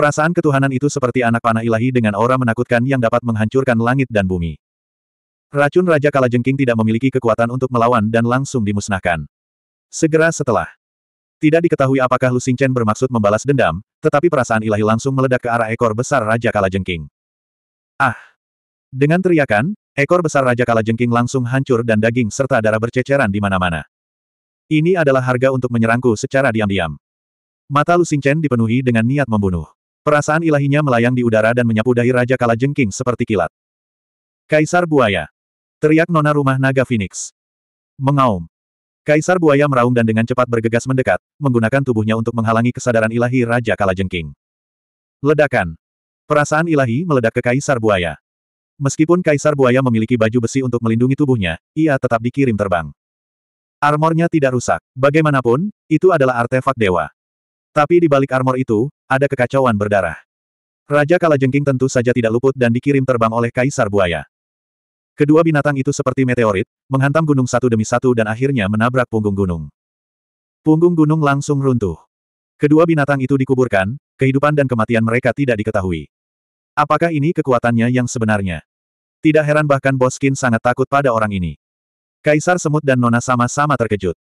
Perasaan ketuhanan itu seperti anak panah ilahi dengan aura menakutkan yang dapat menghancurkan langit dan bumi. Racun Raja Kalajengking tidak memiliki kekuatan untuk melawan dan langsung dimusnahkan. Segera setelah. Tidak diketahui apakah Lu Xingchen bermaksud membalas dendam, tetapi perasaan ilahi langsung meledak ke arah ekor besar Raja Kalajengking. Ah! Dengan teriakan, ekor besar Raja Kalajengking langsung hancur dan daging serta darah berceceran di mana-mana. Ini adalah harga untuk menyerangku secara diam-diam. Mata Lu Xingchen dipenuhi dengan niat membunuh. Perasaan ilahinya melayang di udara dan menyapu dahi Raja Kala Jengking seperti kilat. Kaisar Buaya. Teriak nona rumah naga Phoenix. Mengaum. Kaisar Buaya meraung dan dengan cepat bergegas mendekat, menggunakan tubuhnya untuk menghalangi kesadaran ilahi Raja Kala Jengking. Ledakan. Perasaan ilahi meledak ke Kaisar Buaya. Meskipun Kaisar Buaya memiliki baju besi untuk melindungi tubuhnya, ia tetap dikirim terbang. Armornya tidak rusak. Bagaimanapun, itu adalah artefak dewa. Tapi di balik armor itu, ada kekacauan berdarah. Raja Kalajengking tentu saja tidak luput dan dikirim terbang oleh Kaisar Buaya. Kedua binatang itu seperti meteorit, menghantam gunung satu demi satu dan akhirnya menabrak punggung gunung. Punggung gunung langsung runtuh. Kedua binatang itu dikuburkan, kehidupan dan kematian mereka tidak diketahui. Apakah ini kekuatannya yang sebenarnya? Tidak heran bahkan Boskin sangat takut pada orang ini. Kaisar Semut dan Nona sama-sama terkejut.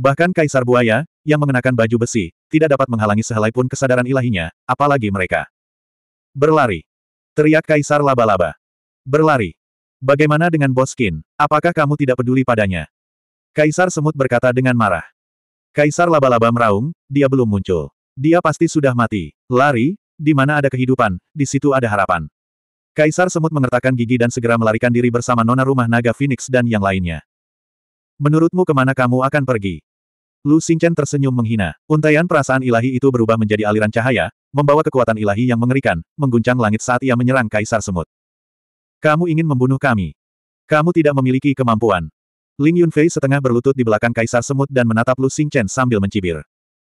Bahkan Kaisar Buaya, yang mengenakan baju besi, tidak dapat menghalangi sehelai pun kesadaran ilahinya, apalagi mereka. Berlari. Teriak Kaisar Laba-Laba. Berlari. Bagaimana dengan Boskin, apakah kamu tidak peduli padanya? Kaisar Semut berkata dengan marah. Kaisar Laba-Laba meraung, dia belum muncul. Dia pasti sudah mati. Lari, di mana ada kehidupan, di situ ada harapan. Kaisar Semut mengertakkan gigi dan segera melarikan diri bersama Nona Rumah Naga Phoenix dan yang lainnya. Menurutmu kemana kamu akan pergi? Lu Xingchen tersenyum menghina. Untaian perasaan ilahi itu berubah menjadi aliran cahaya, membawa kekuatan ilahi yang mengerikan, mengguncang langit saat ia menyerang Kaisar Semut. Kamu ingin membunuh kami. Kamu tidak memiliki kemampuan. Ling Yunfei setengah berlutut di belakang Kaisar Semut dan menatap Lu Xingchen sambil mencibir.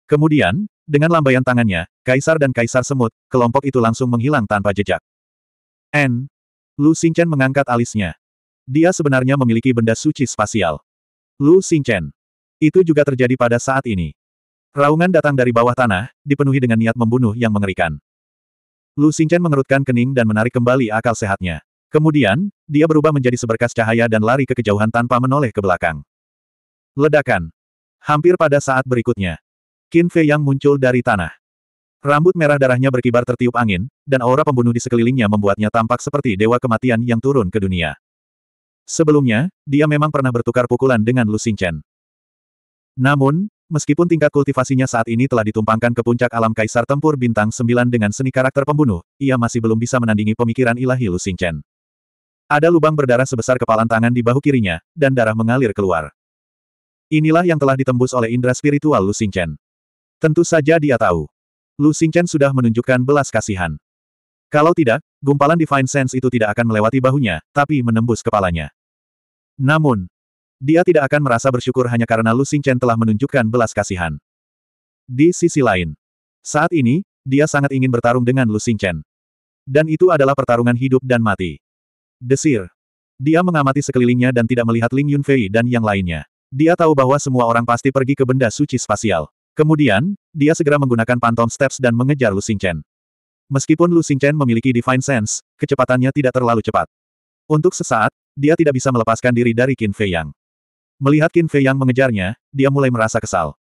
Kemudian, dengan lambaian tangannya, Kaisar dan Kaisar Semut, kelompok itu langsung menghilang tanpa jejak. N. Lu Xingchen mengangkat alisnya. Dia sebenarnya memiliki benda suci spasial. Lu Xingchen, itu juga terjadi pada saat ini. Raungan datang dari bawah tanah, dipenuhi dengan niat membunuh yang mengerikan. Lu Xingchen mengerutkan kening dan menarik kembali akal sehatnya. Kemudian, dia berubah menjadi seberkas cahaya dan lari ke kejauhan tanpa menoleh ke belakang. Ledakan. Hampir pada saat berikutnya. Qin Fei yang muncul dari tanah. Rambut merah darahnya berkibar tertiup angin, dan aura pembunuh di sekelilingnya membuatnya tampak seperti dewa kematian yang turun ke dunia. Sebelumnya, dia memang pernah bertukar pukulan dengan Lu Xingchen. Namun, meskipun tingkat kultivasinya saat ini telah ditumpangkan ke puncak alam Kaisar Tempur Bintang 9 dengan seni karakter pembunuh, ia masih belum bisa menandingi pemikiran ilahi Lu Xingchen. Ada lubang berdarah sebesar kepalan tangan di bahu kirinya, dan darah mengalir keluar. Inilah yang telah ditembus oleh indera spiritual Lu Xingchen. Tentu saja dia tahu. Lu Xingchen sudah menunjukkan belas kasihan. Kalau tidak, gumpalan Divine Sense itu tidak akan melewati bahunya, tapi menembus kepalanya. Namun, dia tidak akan merasa bersyukur hanya karena Lu Xingchen telah menunjukkan belas kasihan. Di sisi lain, saat ini, dia sangat ingin bertarung dengan Lu Xingchen. Dan itu adalah pertarungan hidup dan mati. Desir. Dia mengamati sekelilingnya dan tidak melihat Ling Yunfei dan yang lainnya. Dia tahu bahwa semua orang pasti pergi ke benda suci spasial. Kemudian, dia segera menggunakan pantom Steps dan mengejar Lu Xingchen. Meskipun Lu Xingchen memiliki Divine Sense, kecepatannya tidak terlalu cepat. Untuk sesaat, dia tidak bisa melepaskan diri dari Qin Fei Yang. Melihat Qin Fei yang mengejarnya, dia mulai merasa kesal.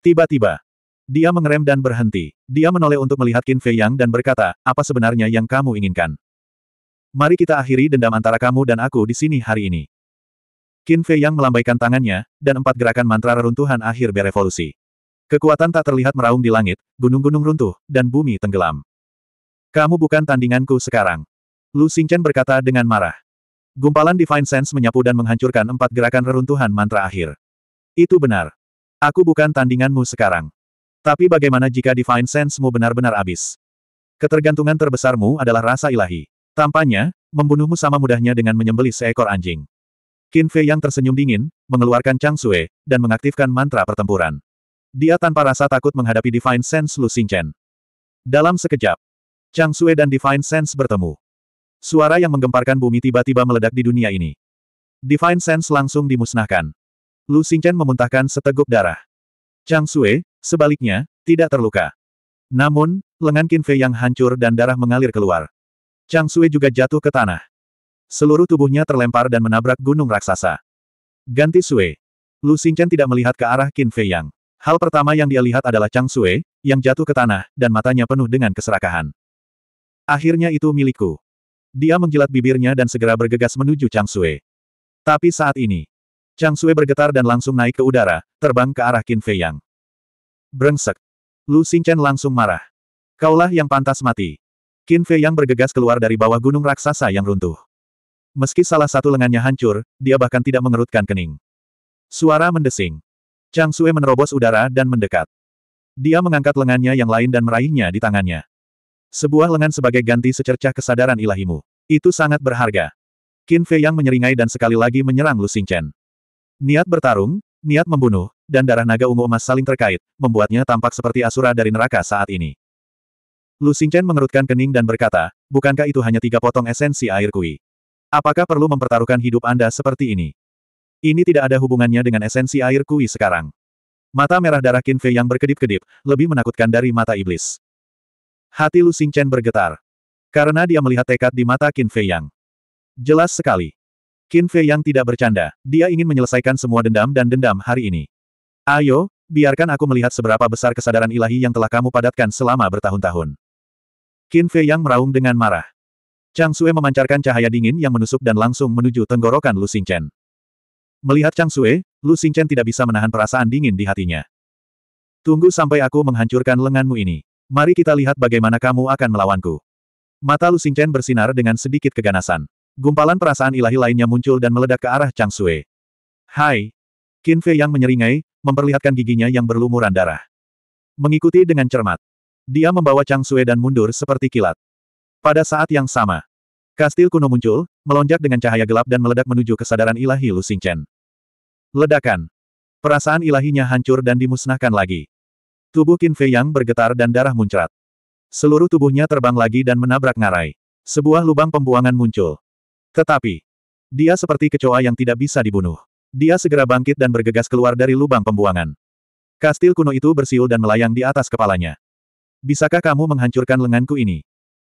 Tiba-tiba, dia mengerem dan berhenti. Dia menoleh untuk melihat Qin Fei Yang dan berkata, apa sebenarnya yang kamu inginkan? Mari kita akhiri dendam antara kamu dan aku di sini hari ini. Qin Fei Yang melambaikan tangannya, dan empat gerakan mantra reruntuhan akhir berevolusi. Kekuatan tak terlihat meraung di langit, gunung-gunung runtuh, dan bumi tenggelam. Kamu bukan tandinganku sekarang. Lu Xingchen berkata dengan marah. Gumpalan Divine Sense menyapu dan menghancurkan empat gerakan reruntuhan mantra akhir. Itu benar. Aku bukan tandinganmu sekarang. Tapi bagaimana jika Divine Sense-mu benar-benar habis? Ketergantungan terbesarmu adalah rasa ilahi. Tampaknya, membunuhmu sama mudahnya dengan menyembelih seekor anjing. Qin Fei yang tersenyum dingin, mengeluarkan Chang Sue, dan mengaktifkan mantra pertempuran. Dia tanpa rasa takut menghadapi Divine Sense Lu Xingchen. Dalam sekejap, Chang Sue dan Divine Sense bertemu. Suara yang menggemparkan bumi tiba-tiba meledak di dunia ini. Divine Sense langsung dimusnahkan. Lu Xingchen memuntahkan seteguk darah. Chang Sue, sebaliknya, tidak terluka. Namun, lengan Qin Fei yang hancur dan darah mengalir keluar. Chang Sue juga jatuh ke tanah. Seluruh tubuhnya terlempar dan menabrak gunung raksasa. Ganti Sue. Lu Xingchen tidak melihat ke arah Qin Fei yang. Hal pertama yang dia lihat adalah Chang Sue, yang jatuh ke tanah, dan matanya penuh dengan keserakahan. Akhirnya itu milikku. Dia menjilat bibirnya dan segera bergegas menuju Chang Sui. Tapi saat ini, Chang Sui bergetar dan langsung naik ke udara, terbang ke arah Qin Fei Yang. Brengsek. Lu Xingchen langsung marah. Kaulah yang pantas mati. Qin Fei Yang bergegas keluar dari bawah gunung raksasa yang runtuh. Meski salah satu lengannya hancur, dia bahkan tidak mengerutkan kening. Suara mendesing. Chang Sui menerobos udara dan mendekat. Dia mengangkat lengannya yang lain dan meraihnya di tangannya. Sebuah lengan sebagai ganti secercah kesadaran ilahimu. Itu sangat berharga. Qin Fei yang menyeringai dan sekali lagi menyerang Lu Xingchen. Niat bertarung, niat membunuh, dan darah naga ungu emas saling terkait, membuatnya tampak seperti asura dari neraka saat ini. Lu Xingchen mengerutkan kening dan berkata, bukankah itu hanya tiga potong esensi air kui? Apakah perlu mempertaruhkan hidup Anda seperti ini? Ini tidak ada hubungannya dengan esensi air kui sekarang. Mata merah darah Qin Fei yang berkedip-kedip, lebih menakutkan dari mata iblis. Hati Lu Xingchen bergetar. Karena dia melihat tekad di mata Qin Fei Yang. Jelas sekali. Qin Fei Yang tidak bercanda, dia ingin menyelesaikan semua dendam dan dendam hari ini. Ayo, biarkan aku melihat seberapa besar kesadaran ilahi yang telah kamu padatkan selama bertahun-tahun. Qin Fei Yang meraung dengan marah. Chang Sue memancarkan cahaya dingin yang menusuk dan langsung menuju tenggorokan Lu Xingchen. Melihat Chang Sue, Lu Xingchen tidak bisa menahan perasaan dingin di hatinya. Tunggu sampai aku menghancurkan lenganmu ini. Mari kita lihat bagaimana kamu akan melawanku. Mata Lu Xingchen bersinar dengan sedikit keganasan. Gumpalan perasaan ilahi lainnya muncul dan meledak ke arah Chang Sui. Hai! Qin Fei yang menyeringai, memperlihatkan giginya yang berlumuran darah. Mengikuti dengan cermat. Dia membawa Chang Sui dan mundur seperti kilat. Pada saat yang sama, kastil kuno muncul, melonjak dengan cahaya gelap dan meledak menuju kesadaran ilahi Lu Xingchen. Ledakan. Perasaan ilahinya hancur dan dimusnahkan lagi. Tubuh Qin Fei Yang bergetar dan darah muncrat. Seluruh tubuhnya terbang lagi dan menabrak ngarai. Sebuah lubang pembuangan muncul. Tetapi, dia seperti kecoa yang tidak bisa dibunuh. Dia segera bangkit dan bergegas keluar dari lubang pembuangan. Kastil kuno itu bersiul dan melayang di atas kepalanya. Bisakah kamu menghancurkan lenganku ini?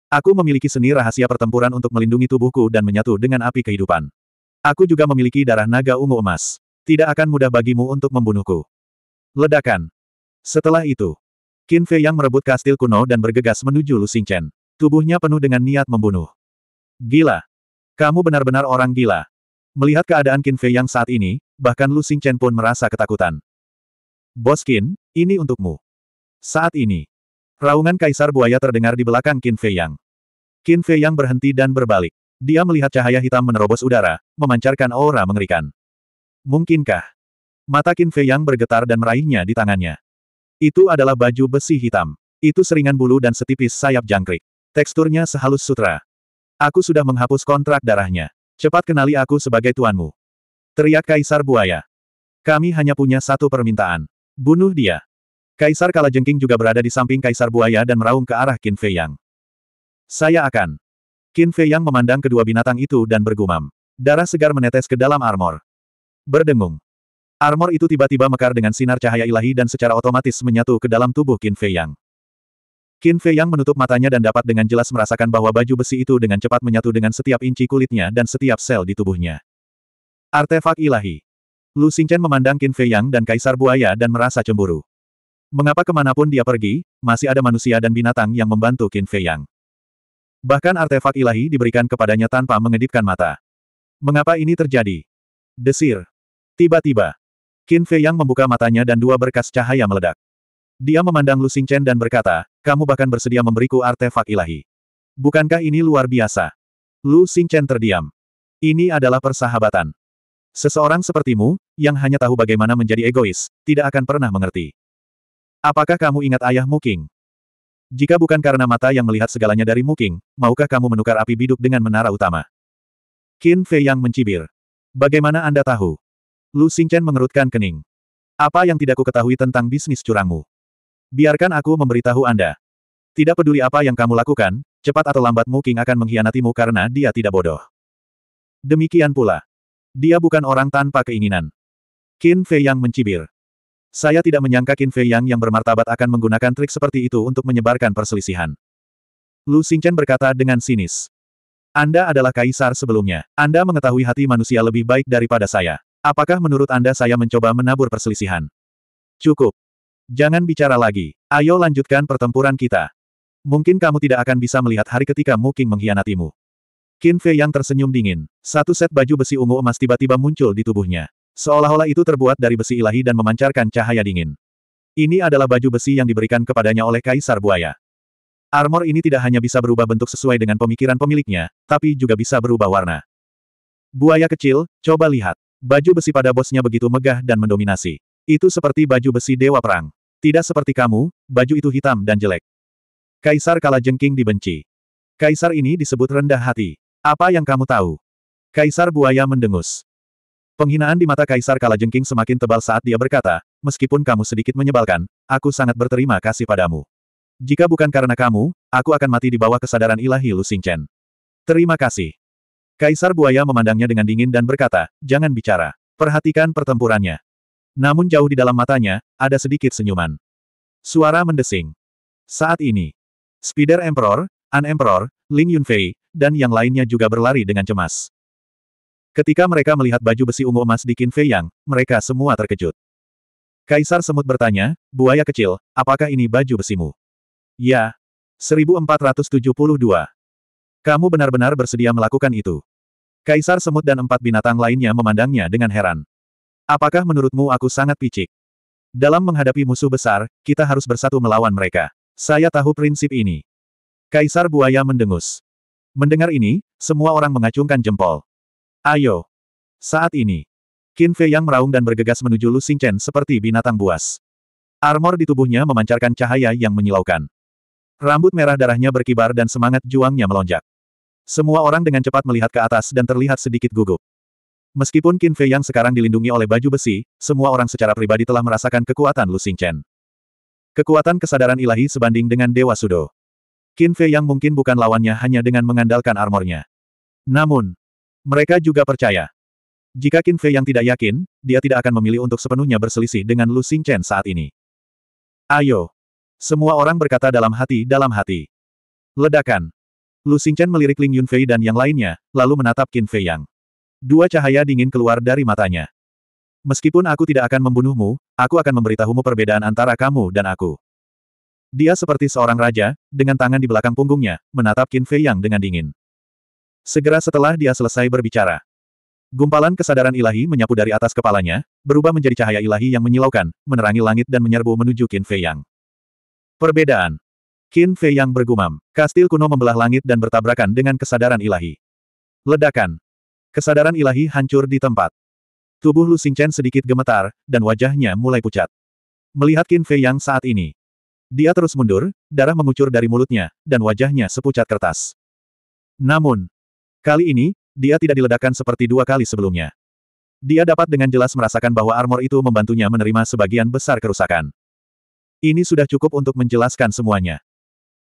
Aku memiliki seni rahasia pertempuran untuk melindungi tubuhku dan menyatu dengan api kehidupan. Aku juga memiliki darah naga ungu emas. Tidak akan mudah bagimu untuk membunuhku. Ledakan. Setelah itu, Qin Fei yang merebut kastil kuno dan bergegas menuju Lu Xingchen. Tubuhnya penuh dengan niat membunuh. Gila! Kamu benar-benar orang gila. Melihat keadaan Qin Fei yang saat ini, bahkan Lu Xingchen pun merasa ketakutan. Bos Qin, ini untukmu. Saat ini, raungan kaisar buaya terdengar di belakang Qin Fei yang. Qin Fei yang berhenti dan berbalik. Dia melihat cahaya hitam menerobos udara, memancarkan aura mengerikan. Mungkinkah? Mata Qin Fei yang bergetar dan meraihnya di tangannya. Itu adalah baju besi hitam. Itu seringan bulu dan setipis sayap jangkrik. Teksturnya sehalus sutra. Aku sudah menghapus kontrak darahnya. Cepat kenali aku sebagai tuanmu. Teriak Kaisar Buaya. Kami hanya punya satu permintaan. Bunuh dia. Kaisar Kalajengking juga berada di samping Kaisar Buaya dan meraung ke arah Qin Fei Yang. Saya akan. Qin Fei Yang memandang kedua binatang itu dan bergumam. Darah segar menetes ke dalam armor. Berdengung. Armor itu tiba-tiba mekar dengan sinar cahaya ilahi dan secara otomatis menyatu ke dalam tubuh Qin Fei Yang. Qin Fei Yang menutup matanya dan dapat dengan jelas merasakan bahwa baju besi itu dengan cepat menyatu dengan setiap inci kulitnya dan setiap sel di tubuhnya. Artefak ilahi. Lu Xingchen memandang Qin Fei Yang dan Kaisar Buaya dan merasa cemburu. Mengapa kemanapun dia pergi, masih ada manusia dan binatang yang membantu Qin Fei Yang. Bahkan artefak ilahi diberikan kepadanya tanpa mengedipkan mata. Mengapa ini terjadi? Desir. Tiba-tiba, Qin Fei Yang membuka matanya dan dua berkas cahaya meledak. Dia memandang Lu Xingchen dan berkata, kamu bahkan bersedia memberiku artefak ilahi. Bukankah ini luar biasa? Lu Xingchen terdiam. Ini adalah persahabatan. Seseorang sepertimu, yang hanya tahu bagaimana menjadi egois, tidak akan pernah mengerti. Apakah kamu ingat Ayah King? Jika bukan karena mata yang melihat segalanya dari Muking, maukah kamu menukar api biduk dengan menara utama? Qin Fei Yang mencibir. Bagaimana Anda tahu? Lu Xingchen mengerutkan kening. Apa yang tidak ku ketahui tentang bisnis curangmu? Biarkan aku memberitahu Anda. Tidak peduli apa yang kamu lakukan, cepat atau lambat Mu akan mengkhianatimu karena dia tidak bodoh. Demikian pula. Dia bukan orang tanpa keinginan. Qin Fei Yang mencibir. Saya tidak menyangka Qin Fei Yang yang bermartabat akan menggunakan trik seperti itu untuk menyebarkan perselisihan. Lu Xingchen berkata dengan sinis. Anda adalah kaisar sebelumnya. Anda mengetahui hati manusia lebih baik daripada saya. Apakah menurut Anda saya mencoba menabur perselisihan? Cukup. Jangan bicara lagi. Ayo lanjutkan pertempuran kita. Mungkin kamu tidak akan bisa melihat hari ketika Muking mengkhianatimu. Qin Fei yang tersenyum dingin. Satu set baju besi ungu emas tiba-tiba muncul di tubuhnya. Seolah-olah itu terbuat dari besi ilahi dan memancarkan cahaya dingin. Ini adalah baju besi yang diberikan kepadanya oleh Kaisar Buaya. Armor ini tidak hanya bisa berubah bentuk sesuai dengan pemikiran pemiliknya, tapi juga bisa berubah warna. Buaya kecil, coba lihat. Baju besi pada bosnya begitu megah dan mendominasi. Itu seperti baju besi dewa perang. Tidak seperti kamu, baju itu hitam dan jelek. Kaisar Kala Jengking dibenci. Kaisar ini disebut rendah hati. Apa yang kamu tahu? Kaisar Buaya mendengus. Penghinaan di mata Kaisar Kala Jengking semakin tebal saat dia berkata, meskipun kamu sedikit menyebalkan, aku sangat berterima kasih padamu. Jika bukan karena kamu, aku akan mati di bawah kesadaran ilahi Lu Xingchen. Terima kasih. Kaisar Buaya memandangnya dengan dingin dan berkata, jangan bicara. Perhatikan pertempurannya. Namun jauh di dalam matanya, ada sedikit senyuman. Suara mendesing. Saat ini, Spider Emperor, An Emperor, Ling Yunfei, dan yang lainnya juga berlari dengan cemas. Ketika mereka melihat baju besi ungu emas di Qin Fei Yang, mereka semua terkejut. Kaisar Semut bertanya, buaya kecil, apakah ini baju besimu? Ya. 1472. Kamu benar-benar bersedia melakukan itu. Kaisar Semut dan empat binatang lainnya memandangnya dengan heran. Apakah menurutmu aku sangat picik? Dalam menghadapi musuh besar, kita harus bersatu melawan mereka. Saya tahu prinsip ini. Kaisar Buaya mendengus. Mendengar ini, semua orang mengacungkan jempol. Ayo. Saat ini. Qin Fei yang meraung dan bergegas menuju Lu Xingchen seperti binatang buas. Armor di tubuhnya memancarkan cahaya yang menyilaukan. Rambut merah darahnya berkibar dan semangat juangnya melonjak. Semua orang dengan cepat melihat ke atas dan terlihat sedikit gugup. Meskipun Qin Fei yang sekarang dilindungi oleh baju besi, semua orang secara pribadi telah merasakan kekuatan Lu Chen. Kekuatan kesadaran ilahi sebanding dengan Dewa Sudo. Qin Fei yang mungkin bukan lawannya hanya dengan mengandalkan armornya. Namun, mereka juga percaya. Jika Qin Fei yang tidak yakin, dia tidak akan memilih untuk sepenuhnya berselisih dengan Lu Chen saat ini. Ayo! Semua orang berkata dalam hati dalam hati. Ledakan! Lu Xingchen melirik Ling Yunfei dan yang lainnya, lalu menatap Qin Fei Yang. Dua cahaya dingin keluar dari matanya. Meskipun aku tidak akan membunuhmu, aku akan memberitahumu perbedaan antara kamu dan aku. Dia seperti seorang raja, dengan tangan di belakang punggungnya, menatap Qin Fei Yang dengan dingin. Segera setelah dia selesai berbicara, gumpalan kesadaran ilahi menyapu dari atas kepalanya, berubah menjadi cahaya ilahi yang menyilaukan, menerangi langit dan menyerbu menuju Qin Fei Yang. Perbedaan Qin Fei yang bergumam. Kastil kuno membelah langit dan bertabrakan dengan kesadaran ilahi. Ledakan. Kesadaran ilahi hancur di tempat. Tubuh Lu Xingchen sedikit gemetar, dan wajahnya mulai pucat. Melihat Qin Fei yang saat ini. Dia terus mundur, darah mengucur dari mulutnya, dan wajahnya sepucat kertas. Namun, kali ini, dia tidak diledakkan seperti dua kali sebelumnya. Dia dapat dengan jelas merasakan bahwa armor itu membantunya menerima sebagian besar kerusakan. Ini sudah cukup untuk menjelaskan semuanya.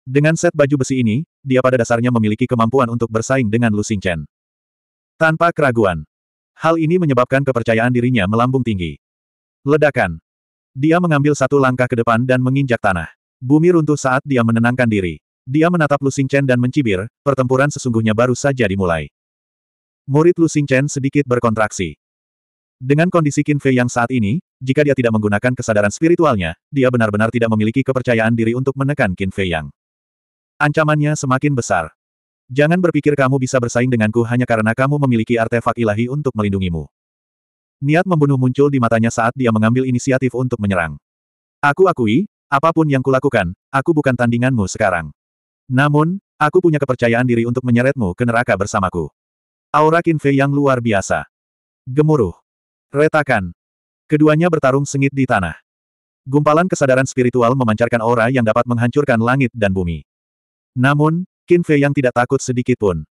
Dengan set baju besi ini, dia pada dasarnya memiliki kemampuan untuk bersaing dengan Lu Xingchen. Tanpa keraguan. Hal ini menyebabkan kepercayaan dirinya melambung tinggi. Ledakan. Dia mengambil satu langkah ke depan dan menginjak tanah. Bumi runtuh saat dia menenangkan diri. Dia menatap Lu Xingchen dan mencibir, pertempuran sesungguhnya baru saja dimulai. Murid Lu Xingchen sedikit berkontraksi. Dengan kondisi Qin Fei yang saat ini, jika dia tidak menggunakan kesadaran spiritualnya, dia benar-benar tidak memiliki kepercayaan diri untuk menekan Qin Fei yang. Ancamannya semakin besar. Jangan berpikir kamu bisa bersaing denganku hanya karena kamu memiliki artefak ilahi untuk melindungimu. Niat membunuh muncul di matanya saat dia mengambil inisiatif untuk menyerang. Aku akui, apapun yang kulakukan, aku bukan tandinganmu sekarang. Namun, aku punya kepercayaan diri untuk menyeretmu ke neraka bersamaku. Aura Kinfei yang luar biasa. Gemuruh. Retakan. Keduanya bertarung sengit di tanah. Gumpalan kesadaran spiritual memancarkan aura yang dapat menghancurkan langit dan bumi. Namun, Qin Fei yang tidak takut sedikit pun.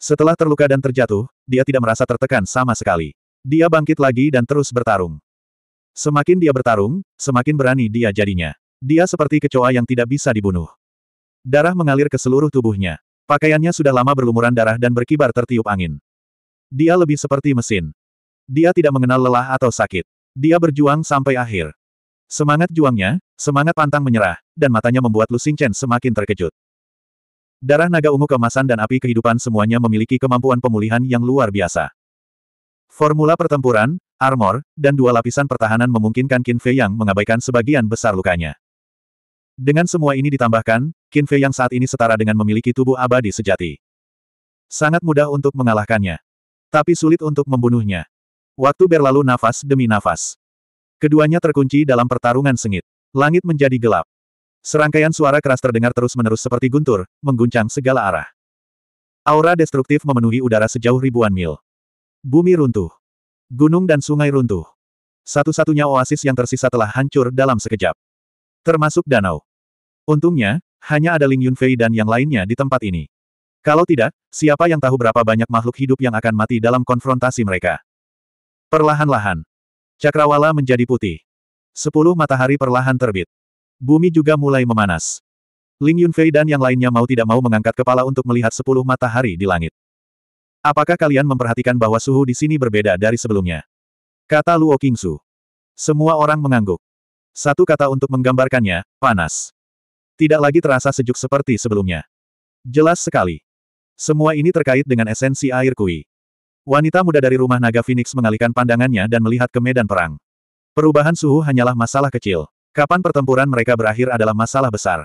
Setelah terluka dan terjatuh, dia tidak merasa tertekan sama sekali. Dia bangkit lagi dan terus bertarung. Semakin dia bertarung, semakin berani dia jadinya. Dia seperti kecoa yang tidak bisa dibunuh. Darah mengalir ke seluruh tubuhnya. Pakaiannya sudah lama berlumuran darah dan berkibar tertiup angin. Dia lebih seperti mesin. Dia tidak mengenal lelah atau sakit. Dia berjuang sampai akhir. Semangat juangnya, semangat pantang menyerah, dan matanya membuat Lu Xingchen semakin terkejut. Darah naga ungu kemasan dan api kehidupan semuanya memiliki kemampuan pemulihan yang luar biasa. Formula pertempuran, armor, dan dua lapisan pertahanan memungkinkan Qin Fei Yang mengabaikan sebagian besar lukanya. Dengan semua ini ditambahkan, Qin Fei Yang saat ini setara dengan memiliki tubuh abadi sejati. Sangat mudah untuk mengalahkannya. Tapi sulit untuk membunuhnya. Waktu berlalu nafas demi nafas. Keduanya terkunci dalam pertarungan sengit. Langit menjadi gelap. Serangkaian suara keras terdengar terus-menerus seperti guntur, mengguncang segala arah. Aura destruktif memenuhi udara sejauh ribuan mil. Bumi runtuh. Gunung dan sungai runtuh. Satu-satunya oasis yang tersisa telah hancur dalam sekejap. Termasuk danau. Untungnya, hanya ada Ling Yunfei dan yang lainnya di tempat ini. Kalau tidak, siapa yang tahu berapa banyak makhluk hidup yang akan mati dalam konfrontasi mereka. Perlahan-lahan. Cakrawala menjadi putih. Sepuluh matahari perlahan terbit. Bumi juga mulai memanas. Ling Yunfei dan yang lainnya mau tidak mau mengangkat kepala untuk melihat sepuluh matahari di langit. Apakah kalian memperhatikan bahwa suhu di sini berbeda dari sebelumnya? Kata Luo Kingsu. Semua orang mengangguk. Satu kata untuk menggambarkannya, panas. Tidak lagi terasa sejuk seperti sebelumnya. Jelas sekali. Semua ini terkait dengan esensi air kui. Wanita muda dari rumah naga Phoenix mengalihkan pandangannya dan melihat ke medan perang. Perubahan suhu hanyalah masalah kecil. Kapan pertempuran mereka berakhir adalah masalah besar.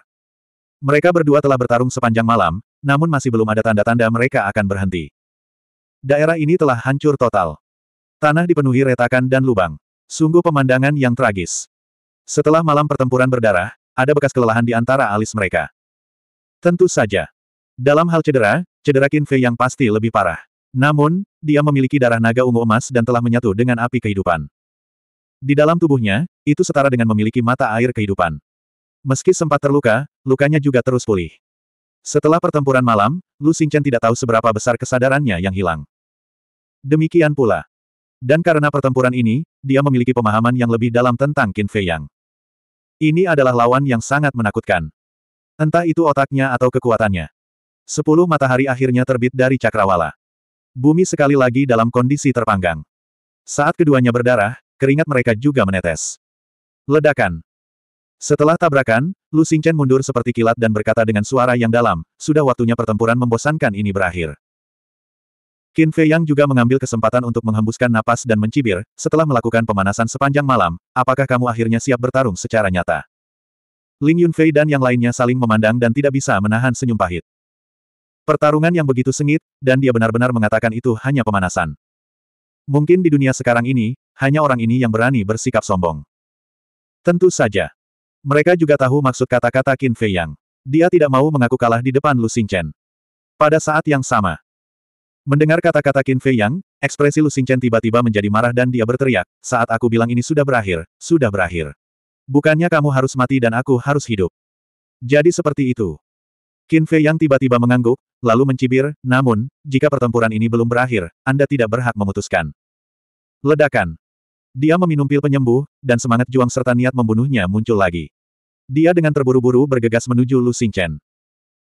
Mereka berdua telah bertarung sepanjang malam, namun masih belum ada tanda-tanda mereka akan berhenti. Daerah ini telah hancur total. Tanah dipenuhi retakan dan lubang. Sungguh pemandangan yang tragis. Setelah malam pertempuran berdarah, ada bekas kelelahan di antara alis mereka. Tentu saja. Dalam hal cedera, cedera Qin yang pasti lebih parah. Namun, dia memiliki darah naga ungu emas dan telah menyatu dengan api kehidupan. Di dalam tubuhnya, itu setara dengan memiliki mata air kehidupan. Meski sempat terluka, lukanya juga terus pulih. Setelah pertempuran malam, Lu Xingchen tidak tahu seberapa besar kesadarannya yang hilang. Demikian pula. Dan karena pertempuran ini, dia memiliki pemahaman yang lebih dalam tentang Qin Fei Yang. Ini adalah lawan yang sangat menakutkan. Entah itu otaknya atau kekuatannya. Sepuluh matahari akhirnya terbit dari cakrawala. Bumi sekali lagi dalam kondisi terpanggang. Saat keduanya berdarah, keringat mereka juga menetes. Ledakan. Setelah tabrakan, Lu Xingchen mundur seperti kilat dan berkata dengan suara yang dalam, sudah waktunya pertempuran membosankan ini berakhir. Qin Fei Yang juga mengambil kesempatan untuk menghembuskan napas dan mencibir, setelah melakukan pemanasan sepanjang malam, apakah kamu akhirnya siap bertarung secara nyata? Ling Yunfei dan yang lainnya saling memandang dan tidak bisa menahan senyum pahit. Pertarungan yang begitu sengit, dan dia benar-benar mengatakan itu hanya pemanasan. Mungkin di dunia sekarang ini, hanya orang ini yang berani bersikap sombong. Tentu saja. Mereka juga tahu maksud kata-kata Qin Fei Yang. Dia tidak mau mengaku kalah di depan Lu Chen. Pada saat yang sama. Mendengar kata-kata Qin Fei Yang, ekspresi Lu Chen tiba-tiba menjadi marah dan dia berteriak, saat aku bilang ini sudah berakhir, sudah berakhir. Bukannya kamu harus mati dan aku harus hidup. Jadi seperti itu. Qin Fei Yang tiba-tiba mengangguk, lalu mencibir, namun, jika pertempuran ini belum berakhir, Anda tidak berhak memutuskan. Ledakan. Dia meminum pil penyembuh, dan semangat juang serta niat membunuhnya muncul lagi. Dia dengan terburu-buru bergegas menuju Lu Xingchen.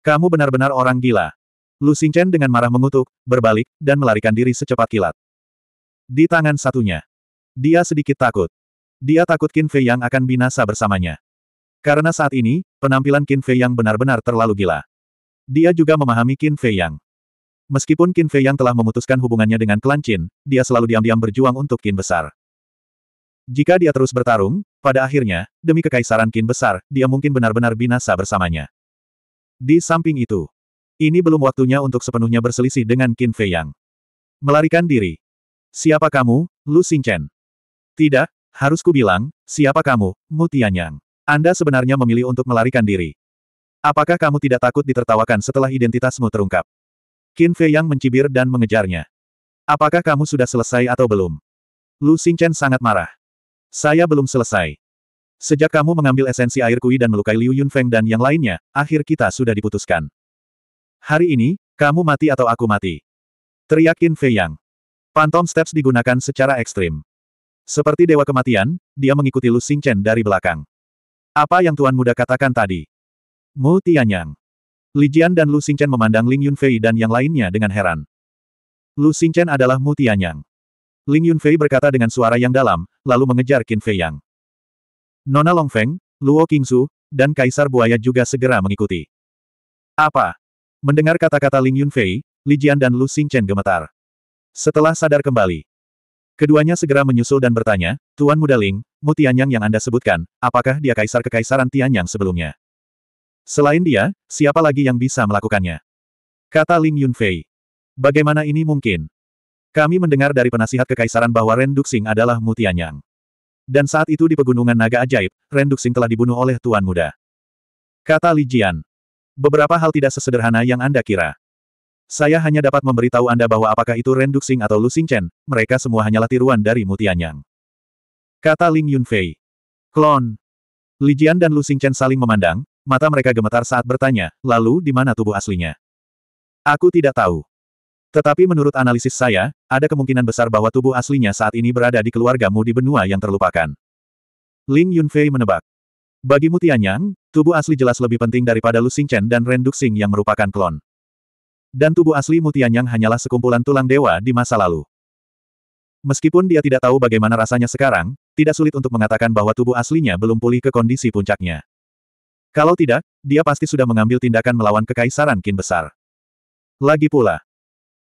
Kamu benar-benar orang gila. Lu Xingchen dengan marah mengutuk, berbalik, dan melarikan diri secepat kilat. Di tangan satunya. Dia sedikit takut. Dia takut Qin Fei yang akan binasa bersamanya. Karena saat ini, penampilan Qin Fei yang benar-benar terlalu gila. Dia juga memahami Qin Fei yang. Meskipun Qin Fei yang telah memutuskan hubungannya dengan klan Qin, dia selalu diam-diam berjuang untuk Qin besar. Jika dia terus bertarung, pada akhirnya, demi kekaisaran Kin besar, dia mungkin benar-benar binasa bersamanya. Di samping itu, ini belum waktunya untuk sepenuhnya berselisih dengan Qin Fei Yang. Melarikan diri. Siapa kamu, Lu Xingchen? Tidak, harus ku bilang, siapa kamu, Mu Yang? Anda sebenarnya memilih untuk melarikan diri. Apakah kamu tidak takut ditertawakan setelah identitasmu terungkap? Qin Fei Yang mencibir dan mengejarnya. Apakah kamu sudah selesai atau belum? Lu Xingchen sangat marah. Saya belum selesai. Sejak kamu mengambil esensi air kui dan melukai Liu Yunfeng dan yang lainnya, akhir kita sudah diputuskan. Hari ini, kamu mati atau aku mati. Teriak In Fei Yang. Phantom Steps digunakan secara ekstrim. Seperti dewa kematian, dia mengikuti Lu Chen dari belakang. Apa yang Tuan Muda katakan tadi? Mu Tianyang. Li Jian dan Lu Chen memandang Ling Yunfei dan yang lainnya dengan heran. Lu Chen adalah Mu Tianyang. Ling Yunfei berkata dengan suara yang dalam, lalu mengejar Qin Fei Yang. Nona Longfeng, Luo Qingzu, dan Kaisar Buaya juga segera mengikuti. Apa? Mendengar kata-kata Ling Yunfei, Li Jian dan Lu Xingchen gemetar. Setelah sadar kembali, keduanya segera menyusul dan bertanya, Tuan Muda Ling, Mutianyang yang Anda sebutkan, apakah dia kaisar kekaisaran Tianyang sebelumnya? Selain dia, siapa lagi yang bisa melakukannya? Kata Ling Yunfei. Bagaimana ini mungkin? Kami mendengar dari penasihat kekaisaran bahwa Renduxing adalah Mutianyang. Dan saat itu di pegunungan naga ajaib, Renduxing telah dibunuh oleh Tuan Muda. Kata Li Jian. Beberapa hal tidak sesederhana yang Anda kira. Saya hanya dapat memberitahu Anda bahwa apakah itu Renduxing atau Lu Xingchen, mereka semua hanyalah tiruan dari Mutianyang. Kata Ling Yunfei. Klon. Li Jian dan Lu Xingchen saling memandang, mata mereka gemetar saat bertanya, lalu di mana tubuh aslinya? Aku tidak tahu. Tetapi menurut analisis saya, ada kemungkinan besar bahwa tubuh aslinya saat ini berada di keluarga Mu di benua yang terlupakan. Ling Yunfei menebak. Bagi Mutianyang, tubuh asli jelas lebih penting daripada Lu Xingchen dan Ren Duxing yang merupakan klon. Dan tubuh asli Mutianyang hanyalah sekumpulan tulang dewa di masa lalu. Meskipun dia tidak tahu bagaimana rasanya sekarang, tidak sulit untuk mengatakan bahwa tubuh aslinya belum pulih ke kondisi puncaknya. Kalau tidak, dia pasti sudah mengambil tindakan melawan kekaisaran Qin Besar. Lagi pula,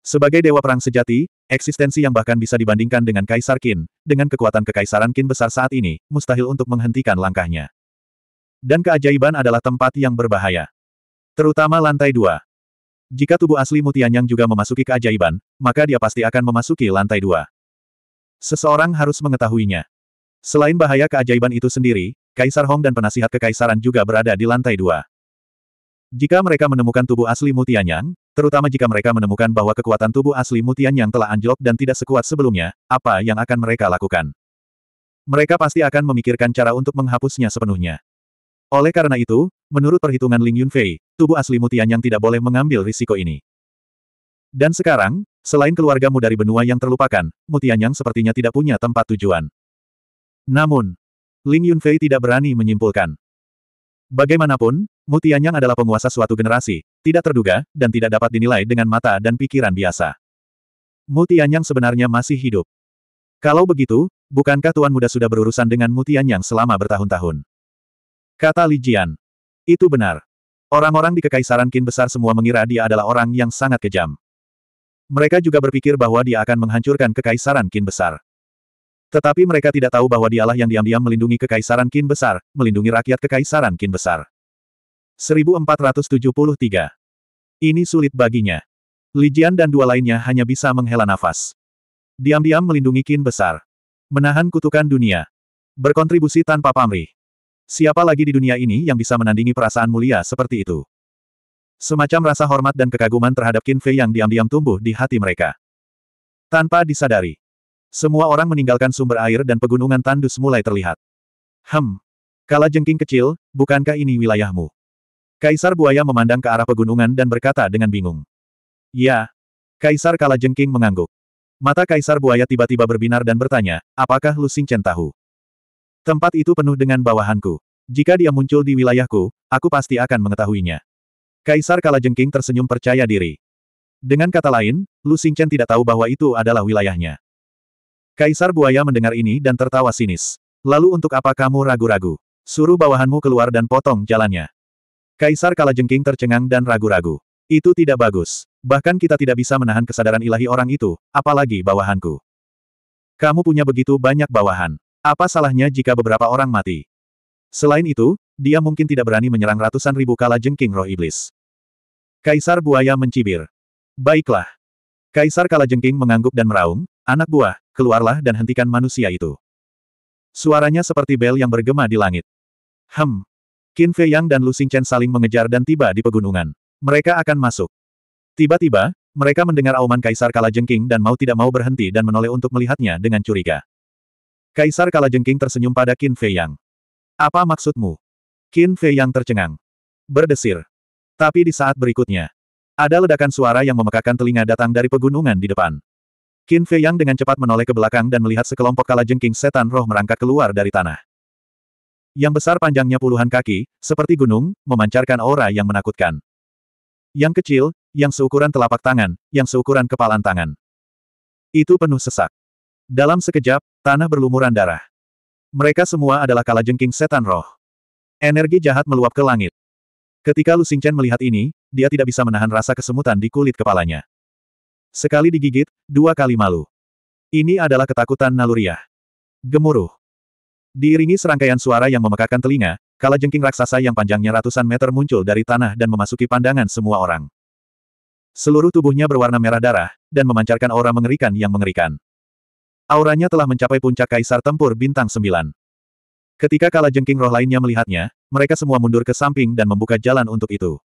sebagai dewa perang sejati, eksistensi yang bahkan bisa dibandingkan dengan Kaisar Qin, dengan kekuatan kekaisaran Qin besar saat ini, mustahil untuk menghentikan langkahnya. Dan keajaiban adalah tempat yang berbahaya. Terutama lantai dua. Jika tubuh asli Mutianyang juga memasuki keajaiban, maka dia pasti akan memasuki lantai dua. Seseorang harus mengetahuinya. Selain bahaya keajaiban itu sendiri, Kaisar Hong dan penasihat kekaisaran juga berada di lantai dua. Jika mereka menemukan tubuh asli Mutianyang, Terutama jika mereka menemukan bahwa kekuatan tubuh asli Mutian yang telah anjlok dan tidak sekuat sebelumnya, apa yang akan mereka lakukan? Mereka pasti akan memikirkan cara untuk menghapusnya sepenuhnya. Oleh karena itu, menurut perhitungan Ling Yunfei, tubuh asli Mutian yang tidak boleh mengambil risiko ini. Dan sekarang, selain keluargamu dari benua yang terlupakan, Mutian yang sepertinya tidak punya tempat tujuan. Namun, Ling Yunfei tidak berani menyimpulkan. Bagaimanapun, Mutianyang adalah penguasa suatu generasi, tidak terduga, dan tidak dapat dinilai dengan mata dan pikiran biasa. Mutianyang sebenarnya masih hidup. Kalau begitu, bukankah Tuan Muda sudah berurusan dengan Mutianyang selama bertahun-tahun? Kata Li Jian. Itu benar. Orang-orang di Kekaisaran Qin Besar semua mengira dia adalah orang yang sangat kejam. Mereka juga berpikir bahwa dia akan menghancurkan Kekaisaran Qin Besar. Tetapi mereka tidak tahu bahwa dialah yang diam-diam melindungi Kekaisaran Qin Besar, melindungi rakyat Kekaisaran Qin Besar. 1473. Ini sulit baginya. Li Jian dan dua lainnya hanya bisa menghela nafas. Diam-diam melindungi Qin Besar. Menahan kutukan dunia. Berkontribusi tanpa pamrih. Siapa lagi di dunia ini yang bisa menandingi perasaan mulia seperti itu? Semacam rasa hormat dan kekaguman terhadap Qin Fei yang diam-diam tumbuh di hati mereka. Tanpa disadari, semua orang meninggalkan sumber air dan pegunungan tandus mulai terlihat. Hem. Kala jengking kecil, bukankah ini wilayahmu? Kaisar buaya memandang ke arah pegunungan dan berkata dengan bingung. Ya. Kaisar kala jengking mengangguk. Mata kaisar buaya tiba-tiba berbinar dan bertanya, apakah Lu Xingchen tahu? Tempat itu penuh dengan bawahanku. Jika dia muncul di wilayahku, aku pasti akan mengetahuinya. Kaisar kala jengking tersenyum percaya diri. Dengan kata lain, Lu Xingchen tidak tahu bahwa itu adalah wilayahnya. Kaisar Buaya mendengar ini dan tertawa sinis. Lalu untuk apa kamu ragu-ragu? Suruh bawahanmu keluar dan potong jalannya. Kaisar Kalajengking tercengang dan ragu-ragu. Itu tidak bagus. Bahkan kita tidak bisa menahan kesadaran ilahi orang itu, apalagi bawahanku. Kamu punya begitu banyak bawahan. Apa salahnya jika beberapa orang mati? Selain itu, dia mungkin tidak berani menyerang ratusan ribu Kalajengking roh iblis. Kaisar Buaya mencibir. Baiklah. Kaisar Jengking mengangguk dan meraung, anak buah, keluarlah dan hentikan manusia itu. Suaranya seperti bel yang bergema di langit. Hem. Qin Fei Yang dan Lu Xingchen saling mengejar dan tiba di pegunungan. Mereka akan masuk. Tiba-tiba, mereka mendengar auman Kaisar Kalajengking dan mau tidak mau berhenti dan menoleh untuk melihatnya dengan curiga. Kaisar Kalajengking tersenyum pada Qin Fei Yang. Apa maksudmu? Qin Fei Yang tercengang. Berdesir. Tapi di saat berikutnya, ada ledakan suara yang memekakan telinga datang dari pegunungan di depan. Qin Fei Yang dengan cepat menoleh ke belakang dan melihat sekelompok jengking setan roh merangkak keluar dari tanah. Yang besar panjangnya puluhan kaki, seperti gunung, memancarkan aura yang menakutkan. Yang kecil, yang seukuran telapak tangan, yang seukuran kepalan tangan. Itu penuh sesak. Dalam sekejap, tanah berlumuran darah. Mereka semua adalah jengking setan roh. Energi jahat meluap ke langit. Ketika Lu Xingchen melihat ini, dia tidak bisa menahan rasa kesemutan di kulit kepalanya. Sekali digigit, dua kali malu. Ini adalah ketakutan naluriah. Gemuruh. Diiringi serangkaian suara yang memekakan telinga, kala jengking raksasa yang panjangnya ratusan meter muncul dari tanah dan memasuki pandangan semua orang. Seluruh tubuhnya berwarna merah darah, dan memancarkan aura mengerikan yang mengerikan. Auranya telah mencapai puncak kaisar tempur bintang sembilan Ketika kala jengking roh lainnya melihatnya, mereka semua mundur ke samping dan membuka jalan untuk itu.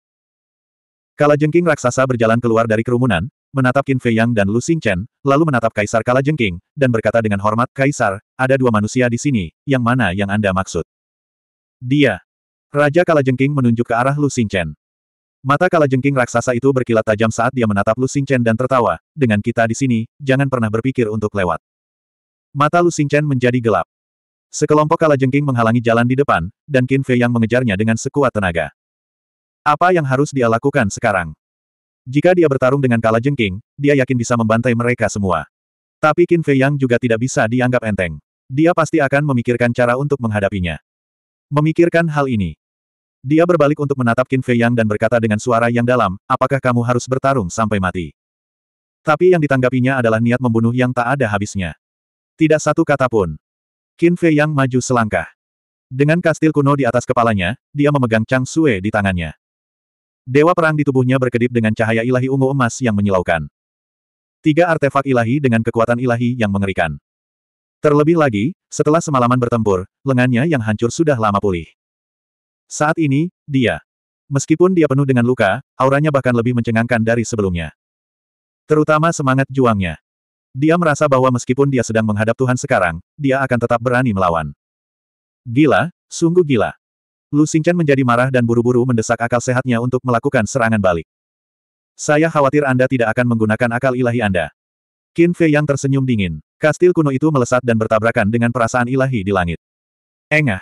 Kala Jengking raksasa berjalan keluar dari kerumunan, menatap Qin Fei Yang dan Lu Chen, lalu menatap Kaisar Kala Jengking, dan berkata dengan hormat, Kaisar, ada dua manusia di sini, yang mana yang Anda maksud? Dia. Raja Kala Jengking menunjuk ke arah Lu Chen. Mata Kala Jengking raksasa itu berkilat tajam saat dia menatap Lu Chen dan tertawa, dengan kita di sini, jangan pernah berpikir untuk lewat. Mata Lu Chen menjadi gelap. Sekelompok Kala Jengking menghalangi jalan di depan, dan Qin Fei yang mengejarnya dengan sekuat tenaga. Apa yang harus dia lakukan sekarang? Jika dia bertarung dengan Kala Jengking, dia yakin bisa membantai mereka semua. Tapi Qin Fei Yang juga tidak bisa dianggap enteng. Dia pasti akan memikirkan cara untuk menghadapinya. Memikirkan hal ini. Dia berbalik untuk menatap Qin Fei Yang dan berkata dengan suara yang dalam, apakah kamu harus bertarung sampai mati? Tapi yang ditanggapinya adalah niat membunuh yang tak ada habisnya. Tidak satu kata pun. Qin Fei Yang maju selangkah. Dengan kastil kuno di atas kepalanya, dia memegang Chang Sue di tangannya. Dewa perang di tubuhnya berkedip dengan cahaya ilahi ungu emas yang menyilaukan. Tiga artefak ilahi dengan kekuatan ilahi yang mengerikan. Terlebih lagi, setelah semalaman bertempur, lengannya yang hancur sudah lama pulih. Saat ini, dia. Meskipun dia penuh dengan luka, auranya bahkan lebih mencengangkan dari sebelumnya. Terutama semangat juangnya. Dia merasa bahwa meskipun dia sedang menghadap Tuhan sekarang, dia akan tetap berani melawan. Gila, sungguh gila. Lu Xingchen menjadi marah dan buru-buru mendesak akal sehatnya untuk melakukan serangan balik. Saya khawatir Anda tidak akan menggunakan akal ilahi Anda. Qin Fei yang tersenyum dingin. Kastil kuno itu melesat dan bertabrakan dengan perasaan ilahi di langit. Engah.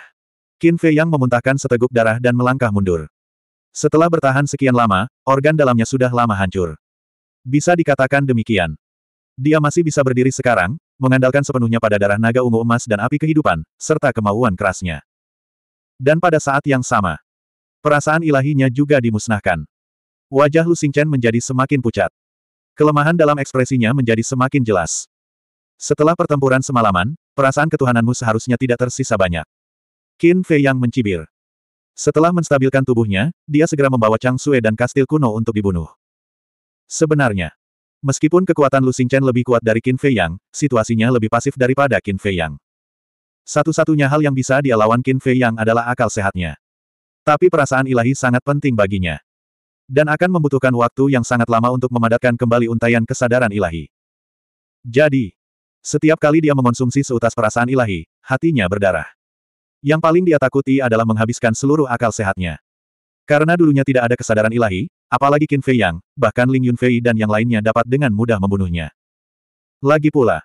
Qin Fei yang memuntahkan seteguk darah dan melangkah mundur. Setelah bertahan sekian lama, organ dalamnya sudah lama hancur. Bisa dikatakan demikian. Dia masih bisa berdiri sekarang, mengandalkan sepenuhnya pada darah naga ungu emas dan api kehidupan, serta kemauan kerasnya. Dan pada saat yang sama, perasaan ilahinya juga dimusnahkan. Wajah Lu Xingchen menjadi semakin pucat. Kelemahan dalam ekspresinya menjadi semakin jelas. Setelah pertempuran semalaman, perasaan ketuhananmu seharusnya tidak tersisa banyak. Qin Fei yang mencibir. Setelah menstabilkan tubuhnya, dia segera membawa Chang Sue dan kastil kuno untuk dibunuh. Sebenarnya, meskipun kekuatan Lu Xingchen lebih kuat dari Qin Fei Yang, situasinya lebih pasif daripada Qin Fei Yang. Satu-satunya hal yang bisa dia lawan Qin Fei Yang adalah akal sehatnya. Tapi perasaan ilahi sangat penting baginya. Dan akan membutuhkan waktu yang sangat lama untuk memadatkan kembali untaian kesadaran ilahi. Jadi, setiap kali dia mengonsumsi seutas perasaan ilahi, hatinya berdarah. Yang paling dia takuti adalah menghabiskan seluruh akal sehatnya. Karena dulunya tidak ada kesadaran ilahi, apalagi Qin Fei Yang, bahkan Ling Yunfei dan yang lainnya dapat dengan mudah membunuhnya. Lagi pula,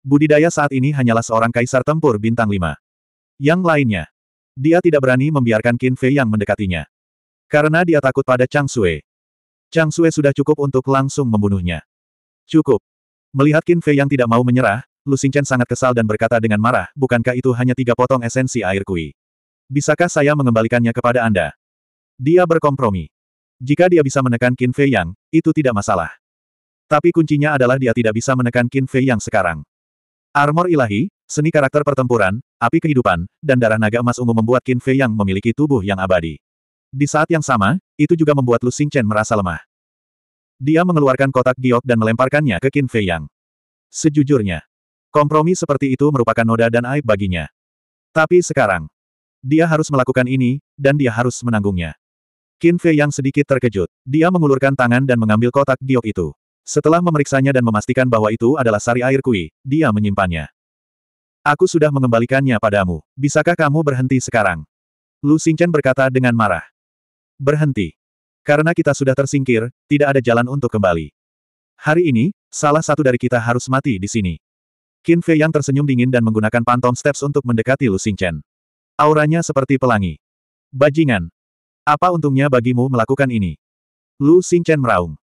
Budidaya saat ini hanyalah seorang kaisar tempur bintang lima. Yang lainnya. Dia tidak berani membiarkan Qin Fei yang mendekatinya. Karena dia takut pada Chang Sue. Chang Sue sudah cukup untuk langsung membunuhnya. Cukup. Melihat Qin Fei yang tidak mau menyerah, Lu Xingchen sangat kesal dan berkata dengan marah, bukankah itu hanya tiga potong esensi air kui? Bisakah saya mengembalikannya kepada Anda? Dia berkompromi. Jika dia bisa menekan Qin Fei Yang, itu tidak masalah. Tapi kuncinya adalah dia tidak bisa menekan Qin Fei Yang sekarang. Armor ilahi, seni karakter pertempuran, api kehidupan, dan darah naga emas ungu membuat Qin Fei yang memiliki tubuh yang abadi. Di saat yang sama, itu juga membuat Lu Xingchen merasa lemah. Dia mengeluarkan kotak giok dan melemparkannya ke Qin Fei Yang. Sejujurnya, kompromi seperti itu merupakan noda dan aib baginya. Tapi sekarang, dia harus melakukan ini, dan dia harus menanggungnya. Qin Fei Yang sedikit terkejut. Dia mengulurkan tangan dan mengambil kotak giok itu. Setelah memeriksanya dan memastikan bahwa itu adalah sari air kui, dia menyimpannya. Aku sudah mengembalikannya padamu. Bisakah kamu berhenti sekarang? Lu Xingchen berkata dengan marah. Berhenti. Karena kita sudah tersingkir, tidak ada jalan untuk kembali. Hari ini, salah satu dari kita harus mati di sini. Qin Fei yang tersenyum dingin dan menggunakan pantom steps untuk mendekati Lu Xingchen. Auranya seperti pelangi. Bajingan. Apa untungnya bagimu melakukan ini? Lu Xingchen meraung.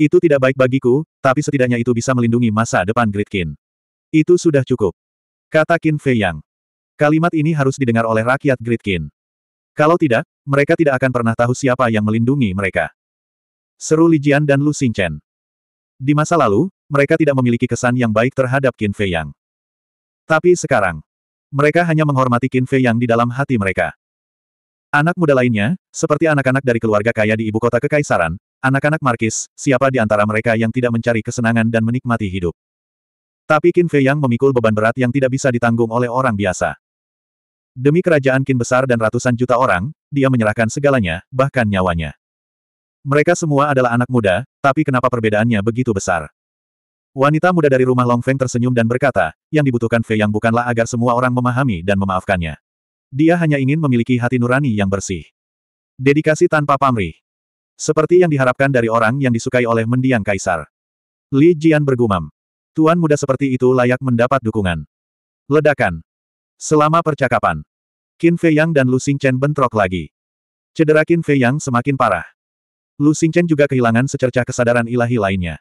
Itu tidak baik bagiku, tapi setidaknya itu bisa melindungi masa depan Gridkin. Itu sudah cukup. Kata Qin Fei Yang. Kalimat ini harus didengar oleh rakyat Gridkin. Kalau tidak, mereka tidak akan pernah tahu siapa yang melindungi mereka. Seru Li Jian dan Lu Chen. Di masa lalu, mereka tidak memiliki kesan yang baik terhadap Qin Fei Yang. Tapi sekarang, mereka hanya menghormati Qin Fei Yang di dalam hati mereka. Anak muda lainnya, seperti anak-anak dari keluarga kaya di ibu kota kekaisaran, Anak-anak Markis, siapa di antara mereka yang tidak mencari kesenangan dan menikmati hidup? Tapi Qin Fei Yang memikul beban berat yang tidak bisa ditanggung oleh orang biasa. Demi kerajaan Qin besar dan ratusan juta orang, dia menyerahkan segalanya, bahkan nyawanya. Mereka semua adalah anak muda, tapi kenapa perbedaannya begitu besar? Wanita muda dari rumah Long Feng tersenyum dan berkata, yang dibutuhkan Fei Yang bukanlah agar semua orang memahami dan memaafkannya. Dia hanya ingin memiliki hati nurani yang bersih. Dedikasi tanpa pamrih. Seperti yang diharapkan dari orang yang disukai oleh mendiang kaisar. Li Jian bergumam. Tuan muda seperti itu layak mendapat dukungan. Ledakan. Selama percakapan. Qin Fei Yang dan Lu Chen bentrok lagi. Cedera Qin Fei Yang semakin parah. Lu Chen juga kehilangan secercah kesadaran ilahi lainnya.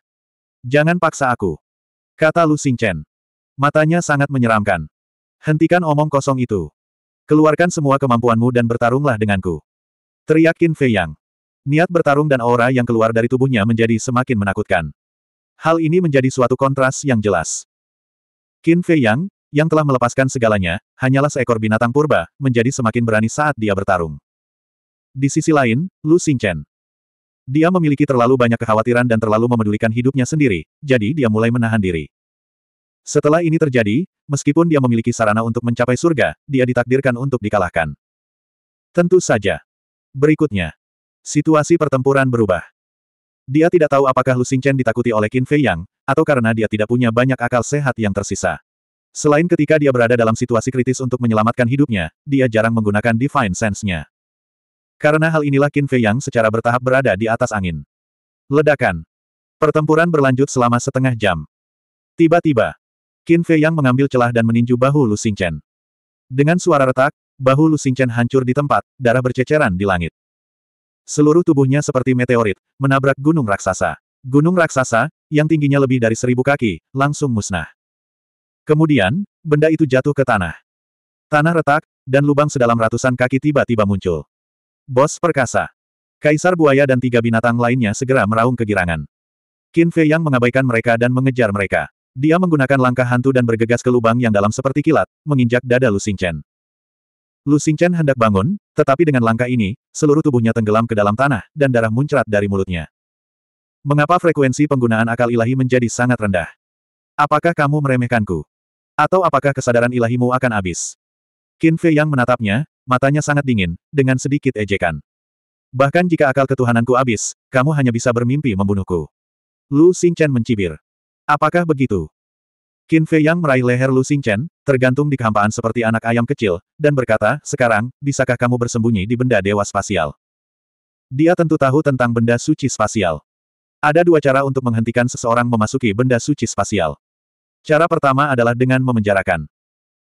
Jangan paksa aku. Kata Lu Chen. Matanya sangat menyeramkan. Hentikan omong kosong itu. Keluarkan semua kemampuanmu dan bertarunglah denganku. Teriak Qin Fei Yang. Niat bertarung dan aura yang keluar dari tubuhnya menjadi semakin menakutkan. Hal ini menjadi suatu kontras yang jelas. Qin Fei Yang, yang telah melepaskan segalanya, hanyalah seekor binatang purba, menjadi semakin berani saat dia bertarung. Di sisi lain, Lu Xingchen. Dia memiliki terlalu banyak kekhawatiran dan terlalu memedulikan hidupnya sendiri, jadi dia mulai menahan diri. Setelah ini terjadi, meskipun dia memiliki sarana untuk mencapai surga, dia ditakdirkan untuk dikalahkan. Tentu saja. Berikutnya situasi pertempuran berubah. Dia tidak tahu apakah Lu Xingchen ditakuti oleh Qin Fei Yang, atau karena dia tidak punya banyak akal sehat yang tersisa. Selain ketika dia berada dalam situasi kritis untuk menyelamatkan hidupnya, dia jarang menggunakan Divine Sense-nya. Karena hal inilah Qin Fei Yang secara bertahap berada di atas angin. Ledakan. Pertempuran berlanjut selama setengah jam. Tiba-tiba, Qin Fei Yang mengambil celah dan meninju bahu Lu Xingchen. Dengan suara retak, bahu Lu Xingchen hancur di tempat, darah berceceran di langit. Seluruh tubuhnya seperti meteorit, menabrak gunung raksasa. Gunung raksasa, yang tingginya lebih dari seribu kaki, langsung musnah. Kemudian, benda itu jatuh ke tanah. Tanah retak, dan lubang sedalam ratusan kaki tiba-tiba muncul. Bos perkasa. Kaisar buaya dan tiga binatang lainnya segera meraung kegirangan. Qin Fei Yang mengabaikan mereka dan mengejar mereka. Dia menggunakan langkah hantu dan bergegas ke lubang yang dalam seperti kilat, menginjak dada Lu Xingchen. Lu Xingchen hendak bangun, tetapi dengan langkah ini, seluruh tubuhnya tenggelam ke dalam tanah, dan darah muncrat dari mulutnya. Mengapa frekuensi penggunaan akal ilahi menjadi sangat rendah? Apakah kamu meremehkanku? Atau apakah kesadaran ilahimu akan habis? Qin Fei yang menatapnya, matanya sangat dingin, dengan sedikit ejekan. Bahkan jika akal ketuhananku habis, kamu hanya bisa bermimpi membunuhku. Lu Xingchen mencibir. Apakah begitu? Qin Fei Yang meraih leher Lu Chen, tergantung di kehampaan seperti anak ayam kecil, dan berkata, sekarang, bisakah kamu bersembunyi di benda dewa spasial? Dia tentu tahu tentang benda suci spasial. Ada dua cara untuk menghentikan seseorang memasuki benda suci spasial. Cara pertama adalah dengan memenjarakan.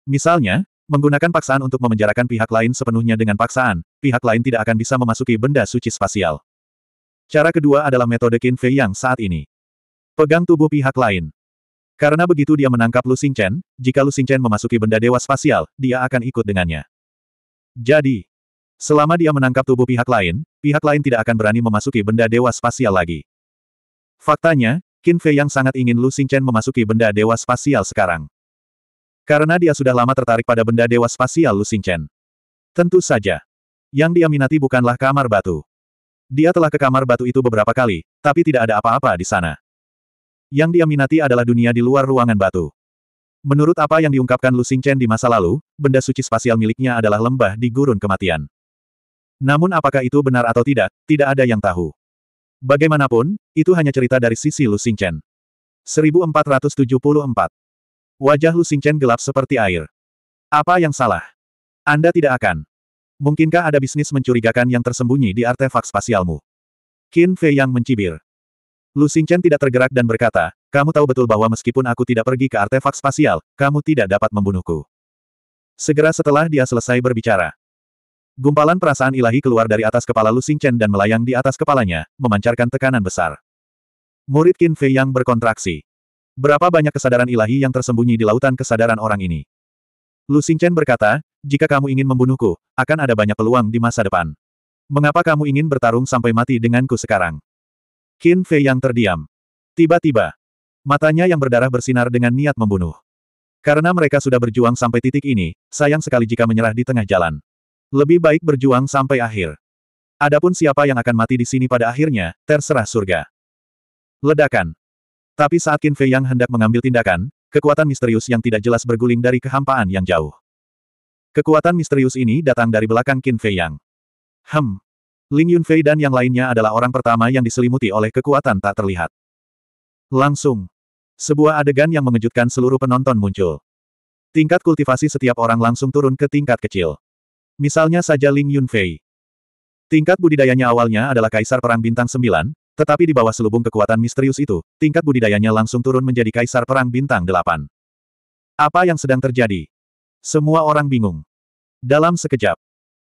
Misalnya, menggunakan paksaan untuk memenjarakan pihak lain sepenuhnya dengan paksaan, pihak lain tidak akan bisa memasuki benda suci spasial. Cara kedua adalah metode Qin Fei Yang saat ini. Pegang tubuh pihak lain. Karena begitu dia menangkap Lu Xingchen, jika Lu Xingchen memasuki benda dewa spasial, dia akan ikut dengannya. Jadi, selama dia menangkap tubuh pihak lain, pihak lain tidak akan berani memasuki benda dewa spasial lagi. Faktanya, Qin Fei yang sangat ingin Lu Xingchen memasuki benda dewa spasial sekarang. Karena dia sudah lama tertarik pada benda dewa spasial Lu Xingchen. Tentu saja. Yang dia minati bukanlah kamar batu. Dia telah ke kamar batu itu beberapa kali, tapi tidak ada apa-apa di sana. Yang dia minati adalah dunia di luar ruangan batu. Menurut apa yang diungkapkan Lu Xingchen di masa lalu, benda suci spasial miliknya adalah lembah di gurun kematian. Namun apakah itu benar atau tidak, tidak ada yang tahu. Bagaimanapun, itu hanya cerita dari sisi Lu Xingchen. 1474. Wajah Lu Xingchen gelap seperti air. Apa yang salah? Anda tidak akan. Mungkinkah ada bisnis mencurigakan yang tersembunyi di artefak spasialmu? Qin Fei yang mencibir. Lu Xingchen tidak tergerak dan berkata, kamu tahu betul bahwa meskipun aku tidak pergi ke artefak spasial, kamu tidak dapat membunuhku. Segera setelah dia selesai berbicara, gumpalan perasaan ilahi keluar dari atas kepala Lu Xingchen dan melayang di atas kepalanya, memancarkan tekanan besar. Murid Qin Fei yang berkontraksi. Berapa banyak kesadaran ilahi yang tersembunyi di lautan kesadaran orang ini? Lu Xingchen berkata, jika kamu ingin membunuhku, akan ada banyak peluang di masa depan. Mengapa kamu ingin bertarung sampai mati denganku sekarang? Qin Fei yang terdiam. Tiba-tiba, matanya yang berdarah bersinar dengan niat membunuh. Karena mereka sudah berjuang sampai titik ini, sayang sekali jika menyerah di tengah jalan. Lebih baik berjuang sampai akhir. Adapun siapa yang akan mati di sini pada akhirnya, terserah surga. Ledakan. Tapi saat Qin Fei yang hendak mengambil tindakan, kekuatan misterius yang tidak jelas berguling dari kehampaan yang jauh. Kekuatan misterius ini datang dari belakang Qin Fei yang. Hem, Ling Yunfei dan yang lainnya adalah orang pertama yang diselimuti oleh kekuatan tak terlihat. Langsung. Sebuah adegan yang mengejutkan seluruh penonton muncul. Tingkat kultivasi setiap orang langsung turun ke tingkat kecil. Misalnya saja Ling Yunfei. Tingkat budidayanya awalnya adalah Kaisar Perang Bintang 9, tetapi di bawah selubung kekuatan misterius itu, tingkat budidayanya langsung turun menjadi Kaisar Perang Bintang 8. Apa yang sedang terjadi? Semua orang bingung. Dalam sekejap,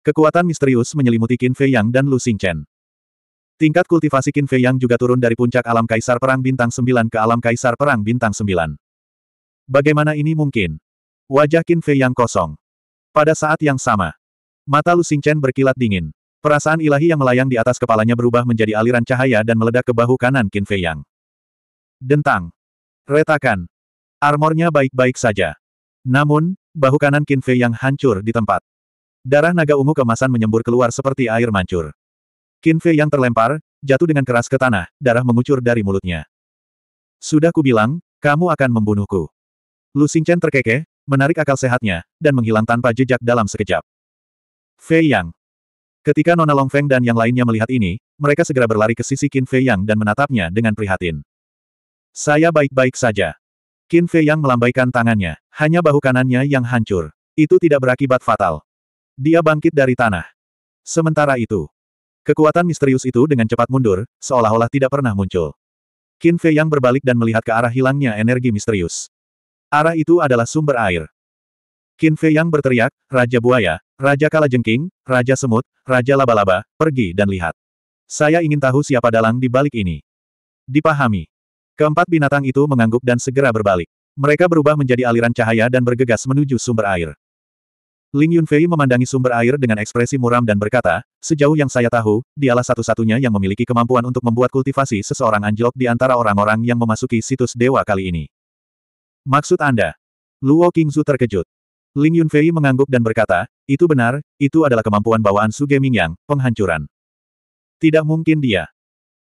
Kekuatan misterius menyelimuti Qin Fei Yang dan Lu Xingchen. Tingkat kultivasi Qin Fei Yang juga turun dari puncak alam Kaisar Perang Bintang 9 ke alam Kaisar Perang Bintang 9. Bagaimana ini mungkin? Wajah Qin Fei Yang kosong. Pada saat yang sama, mata Lu Xingchen berkilat dingin. Perasaan ilahi yang melayang di atas kepalanya berubah menjadi aliran cahaya dan meledak ke bahu kanan Qin Fei Yang. Dentang. Retakan. Armornya baik-baik saja. Namun, bahu kanan Qin Fei Yang hancur di tempat. Darah naga ungu kemasan menyembur keluar seperti air mancur. Qin Fei yang terlempar, jatuh dengan keras ke tanah, darah mengucur dari mulutnya. Sudah kubilang, kamu akan membunuhku. Lu Xingchen terkekeh, menarik akal sehatnya, dan menghilang tanpa jejak dalam sekejap. Fei Yang. Ketika Nona Long Feng dan yang lainnya melihat ini, mereka segera berlari ke sisi Qin Fei Yang dan menatapnya dengan prihatin. Saya baik-baik saja. Qin Fei Yang melambaikan tangannya, hanya bahu kanannya yang hancur. Itu tidak berakibat fatal. Dia bangkit dari tanah. Sementara itu, kekuatan misterius itu dengan cepat mundur, seolah-olah tidak pernah muncul. Qin Fei yang berbalik dan melihat ke arah hilangnya energi misterius. Arah itu adalah sumber air. Qin Fei yang berteriak, Raja Buaya, Raja Kalajengking, Raja Semut, Raja Laba-Laba, pergi dan lihat. Saya ingin tahu siapa dalang di balik ini. Dipahami. Keempat binatang itu mengangguk dan segera berbalik. Mereka berubah menjadi aliran cahaya dan bergegas menuju sumber air. Ling Yunfei memandangi sumber air dengan ekspresi muram dan berkata, sejauh yang saya tahu, dialah satu-satunya yang memiliki kemampuan untuk membuat kultivasi seseorang anjlok di antara orang-orang yang memasuki situs dewa kali ini. Maksud Anda? Luo Qingzu terkejut. Ling Yunfei mengangguk dan berkata, itu benar, itu adalah kemampuan bawaan Su Yang, penghancuran. Tidak mungkin dia.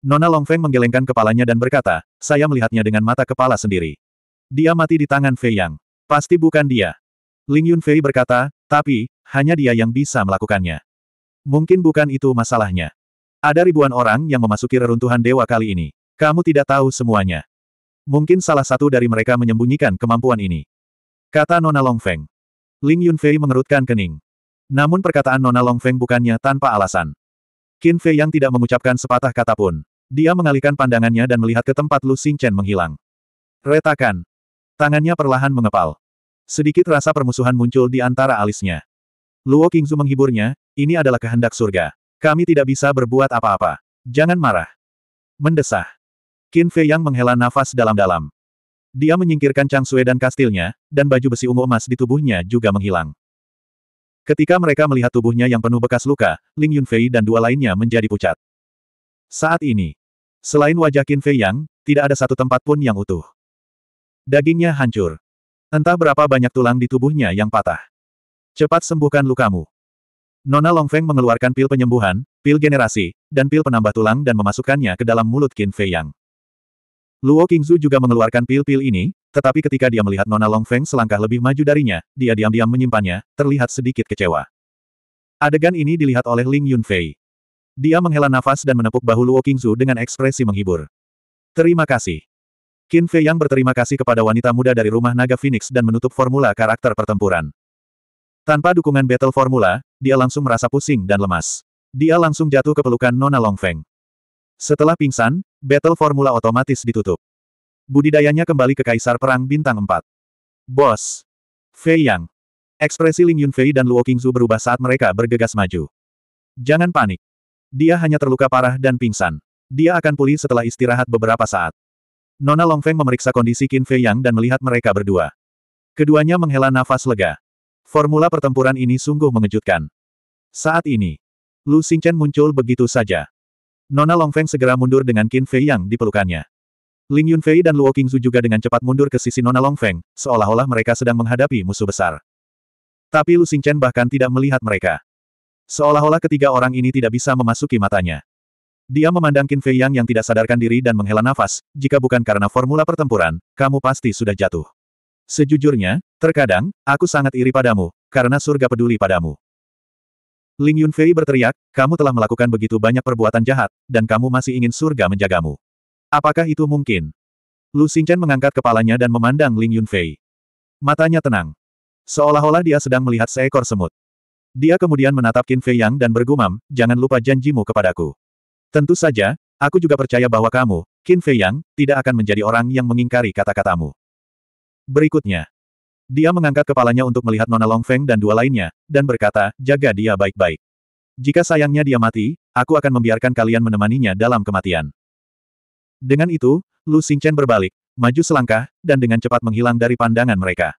Nona Longfeng menggelengkan kepalanya dan berkata, saya melihatnya dengan mata kepala sendiri. Dia mati di tangan Fei Yang. Pasti bukan dia. Ling Yunfei berkata, tapi, hanya dia yang bisa melakukannya. Mungkin bukan itu masalahnya. Ada ribuan orang yang memasuki reruntuhan dewa kali ini. Kamu tidak tahu semuanya. Mungkin salah satu dari mereka menyembunyikan kemampuan ini. Kata Nona Longfeng. Ling Yunfei mengerutkan kening. Namun perkataan Nona Longfeng bukannya tanpa alasan. Qin Fei yang tidak mengucapkan sepatah kata pun. Dia mengalihkan pandangannya dan melihat ke tempat Lu Xingchen menghilang. Retakan. Tangannya perlahan mengepal. Sedikit rasa permusuhan muncul di antara alisnya. Luo Qingzu menghiburnya, ini adalah kehendak surga. Kami tidak bisa berbuat apa-apa. Jangan marah. Mendesah. Qin Fei Yang menghela nafas dalam-dalam. Dia menyingkirkan Chang Sui dan kastilnya, dan baju besi ungu emas di tubuhnya juga menghilang. Ketika mereka melihat tubuhnya yang penuh bekas luka, Ling Yunfei dan dua lainnya menjadi pucat. Saat ini, selain wajah Qin Fei Yang, tidak ada satu tempat pun yang utuh. Dagingnya hancur. Entah berapa banyak tulang di tubuhnya yang patah. Cepat sembuhkan lukamu. Nona Longfeng mengeluarkan pil penyembuhan, pil generasi, dan pil penambah tulang dan memasukkannya ke dalam mulut Qin Fei Yang. Luo Qingzu juga mengeluarkan pil-pil ini, tetapi ketika dia melihat Nona Longfeng selangkah lebih maju darinya, dia diam-diam menyimpannya, terlihat sedikit kecewa. Adegan ini dilihat oleh Ling Yunfei. Dia menghela nafas dan menepuk bahu Luo Qingzu dengan ekspresi menghibur. Terima kasih. Qin Fei Yang berterima kasih kepada wanita muda dari rumah naga Phoenix dan menutup formula karakter pertempuran. Tanpa dukungan battle formula, dia langsung merasa pusing dan lemas. Dia langsung jatuh ke pelukan Nona Long Feng. Setelah pingsan, battle formula otomatis ditutup. Budidayanya kembali ke Kaisar Perang Bintang 4. Bos. Fei Yang. Ekspresi Ling Yunfei dan Luo Qingzu berubah saat mereka bergegas maju. Jangan panik. Dia hanya terluka parah dan pingsan. Dia akan pulih setelah istirahat beberapa saat. Nona Longfeng memeriksa kondisi Qin Fei Yang dan melihat mereka berdua. Keduanya menghela nafas lega. Formula pertempuran ini sungguh mengejutkan. Saat ini, Lu Xingchen muncul begitu saja. Nona Longfeng segera mundur dengan Qin Fei Yang di pelukannya. Ling Yunfei dan Luo Qingzu juga dengan cepat mundur ke sisi Nona Longfeng, seolah-olah mereka sedang menghadapi musuh besar. Tapi Lu Xingchen bahkan tidak melihat mereka. Seolah-olah ketiga orang ini tidak bisa memasuki matanya. Dia memandang Qin Fei Yang yang tidak sadarkan diri dan menghela nafas, jika bukan karena formula pertempuran, kamu pasti sudah jatuh. Sejujurnya, terkadang, aku sangat iri padamu, karena surga peduli padamu. Ling Yunfei berteriak, kamu telah melakukan begitu banyak perbuatan jahat, dan kamu masih ingin surga menjagamu. Apakah itu mungkin? Lu Xingchen mengangkat kepalanya dan memandang Ling Yunfei. Matanya tenang. Seolah-olah dia sedang melihat seekor semut. Dia kemudian menatap Qin Fei Yang dan bergumam, jangan lupa janjimu kepadaku. Tentu saja, aku juga percaya bahwa kamu, Qin Fei Yang, tidak akan menjadi orang yang mengingkari kata-katamu. Berikutnya. Dia mengangkat kepalanya untuk melihat Nona Long Feng dan dua lainnya, dan berkata, jaga dia baik-baik. Jika sayangnya dia mati, aku akan membiarkan kalian menemaninya dalam kematian. Dengan itu, Lu Xingchen berbalik, maju selangkah, dan dengan cepat menghilang dari pandangan mereka.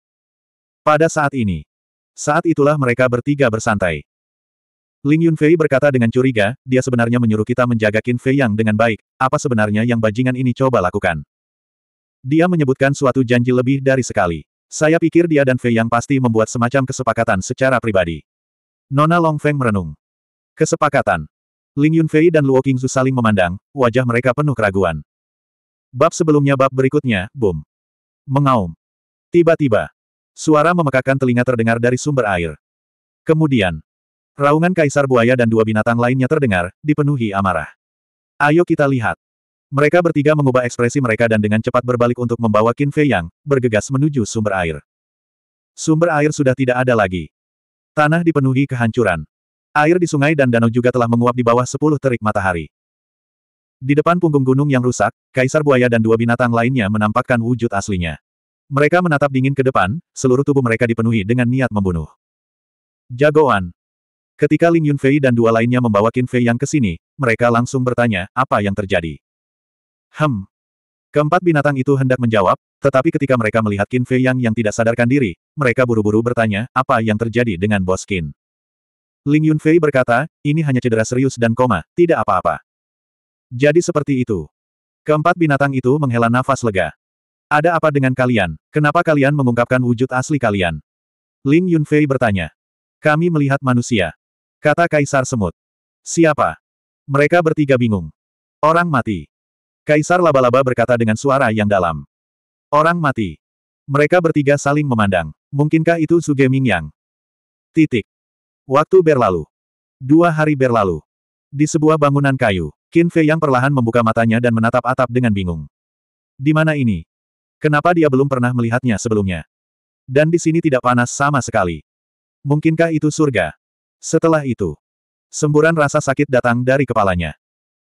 Pada saat ini. Saat itulah mereka bertiga bersantai. Ling Yunfei berkata dengan curiga, dia sebenarnya menyuruh kita menjaga Qin Fei Yang dengan baik, apa sebenarnya yang bajingan ini coba lakukan? Dia menyebutkan suatu janji lebih dari sekali. Saya pikir dia dan Fei Yang pasti membuat semacam kesepakatan secara pribadi. Nona Long Feng merenung. Kesepakatan. Ling Yunfei dan Luo Qingzu saling memandang, wajah mereka penuh keraguan. Bab sebelumnya bab berikutnya, boom. Mengaum. Tiba-tiba. Suara memekakan telinga terdengar dari sumber air. Kemudian, Raungan kaisar buaya dan dua binatang lainnya terdengar, dipenuhi amarah. Ayo kita lihat. Mereka bertiga mengubah ekspresi mereka dan dengan cepat berbalik untuk membawa Qin Fei Yang, bergegas menuju sumber air. Sumber air sudah tidak ada lagi. Tanah dipenuhi kehancuran. Air di sungai dan danau juga telah menguap di bawah sepuluh terik matahari. Di depan punggung gunung yang rusak, kaisar buaya dan dua binatang lainnya menampakkan wujud aslinya. Mereka menatap dingin ke depan, seluruh tubuh mereka dipenuhi dengan niat membunuh. Jagoan. Ketika Ling Yunfei dan dua lainnya membawa Qin Fei yang ke sini, mereka langsung bertanya, apa yang terjadi? Hmm. Keempat binatang itu hendak menjawab, tetapi ketika mereka melihat Qin Fei yang yang tidak sadarkan diri, mereka buru-buru bertanya, apa yang terjadi dengan bos Qin? Ling Yunfei berkata, ini hanya cedera serius dan koma, tidak apa-apa. Jadi seperti itu. Keempat binatang itu menghela nafas lega. Ada apa dengan kalian? Kenapa kalian mengungkapkan wujud asli kalian? Ling Yunfei bertanya. Kami melihat manusia. Kata Kaisar Semut. Siapa? Mereka bertiga bingung. Orang mati. Kaisar Laba-Laba berkata dengan suara yang dalam. Orang mati. Mereka bertiga saling memandang. Mungkinkah itu Suge Mingyang? Titik. Waktu berlalu. Dua hari berlalu. Di sebuah bangunan kayu, Qin Fei yang perlahan membuka matanya dan menatap atap dengan bingung. Di mana ini? Kenapa dia belum pernah melihatnya sebelumnya? Dan di sini tidak panas sama sekali. Mungkinkah itu surga? Setelah itu, semburan rasa sakit datang dari kepalanya.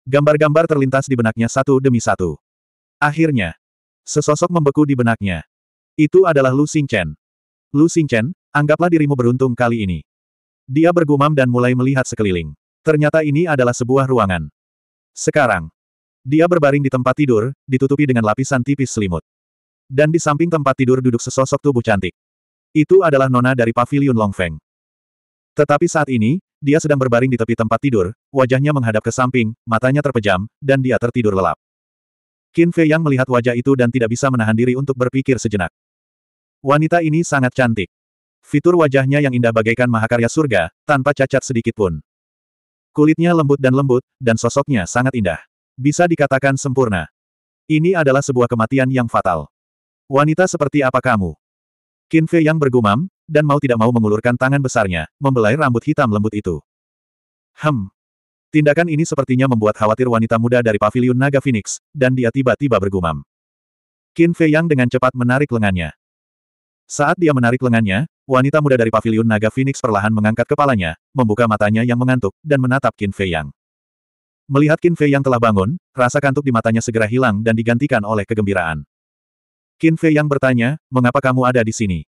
Gambar-gambar terlintas di benaknya satu demi satu. Akhirnya, sesosok membeku di benaknya. Itu adalah Lu Xingchen. Lu Xingchen, anggaplah dirimu beruntung kali ini. Dia bergumam dan mulai melihat sekeliling. Ternyata ini adalah sebuah ruangan. Sekarang, dia berbaring di tempat tidur, ditutupi dengan lapisan tipis selimut. Dan di samping tempat tidur duduk sesosok tubuh cantik. Itu adalah nona dari pavilion Longfeng. Tetapi saat ini, dia sedang berbaring di tepi tempat tidur, wajahnya menghadap ke samping, matanya terpejam, dan dia tertidur lelap. Qin Fei yang melihat wajah itu dan tidak bisa menahan diri untuk berpikir sejenak. Wanita ini sangat cantik. Fitur wajahnya yang indah bagaikan mahakarya surga, tanpa cacat sedikit pun. Kulitnya lembut dan lembut, dan sosoknya sangat indah. Bisa dikatakan sempurna. Ini adalah sebuah kematian yang fatal. Wanita seperti apa kamu? Qin Fei yang bergumam, dan mau tidak mau mengulurkan tangan besarnya, membelai rambut hitam lembut itu. Hem. Tindakan ini sepertinya membuat khawatir wanita muda dari paviliun Naga Phoenix, dan dia tiba-tiba bergumam. Qin Fei Yang dengan cepat menarik lengannya. Saat dia menarik lengannya, wanita muda dari paviliun Naga Phoenix perlahan mengangkat kepalanya, membuka matanya yang mengantuk, dan menatap Qin Fei Yang. Melihat Qin Fei Yang telah bangun, rasa kantuk di matanya segera hilang dan digantikan oleh kegembiraan. Qin Fei Yang bertanya, mengapa kamu ada di sini?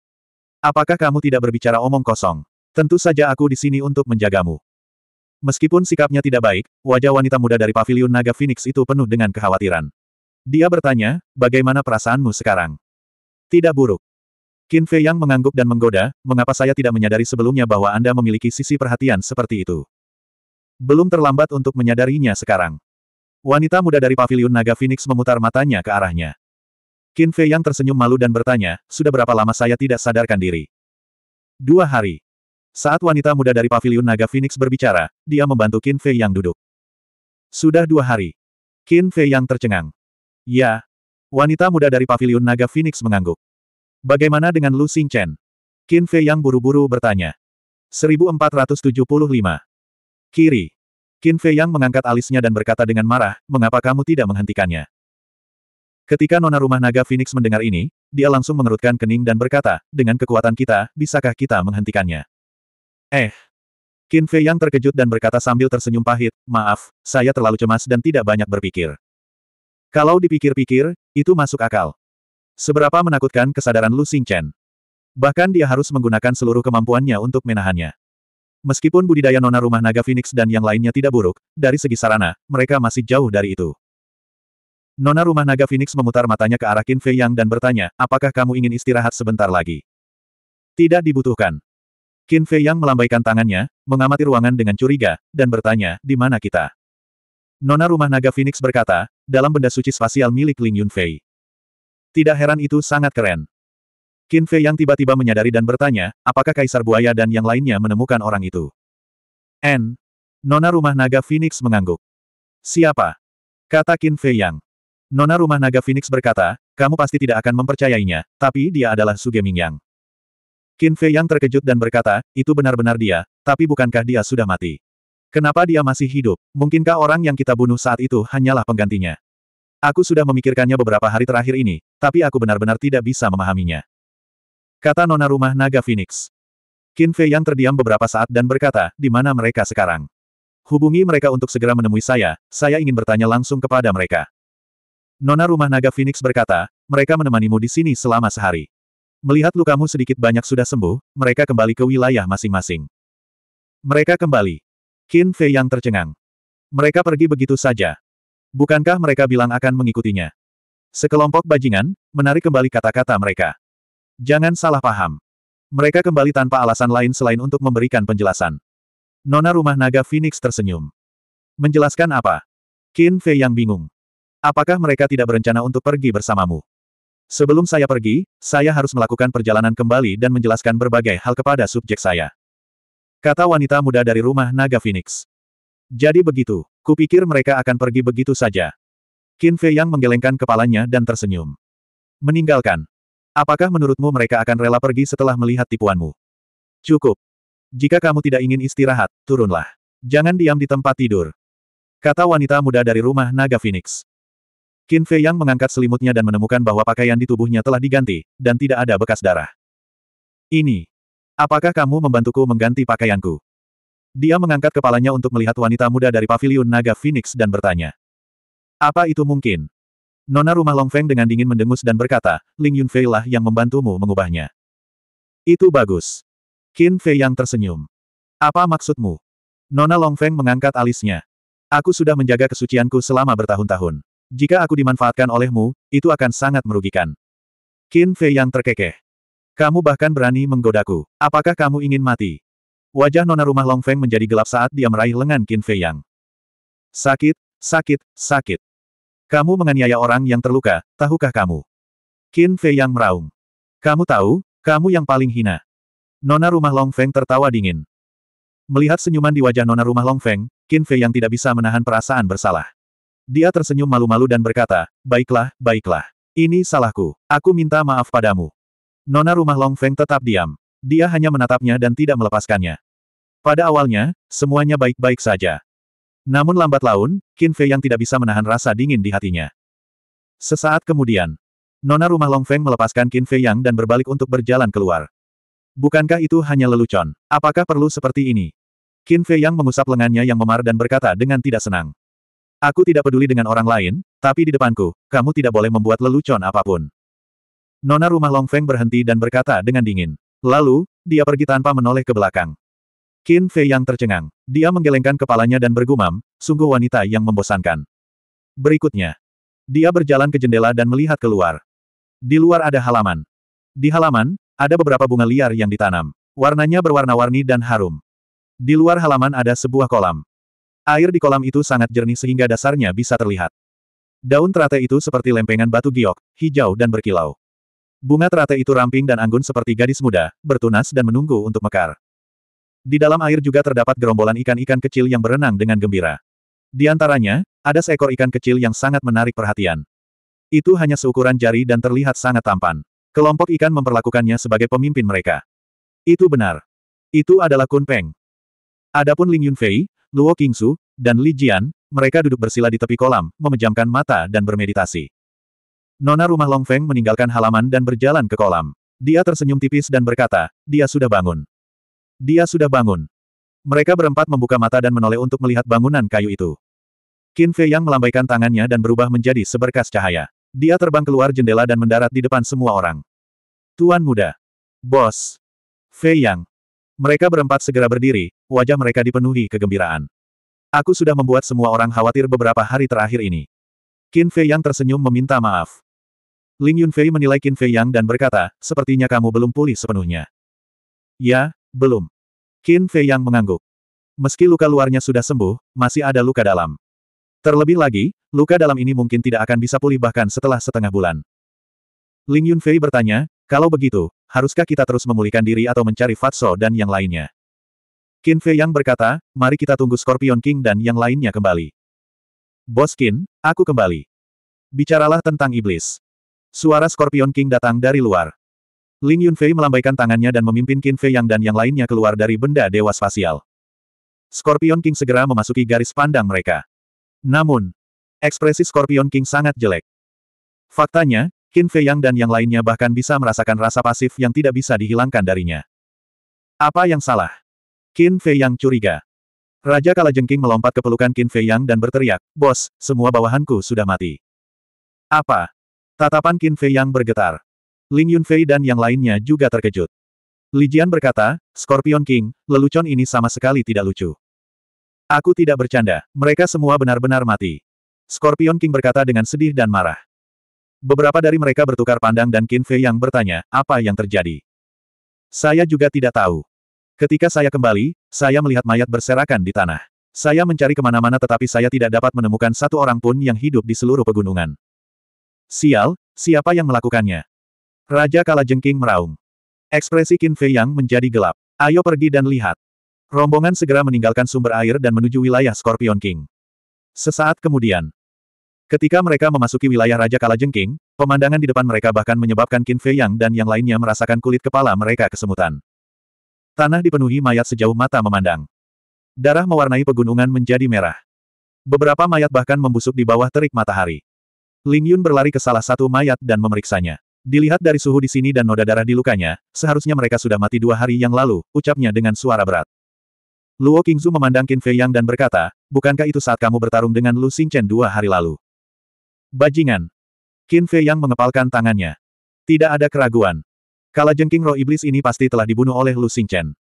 Apakah kamu tidak berbicara omong kosong? Tentu saja aku di sini untuk menjagamu. Meskipun sikapnya tidak baik, wajah wanita muda dari paviliun naga Phoenix itu penuh dengan kekhawatiran. Dia bertanya, bagaimana perasaanmu sekarang? Tidak buruk. Qin Fei yang mengangguk dan menggoda, mengapa saya tidak menyadari sebelumnya bahwa Anda memiliki sisi perhatian seperti itu? Belum terlambat untuk menyadarinya sekarang. Wanita muda dari paviliun naga Phoenix memutar matanya ke arahnya. Qin Fei yang tersenyum malu dan bertanya, sudah berapa lama saya tidak sadarkan diri? Dua hari. Saat wanita muda dari paviliun naga Phoenix berbicara, dia membantu Qin Fei yang duduk. Sudah dua hari. Qin Fei yang tercengang. Ya. Wanita muda dari paviliun naga Phoenix mengangguk. Bagaimana dengan Lu Xing Chen? Qin Fei yang buru-buru bertanya. 1475. Kiri. Qin Fei yang mengangkat alisnya dan berkata dengan marah, mengapa kamu tidak menghentikannya? Ketika nona rumah naga Phoenix mendengar ini, dia langsung mengerutkan kening dan berkata, dengan kekuatan kita, bisakah kita menghentikannya? Eh. Qin Fei yang terkejut dan berkata sambil tersenyum pahit, maaf, saya terlalu cemas dan tidak banyak berpikir. Kalau dipikir-pikir, itu masuk akal. Seberapa menakutkan kesadaran Lu Xingchen. Bahkan dia harus menggunakan seluruh kemampuannya untuk menahannya. Meskipun budidaya nona rumah naga Phoenix dan yang lainnya tidak buruk, dari segi sarana, mereka masih jauh dari itu. Nona rumah naga Phoenix memutar matanya ke arah Qin Fei Yang dan bertanya, apakah kamu ingin istirahat sebentar lagi? Tidak dibutuhkan. Qin Fei Yang melambaikan tangannya, mengamati ruangan dengan curiga, dan bertanya, di mana kita? Nona rumah naga Phoenix berkata, dalam benda suci spasial milik Ling Yun Fei. Tidak heran itu sangat keren. Qin Fei Yang tiba-tiba menyadari dan bertanya, apakah Kaisar Buaya dan yang lainnya menemukan orang itu? N. Nona rumah naga Phoenix mengangguk. Siapa? Kata Qin Fei Yang. Nona rumah naga Phoenix berkata, kamu pasti tidak akan mempercayainya, tapi dia adalah Sugeming Yang. Qin Fei Yang terkejut dan berkata, itu benar-benar dia, tapi bukankah dia sudah mati? Kenapa dia masih hidup? Mungkinkah orang yang kita bunuh saat itu hanyalah penggantinya? Aku sudah memikirkannya beberapa hari terakhir ini, tapi aku benar-benar tidak bisa memahaminya. Kata nona rumah naga Phoenix. Qin Fei yang terdiam beberapa saat dan berkata, di mana mereka sekarang? Hubungi mereka untuk segera menemui saya, saya ingin bertanya langsung kepada mereka. Nona rumah naga Phoenix berkata, mereka menemanimu di sini selama sehari. Melihat lukamu sedikit banyak sudah sembuh, mereka kembali ke wilayah masing-masing. Mereka kembali. Qin Fei yang tercengang. Mereka pergi begitu saja. Bukankah mereka bilang akan mengikutinya? Sekelompok bajingan, menarik kembali kata-kata mereka. Jangan salah paham. Mereka kembali tanpa alasan lain selain untuk memberikan penjelasan. Nona rumah naga Phoenix tersenyum. Menjelaskan apa? Qin Fei yang bingung. Apakah mereka tidak berencana untuk pergi bersamamu? Sebelum saya pergi, saya harus melakukan perjalanan kembali dan menjelaskan berbagai hal kepada subjek saya. Kata wanita muda dari rumah naga Phoenix. Jadi begitu, kupikir mereka akan pergi begitu saja. Qin Fei yang menggelengkan kepalanya dan tersenyum. Meninggalkan. Apakah menurutmu mereka akan rela pergi setelah melihat tipuanmu? Cukup. Jika kamu tidak ingin istirahat, turunlah. Jangan diam di tempat tidur. Kata wanita muda dari rumah naga Phoenix. Qin Fei Yang mengangkat selimutnya dan menemukan bahwa pakaian di tubuhnya telah diganti, dan tidak ada bekas darah. Ini. Apakah kamu membantuku mengganti pakaianku? Dia mengangkat kepalanya untuk melihat wanita muda dari paviliun naga Phoenix dan bertanya. Apa itu mungkin? Nona rumah Long Feng dengan dingin mendengus dan berkata, Ling Yun Fei lah yang membantumu mengubahnya. Itu bagus. Qin Fei Yang tersenyum. Apa maksudmu? Nona Long Feng mengangkat alisnya. Aku sudah menjaga kesucianku selama bertahun-tahun. Jika aku dimanfaatkan olehmu, itu akan sangat merugikan. Qin Fei yang terkekeh. Kamu bahkan berani menggodaku. Apakah kamu ingin mati? Wajah nona rumah Long Feng menjadi gelap saat dia meraih lengan Qin Fei Yang. Sakit, sakit, sakit. Kamu menganiaya orang yang terluka, tahukah kamu? Qin Fei Yang meraung. Kamu tahu, kamu yang paling hina. Nona rumah Long Feng tertawa dingin. Melihat senyuman di wajah nona rumah Long Feng, Qin Fei Yang tidak bisa menahan perasaan bersalah. Dia tersenyum malu-malu dan berkata, Baiklah, baiklah. Ini salahku. Aku minta maaf padamu. Nona rumah Long Feng tetap diam. Dia hanya menatapnya dan tidak melepaskannya. Pada awalnya, semuanya baik-baik saja. Namun lambat laun, Qin Fei yang tidak bisa menahan rasa dingin di hatinya. Sesaat kemudian, Nona rumah Long Feng melepaskan Qin Fei Yang dan berbalik untuk berjalan keluar. Bukankah itu hanya lelucon? Apakah perlu seperti ini? Qin Fei Yang mengusap lengannya yang memar dan berkata dengan tidak senang. Aku tidak peduli dengan orang lain, tapi di depanku, kamu tidak boleh membuat lelucon apapun. Nona rumah Long Feng berhenti dan berkata dengan dingin. Lalu, dia pergi tanpa menoleh ke belakang. Qin Fei yang tercengang. Dia menggelengkan kepalanya dan bergumam, sungguh wanita yang membosankan. Berikutnya. Dia berjalan ke jendela dan melihat keluar. Di luar ada halaman. Di halaman, ada beberapa bunga liar yang ditanam. Warnanya berwarna-warni dan harum. Di luar halaman ada sebuah kolam. Air di kolam itu sangat jernih sehingga dasarnya bisa terlihat. Daun teratai itu seperti lempengan batu giok, hijau dan berkilau. Bunga teratai itu ramping dan anggun seperti gadis muda, bertunas dan menunggu untuk mekar. Di dalam air juga terdapat gerombolan ikan-ikan kecil yang berenang dengan gembira. Di antaranya, ada seekor ikan kecil yang sangat menarik perhatian. Itu hanya seukuran jari dan terlihat sangat tampan. Kelompok ikan memperlakukannya sebagai pemimpin mereka. Itu benar. Itu adalah Kun Peng. Adapun Ling Yunfei, Luo Qingsu, dan Li Jian, mereka duduk bersila di tepi kolam, memejamkan mata dan bermeditasi. Nona rumah Long Feng meninggalkan halaman dan berjalan ke kolam. Dia tersenyum tipis dan berkata, dia sudah bangun. Dia sudah bangun. Mereka berempat membuka mata dan menoleh untuk melihat bangunan kayu itu. Qin Fei Yang melambaikan tangannya dan berubah menjadi seberkas cahaya. Dia terbang keluar jendela dan mendarat di depan semua orang. Tuan muda. Bos. Fei Yang. Mereka berempat segera berdiri, wajah mereka dipenuhi kegembiraan. Aku sudah membuat semua orang khawatir beberapa hari terakhir ini. Qin Fei Yang tersenyum meminta maaf. Ling Yunfei menilai Qin Fei Yang dan berkata, sepertinya kamu belum pulih sepenuhnya. Ya, belum. Qin Fei Yang mengangguk. Meski luka luarnya sudah sembuh, masih ada luka dalam. Terlebih lagi, luka dalam ini mungkin tidak akan bisa pulih bahkan setelah setengah bulan. Ling Yunfei bertanya, kalau begitu, haruskah kita terus memulihkan diri atau mencari Fatso dan yang lainnya? Qin Fei Yang berkata, mari kita tunggu Scorpion King dan yang lainnya kembali. Bos Qin, aku kembali. Bicaralah tentang iblis. Suara Scorpion King datang dari luar. Ling Yunfei melambaikan tangannya dan memimpin Qin Fei Yang dan yang lainnya keluar dari benda dewa spasial. Scorpion King segera memasuki garis pandang mereka. Namun, ekspresi Scorpion King sangat jelek. Faktanya, Qin Fei Yang dan yang lainnya bahkan bisa merasakan rasa pasif yang tidak bisa dihilangkan darinya. Apa yang salah? Qin Fei Yang curiga. Raja Kalajengking melompat ke pelukan Qin Fei Yang dan berteriak, Bos, semua bawahanku sudah mati. Apa? Tatapan Qin Fei Yang bergetar. Ling Yunfei dan yang lainnya juga terkejut. Li Jian berkata, Scorpion King, lelucon ini sama sekali tidak lucu. Aku tidak bercanda, mereka semua benar-benar mati. Scorpion King berkata dengan sedih dan marah. Beberapa dari mereka bertukar pandang dan Qin Fei yang bertanya, apa yang terjadi? Saya juga tidak tahu. Ketika saya kembali, saya melihat mayat berserakan di tanah. Saya mencari kemana-mana tetapi saya tidak dapat menemukan satu orang pun yang hidup di seluruh pegunungan. Sial, siapa yang melakukannya? Raja Kalajengking meraung. Ekspresi Qin Fei yang menjadi gelap. Ayo pergi dan lihat. Rombongan segera meninggalkan sumber air dan menuju wilayah Scorpion King. Sesaat kemudian, Ketika mereka memasuki wilayah Raja Kalajengking, pemandangan di depan mereka bahkan menyebabkan Qin Fei Yang dan yang lainnya merasakan kulit kepala mereka kesemutan. Tanah dipenuhi mayat sejauh mata memandang. Darah mewarnai pegunungan menjadi merah. Beberapa mayat bahkan membusuk di bawah terik matahari. Ling Yun berlari ke salah satu mayat dan memeriksanya. Dilihat dari suhu di sini dan noda darah di lukanya, seharusnya mereka sudah mati dua hari yang lalu, ucapnya dengan suara berat. Luo Qingzu memandang Qin Fei Yang dan berkata, bukankah itu saat kamu bertarung dengan Lu Xingchen dua hari lalu? Bajingan. Qin Fei yang mengepalkan tangannya. Tidak ada keraguan. Kalajengking roh iblis ini pasti telah dibunuh oleh Lu Chen.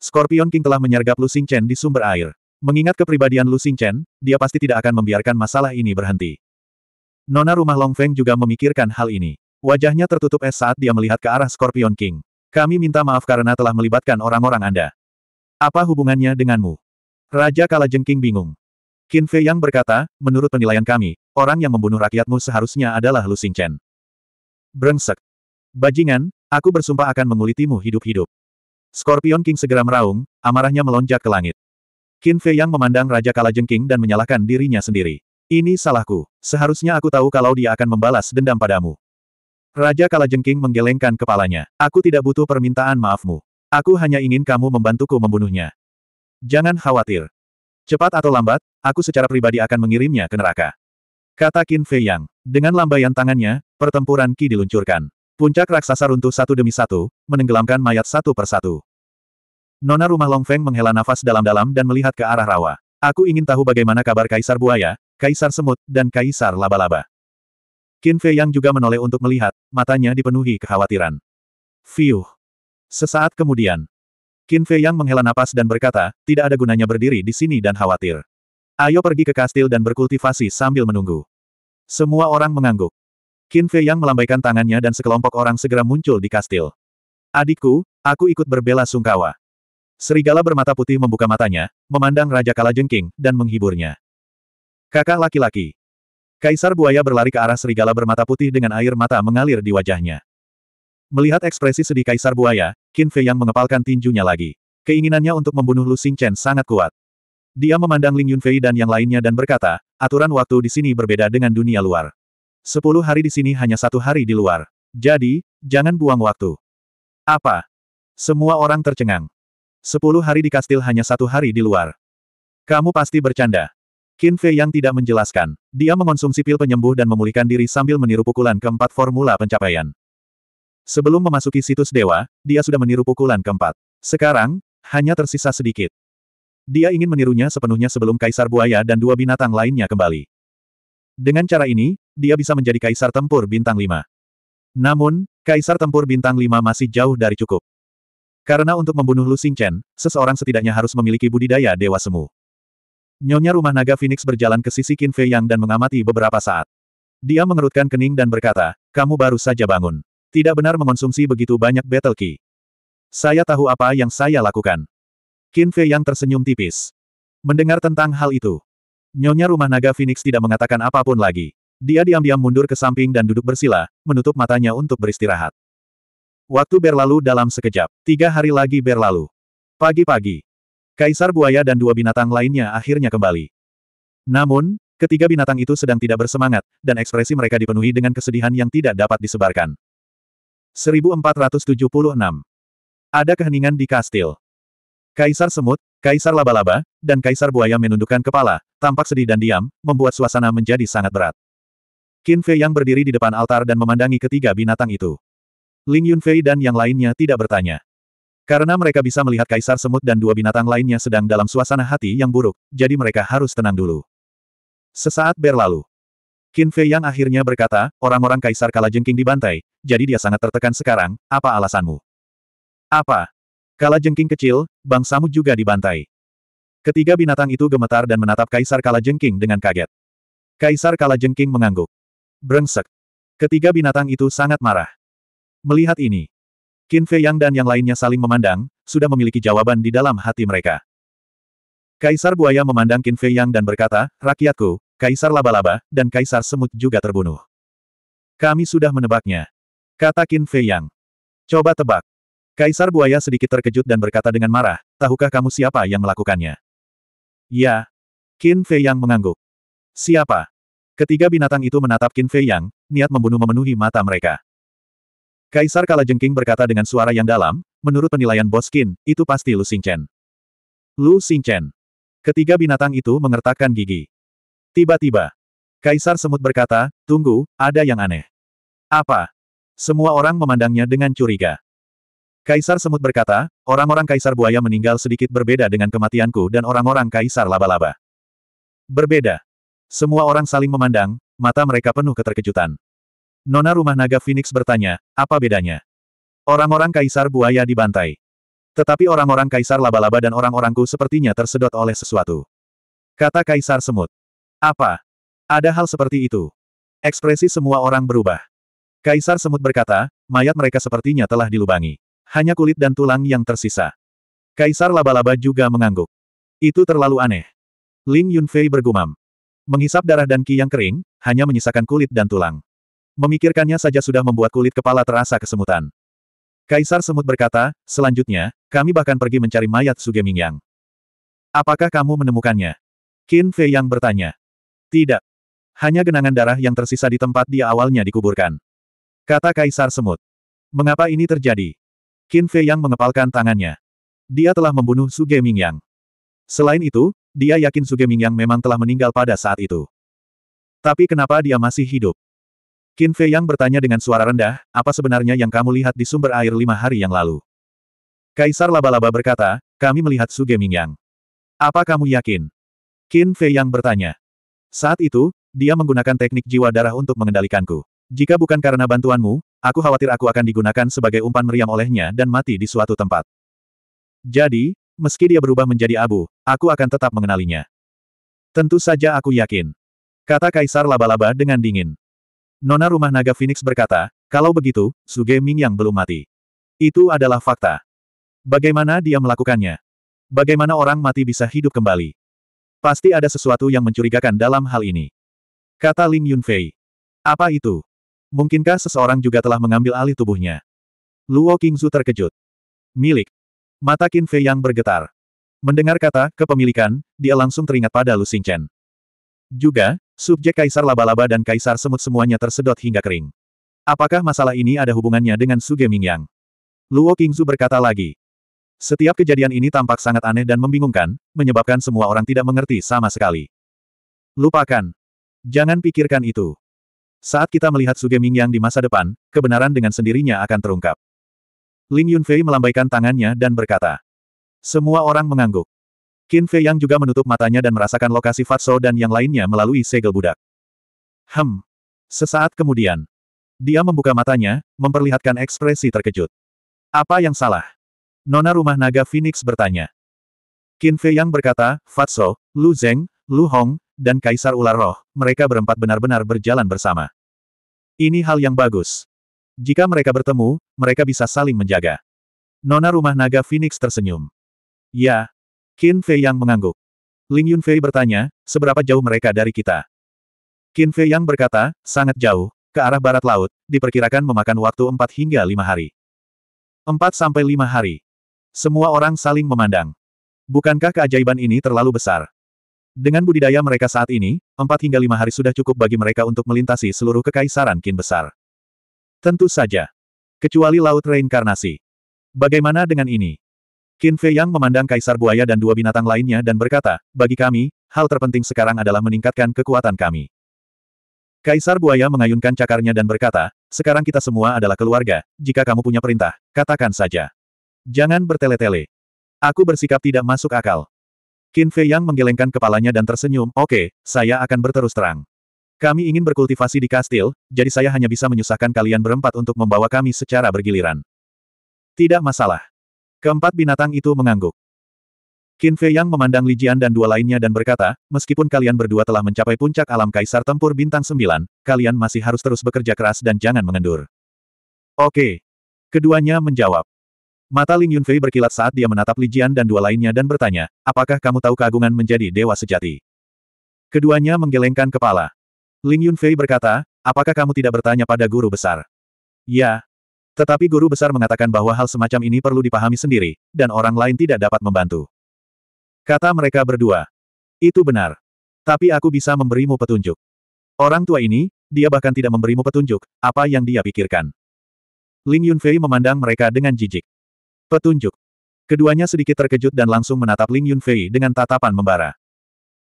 Scorpion King telah menyergap Lu Chen di sumber air. Mengingat kepribadian Lu Chen, dia pasti tidak akan membiarkan masalah ini berhenti. Nona rumah Long Feng juga memikirkan hal ini. Wajahnya tertutup es saat dia melihat ke arah Scorpion King. Kami minta maaf karena telah melibatkan orang-orang Anda. Apa hubungannya denganmu? Raja Kalajengking bingung. Qin Fei Yang berkata, menurut penilaian kami, orang yang membunuh rakyatmu seharusnya adalah Lu Xingchen. Brengsek. Bajingan, aku bersumpah akan mengulitimu hidup-hidup. Scorpion King segera meraung, amarahnya melonjak ke langit. Qin Fei Yang memandang Raja Kalajengking dan menyalahkan dirinya sendiri. Ini salahku. Seharusnya aku tahu kalau dia akan membalas dendam padamu. Raja Kalajengking menggelengkan kepalanya. Aku tidak butuh permintaan maafmu. Aku hanya ingin kamu membantuku membunuhnya. Jangan khawatir. Cepat atau lambat, aku secara pribadi akan mengirimnya ke neraka. Kata Qin Fei Yang. Dengan lambaian tangannya, pertempuran Qi diluncurkan. Puncak raksasa runtuh satu demi satu, menenggelamkan mayat satu persatu. Nona rumah Long Feng menghela nafas dalam-dalam dan melihat ke arah rawa. Aku ingin tahu bagaimana kabar Kaisar Buaya, Kaisar Semut, dan Kaisar Laba-Laba. Qin Fei Yang juga menoleh untuk melihat, matanya dipenuhi kekhawatiran. Fiuh. Sesaat kemudian, Qin Fei Yang menghela nafas dan berkata, tidak ada gunanya berdiri di sini dan khawatir. Ayo pergi ke kastil dan berkultivasi sambil menunggu. Semua orang mengangguk. Qin Fei Yang melambaikan tangannya dan sekelompok orang segera muncul di kastil. Adikku, aku ikut berbela sungkawa. Serigala bermata putih membuka matanya, memandang Raja Kalajengking, dan menghiburnya. Kakak laki-laki. Kaisar buaya berlari ke arah serigala bermata putih dengan air mata mengalir di wajahnya. Melihat ekspresi sedih Kaisar buaya, Qin Fei Yang mengepalkan tinjunya lagi. Keinginannya untuk membunuh Lu Xingchen sangat kuat. Dia memandang Ling Yunfei dan yang lainnya dan berkata, aturan waktu di sini berbeda dengan dunia luar. Sepuluh hari di sini hanya satu hari di luar. Jadi, jangan buang waktu. Apa? Semua orang tercengang. Sepuluh hari di kastil hanya satu hari di luar. Kamu pasti bercanda. Qin Fei yang tidak menjelaskan. Dia mengonsumsi pil penyembuh dan memulihkan diri sambil meniru pukulan keempat formula pencapaian. Sebelum memasuki situs dewa, dia sudah meniru pukulan keempat. Sekarang, hanya tersisa sedikit. Dia ingin menirunya sepenuhnya sebelum Kaisar Buaya dan dua binatang lainnya kembali. Dengan cara ini, dia bisa menjadi Kaisar Tempur Bintang Lima. Namun, Kaisar Tempur Bintang Lima masih jauh dari cukup. Karena untuk membunuh Lu Xingchen, seseorang setidaknya harus memiliki budidaya Dewa Semu. Nyonya rumah naga Phoenix berjalan ke sisi Qin Fei Yang dan mengamati beberapa saat. Dia mengerutkan kening dan berkata, kamu baru saja bangun. Tidak benar mengonsumsi begitu banyak battle key. Saya tahu apa yang saya lakukan. Qin Fei yang tersenyum tipis. Mendengar tentang hal itu, Nyonya rumah naga Phoenix tidak mengatakan apapun lagi. Dia diam-diam mundur ke samping dan duduk bersila, menutup matanya untuk beristirahat. Waktu berlalu dalam sekejap, tiga hari lagi berlalu. Pagi-pagi, Kaisar Buaya dan dua binatang lainnya akhirnya kembali. Namun, ketiga binatang itu sedang tidak bersemangat, dan ekspresi mereka dipenuhi dengan kesedihan yang tidak dapat disebarkan. 1476 Ada keheningan di kastil. Kaisar Semut, Kaisar Laba-Laba, dan Kaisar Buaya menundukkan kepala, tampak sedih dan diam, membuat suasana menjadi sangat berat. Qin Fei yang berdiri di depan altar dan memandangi ketiga binatang itu. Ling Yunfei dan yang lainnya tidak bertanya. Karena mereka bisa melihat Kaisar Semut dan dua binatang lainnya sedang dalam suasana hati yang buruk, jadi mereka harus tenang dulu. Sesaat berlalu. Qin Fei yang akhirnya berkata, orang-orang Kaisar Kalajengking dibantai, jadi dia sangat tertekan sekarang, apa alasanmu? Apa? Kala jengking kecil, Bang Samud juga dibantai. Ketiga binatang itu gemetar dan menatap Kaisar Kala Jengking dengan kaget. Kaisar Kala Jengking mengangguk. Brengsek. Ketiga binatang itu sangat marah. Melihat ini, Qin Fei Yang dan yang lainnya saling memandang, sudah memiliki jawaban di dalam hati mereka. Kaisar Buaya memandang Qin Fei Yang dan berkata, Rakyatku, Kaisar Laba-Laba, dan Kaisar Semut juga terbunuh. Kami sudah menebaknya. Kata Qin Fei Yang. Coba tebak. Kaisar Buaya sedikit terkejut dan berkata dengan marah, tahukah kamu siapa yang melakukannya? Ya. Qin Fei Yang mengangguk. Siapa? Ketiga binatang itu menatap Qin Fei Yang, niat membunuh memenuhi mata mereka. Kaisar Kalajengking berkata dengan suara yang dalam, menurut penilaian bos Qin, itu pasti Lu Xingchen. Lu Xingchen. Ketiga binatang itu mengertakkan gigi. Tiba-tiba, Kaisar Semut berkata, tunggu, ada yang aneh. Apa? Semua orang memandangnya dengan curiga. Kaisar Semut berkata, orang-orang Kaisar Buaya meninggal sedikit berbeda dengan kematianku dan orang-orang Kaisar Laba-Laba. Berbeda. Semua orang saling memandang, mata mereka penuh keterkejutan. Nona rumah naga Phoenix bertanya, apa bedanya? Orang-orang Kaisar Buaya dibantai. Tetapi orang-orang Kaisar Laba-Laba dan orang-orangku sepertinya tersedot oleh sesuatu. Kata Kaisar Semut. Apa? Ada hal seperti itu. Ekspresi semua orang berubah. Kaisar Semut berkata, mayat mereka sepertinya telah dilubangi. Hanya kulit dan tulang yang tersisa. Kaisar laba-laba juga mengangguk. Itu terlalu aneh. Ling Yunfei bergumam. Menghisap darah dan ki yang kering, hanya menyisakan kulit dan tulang. Memikirkannya saja sudah membuat kulit kepala terasa kesemutan. Kaisar Semut berkata, selanjutnya, kami bahkan pergi mencari mayat Suge Mingyang. Apakah kamu menemukannya? Qin Fei yang bertanya. Tidak. Hanya genangan darah yang tersisa di tempat dia awalnya dikuburkan. Kata Kaisar Semut. Mengapa ini terjadi? Qin Fei Yang mengepalkan tangannya. Dia telah membunuh Su Mingyang. Selain itu, dia yakin Su Mingyang memang telah meninggal pada saat itu. Tapi kenapa dia masih hidup? Qin Fei Yang bertanya dengan suara rendah, apa sebenarnya yang kamu lihat di sumber air lima hari yang lalu? Kaisar Laba-Laba berkata, kami melihat Su Mingyang. Apa kamu yakin? Qin Fei Yang bertanya. Saat itu, dia menggunakan teknik jiwa darah untuk mengendalikanku. Jika bukan karena bantuanmu, aku khawatir aku akan digunakan sebagai umpan meriam olehnya dan mati di suatu tempat. Jadi, meski dia berubah menjadi abu, aku akan tetap mengenalinya. Tentu saja aku yakin. Kata Kaisar laba-laba dengan dingin. Nona rumah naga Phoenix berkata, kalau begitu, Suge Ming yang belum mati. Itu adalah fakta. Bagaimana dia melakukannya? Bagaimana orang mati bisa hidup kembali? Pasti ada sesuatu yang mencurigakan dalam hal ini. Kata Ling Yunfei. Apa itu? Mungkinkah seseorang juga telah mengambil alih tubuhnya? Luo Qingzu terkejut. Milik. Mata Qin Fei yang bergetar. Mendengar kata kepemilikan, dia langsung teringat pada Lu Xingchen. Juga, subjek Kaisar Laba-Laba dan Kaisar Semut semuanya tersedot hingga kering. Apakah masalah ini ada hubungannya dengan Suge Mingyang? Luo Qingzu berkata lagi. Setiap kejadian ini tampak sangat aneh dan membingungkan, menyebabkan semua orang tidak mengerti sama sekali. Lupakan. Jangan pikirkan itu. Saat kita melihat Suge yang di masa depan, kebenaran dengan sendirinya akan terungkap. Ling Yunfei melambaikan tangannya dan berkata. Semua orang mengangguk. Qin Fei Yang juga menutup matanya dan merasakan lokasi Fatso dan yang lainnya melalui segel budak. Hem. Sesaat kemudian. Dia membuka matanya, memperlihatkan ekspresi terkejut. Apa yang salah? Nona rumah naga Phoenix bertanya. Qin Fei Yang berkata, Fatso, Lu Zeng, Lu Hong, dan Kaisar Ular Roh, mereka berempat benar-benar berjalan bersama. Ini hal yang bagus. Jika mereka bertemu, mereka bisa saling menjaga. Nona rumah naga Phoenix tersenyum. Ya. Qin Fei Yang mengangguk. Ling Yun Yunfei bertanya, seberapa jauh mereka dari kita? Qin Fei Yang berkata, sangat jauh, ke arah barat laut, diperkirakan memakan waktu 4 hingga 5 hari. 4 sampai 5 hari. Semua orang saling memandang. Bukankah keajaiban ini terlalu besar? Dengan budidaya mereka saat ini, empat hingga lima hari sudah cukup bagi mereka untuk melintasi seluruh kekaisaran Kin besar. Tentu saja. Kecuali Laut Reinkarnasi. Bagaimana dengan ini? Qin Fei Yang memandang Kaisar Buaya dan dua binatang lainnya dan berkata, bagi kami, hal terpenting sekarang adalah meningkatkan kekuatan kami. Kaisar Buaya mengayunkan cakarnya dan berkata, sekarang kita semua adalah keluarga, jika kamu punya perintah, katakan saja. Jangan bertele-tele. Aku bersikap tidak masuk akal. Qin Fei Yang menggelengkan kepalanya dan tersenyum, oke, okay, saya akan berterus terang. Kami ingin berkultivasi di kastil, jadi saya hanya bisa menyusahkan kalian berempat untuk membawa kami secara bergiliran. Tidak masalah. Keempat binatang itu mengangguk. Qin Fei Yang memandang Li Jian dan dua lainnya dan berkata, meskipun kalian berdua telah mencapai puncak alam kaisar tempur bintang Sembilan, kalian masih harus terus bekerja keras dan jangan mengendur. Oke. Keduanya menjawab. Mata Ling Yunfei berkilat saat dia menatap Li Jian dan dua lainnya dan bertanya, apakah kamu tahu keagungan menjadi dewa sejati? Keduanya menggelengkan kepala. Ling Yunfei berkata, apakah kamu tidak bertanya pada guru besar? Ya. Tetapi guru besar mengatakan bahwa hal semacam ini perlu dipahami sendiri, dan orang lain tidak dapat membantu. Kata mereka berdua. Itu benar. Tapi aku bisa memberimu petunjuk. Orang tua ini, dia bahkan tidak memberimu petunjuk, apa yang dia pikirkan. Ling Yunfei memandang mereka dengan jijik. Petunjuk. Keduanya sedikit terkejut dan langsung menatap Ling Yunfei dengan tatapan membara.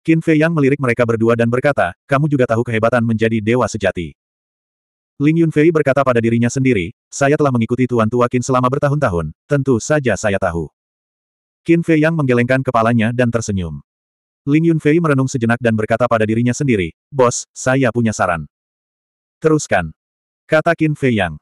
Qin Fei Yang melirik mereka berdua dan berkata, kamu juga tahu kehebatan menjadi dewa sejati. Ling Yunfei berkata pada dirinya sendiri, saya telah mengikuti Tuan Tua Qin selama bertahun-tahun, tentu saja saya tahu. Qin Fei Yang menggelengkan kepalanya dan tersenyum. Ling Yunfei merenung sejenak dan berkata pada dirinya sendiri, Bos, saya punya saran. Teruskan. Kata Qin Fei Yang.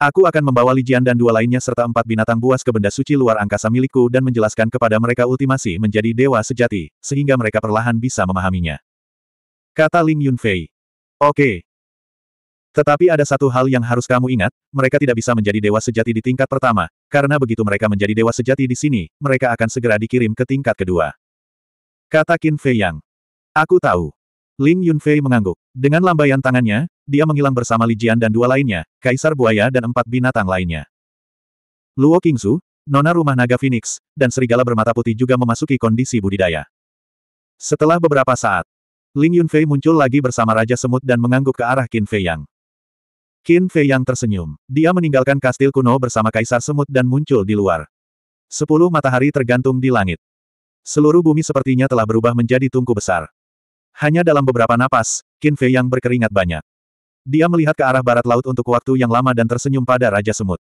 Aku akan membawa Lijian dan dua lainnya serta empat binatang buas ke benda suci luar angkasa milikku dan menjelaskan kepada mereka ultimasi menjadi dewa sejati, sehingga mereka perlahan bisa memahaminya. Kata Ling Yunfei. Oke. Tetapi ada satu hal yang harus kamu ingat, mereka tidak bisa menjadi dewa sejati di tingkat pertama, karena begitu mereka menjadi dewa sejati di sini, mereka akan segera dikirim ke tingkat kedua. Kata Qin Fei Yang. Aku tahu. Ling Yunfei mengangguk. Dengan lambaian tangannya, dia menghilang bersama Li Jian dan dua lainnya, Kaisar Buaya dan empat binatang lainnya. Luo Qingzu, Nona Rumah Naga Phoenix, dan Serigala Bermata Putih juga memasuki kondisi budidaya. Setelah beberapa saat, Ling Yunfei muncul lagi bersama Raja Semut dan mengangguk ke arah Qin Fei Qin Fei tersenyum. Dia meninggalkan kastil kuno bersama Kaisar Semut dan muncul di luar. Sepuluh matahari tergantung di langit. Seluruh bumi sepertinya telah berubah menjadi tungku besar. Hanya dalam beberapa napas, Qin Fei yang berkeringat banyak. Dia melihat ke arah barat laut untuk waktu yang lama dan tersenyum pada Raja Semut.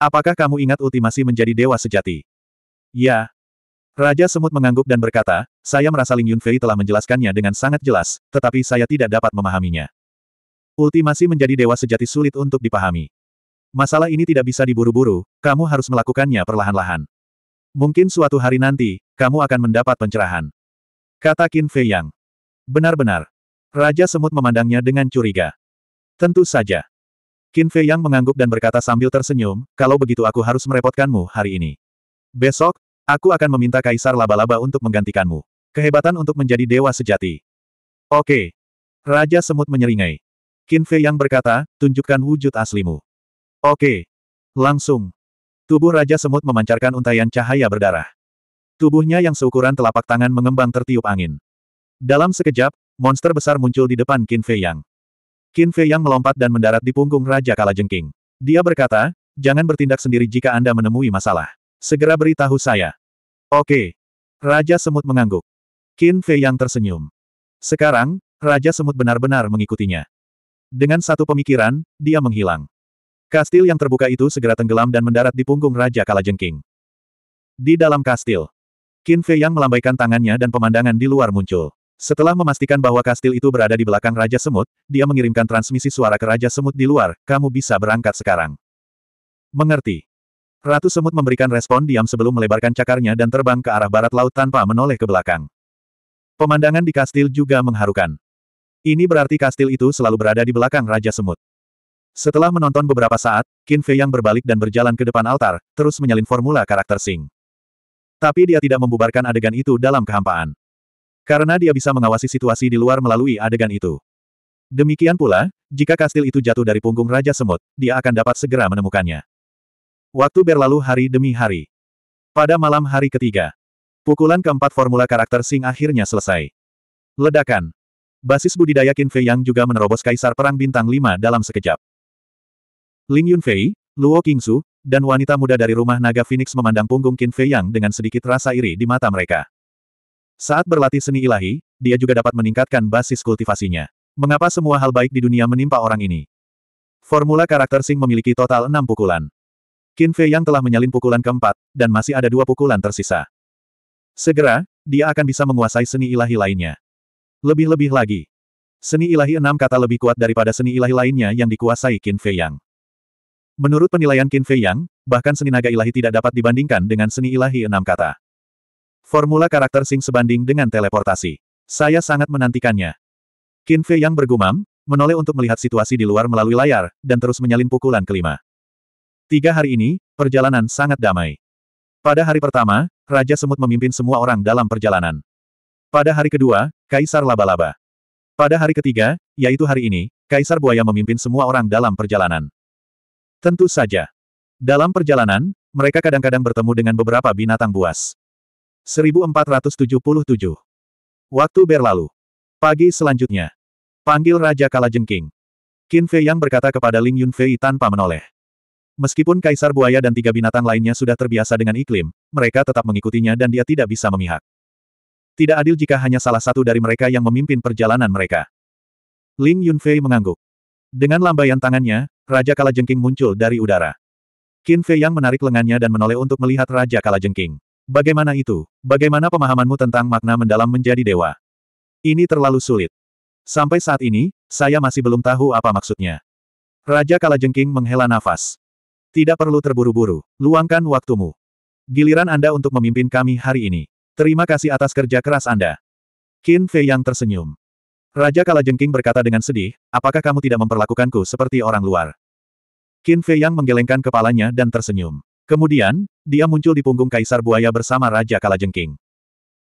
Apakah kamu ingat ultimasi menjadi dewa sejati? Ya. Raja Semut mengangguk dan berkata, saya merasa Ling Yunfei telah menjelaskannya dengan sangat jelas, tetapi saya tidak dapat memahaminya. Ultimasi menjadi dewa sejati sulit untuk dipahami. Masalah ini tidak bisa diburu-buru, kamu harus melakukannya perlahan-lahan. Mungkin suatu hari nanti, kamu akan mendapat pencerahan. Kata Qin Fei Yang. Benar-benar. Raja Semut memandangnya dengan curiga. Tentu saja. Qin Fei Yang mengangguk dan berkata sambil tersenyum, kalau begitu aku harus merepotkanmu hari ini. Besok, aku akan meminta Kaisar Laba-Laba untuk menggantikanmu. Kehebatan untuk menjadi dewa sejati. Oke. Raja Semut menyeringai. Qin Fei Yang berkata, tunjukkan wujud aslimu. Oke. Langsung. Tubuh Raja Semut memancarkan untayan cahaya berdarah. Tubuhnya yang seukuran telapak tangan mengembang tertiup angin. Dalam sekejap, monster besar muncul di depan Qin Fei Yang. Qin Fei Yang melompat dan mendarat di punggung Raja Kalajengking. Dia berkata, jangan bertindak sendiri jika Anda menemui masalah. Segera beritahu saya. Oke. Raja Semut mengangguk. Qin Fei Yang tersenyum. Sekarang, Raja Semut benar-benar mengikutinya. Dengan satu pemikiran, dia menghilang. Kastil yang terbuka itu segera tenggelam dan mendarat di punggung Raja Kalajengking. Di dalam kastil, Qin Fei Yang melambaikan tangannya dan pemandangan di luar muncul. Setelah memastikan bahwa kastil itu berada di belakang Raja Semut, dia mengirimkan transmisi suara ke Raja Semut di luar, kamu bisa berangkat sekarang. Mengerti. Ratu Semut memberikan respon diam sebelum melebarkan cakarnya dan terbang ke arah barat laut tanpa menoleh ke belakang. Pemandangan di kastil juga mengharukan. Ini berarti kastil itu selalu berada di belakang Raja Semut. Setelah menonton beberapa saat, Qin Fei yang berbalik dan berjalan ke depan altar, terus menyalin formula karakter Sing. Tapi dia tidak membubarkan adegan itu dalam kehampaan. Karena dia bisa mengawasi situasi di luar melalui adegan itu. Demikian pula, jika kastil itu jatuh dari punggung Raja Semut, dia akan dapat segera menemukannya. Waktu berlalu hari demi hari. Pada malam hari ketiga, pukulan keempat formula karakter Sing akhirnya selesai. Ledakan. Basis budidaya Qin Fei yang juga menerobos Kaisar Perang Bintang 5 dalam sekejap. Ling Yunfei, Luo Qingsu, dan wanita muda dari rumah naga Phoenix memandang punggung Qin Fei Yang dengan sedikit rasa iri di mata mereka. Saat berlatih seni ilahi, dia juga dapat meningkatkan basis kultivasinya. Mengapa semua hal baik di dunia menimpa orang ini? Formula karakter Sing memiliki total enam pukulan. Qin Fei yang telah menyalin pukulan keempat, dan masih ada dua pukulan tersisa. Segera, dia akan bisa menguasai seni ilahi lainnya. Lebih-lebih lagi. Seni ilahi enam kata lebih kuat daripada seni ilahi lainnya yang dikuasai Qin Fei Yang. Menurut penilaian Qin Fei Yang, bahkan seni naga ilahi tidak dapat dibandingkan dengan seni ilahi enam kata. Formula karakter Sing sebanding dengan teleportasi. Saya sangat menantikannya. Qin Fei yang bergumam, menoleh untuk melihat situasi di luar melalui layar, dan terus menyalin pukulan kelima. Tiga hari ini, perjalanan sangat damai. Pada hari pertama, Raja Semut memimpin semua orang dalam perjalanan. Pada hari kedua, Kaisar Laba-Laba. Pada hari ketiga, yaitu hari ini, Kaisar Buaya memimpin semua orang dalam perjalanan. Tentu saja. Dalam perjalanan, mereka kadang-kadang bertemu dengan beberapa binatang buas. 1477. Waktu berlalu. Pagi selanjutnya. Panggil Raja Kalajengking. Qin Fei yang berkata kepada Ling Yunfei tanpa menoleh. Meskipun kaisar buaya dan tiga binatang lainnya sudah terbiasa dengan iklim, mereka tetap mengikutinya dan dia tidak bisa memihak. Tidak adil jika hanya salah satu dari mereka yang memimpin perjalanan mereka. Ling Yunfei mengangguk. Dengan lambaian tangannya, Raja Kalajengking muncul dari udara. Qin Fei yang menarik lengannya dan menoleh untuk melihat Raja Kalajengking. Bagaimana itu? Bagaimana pemahamanmu tentang makna mendalam menjadi dewa? Ini terlalu sulit. Sampai saat ini, saya masih belum tahu apa maksudnya. Raja Kalajengking menghela nafas. Tidak perlu terburu-buru, luangkan waktumu. Giliran Anda untuk memimpin kami hari ini. Terima kasih atas kerja keras Anda. Qin Fei yang tersenyum. Raja Kalajengking berkata dengan sedih, apakah kamu tidak memperlakukanku seperti orang luar? Qin Fei yang menggelengkan kepalanya dan tersenyum. Kemudian, dia muncul di punggung Kaisar Buaya bersama Raja Kalajengking.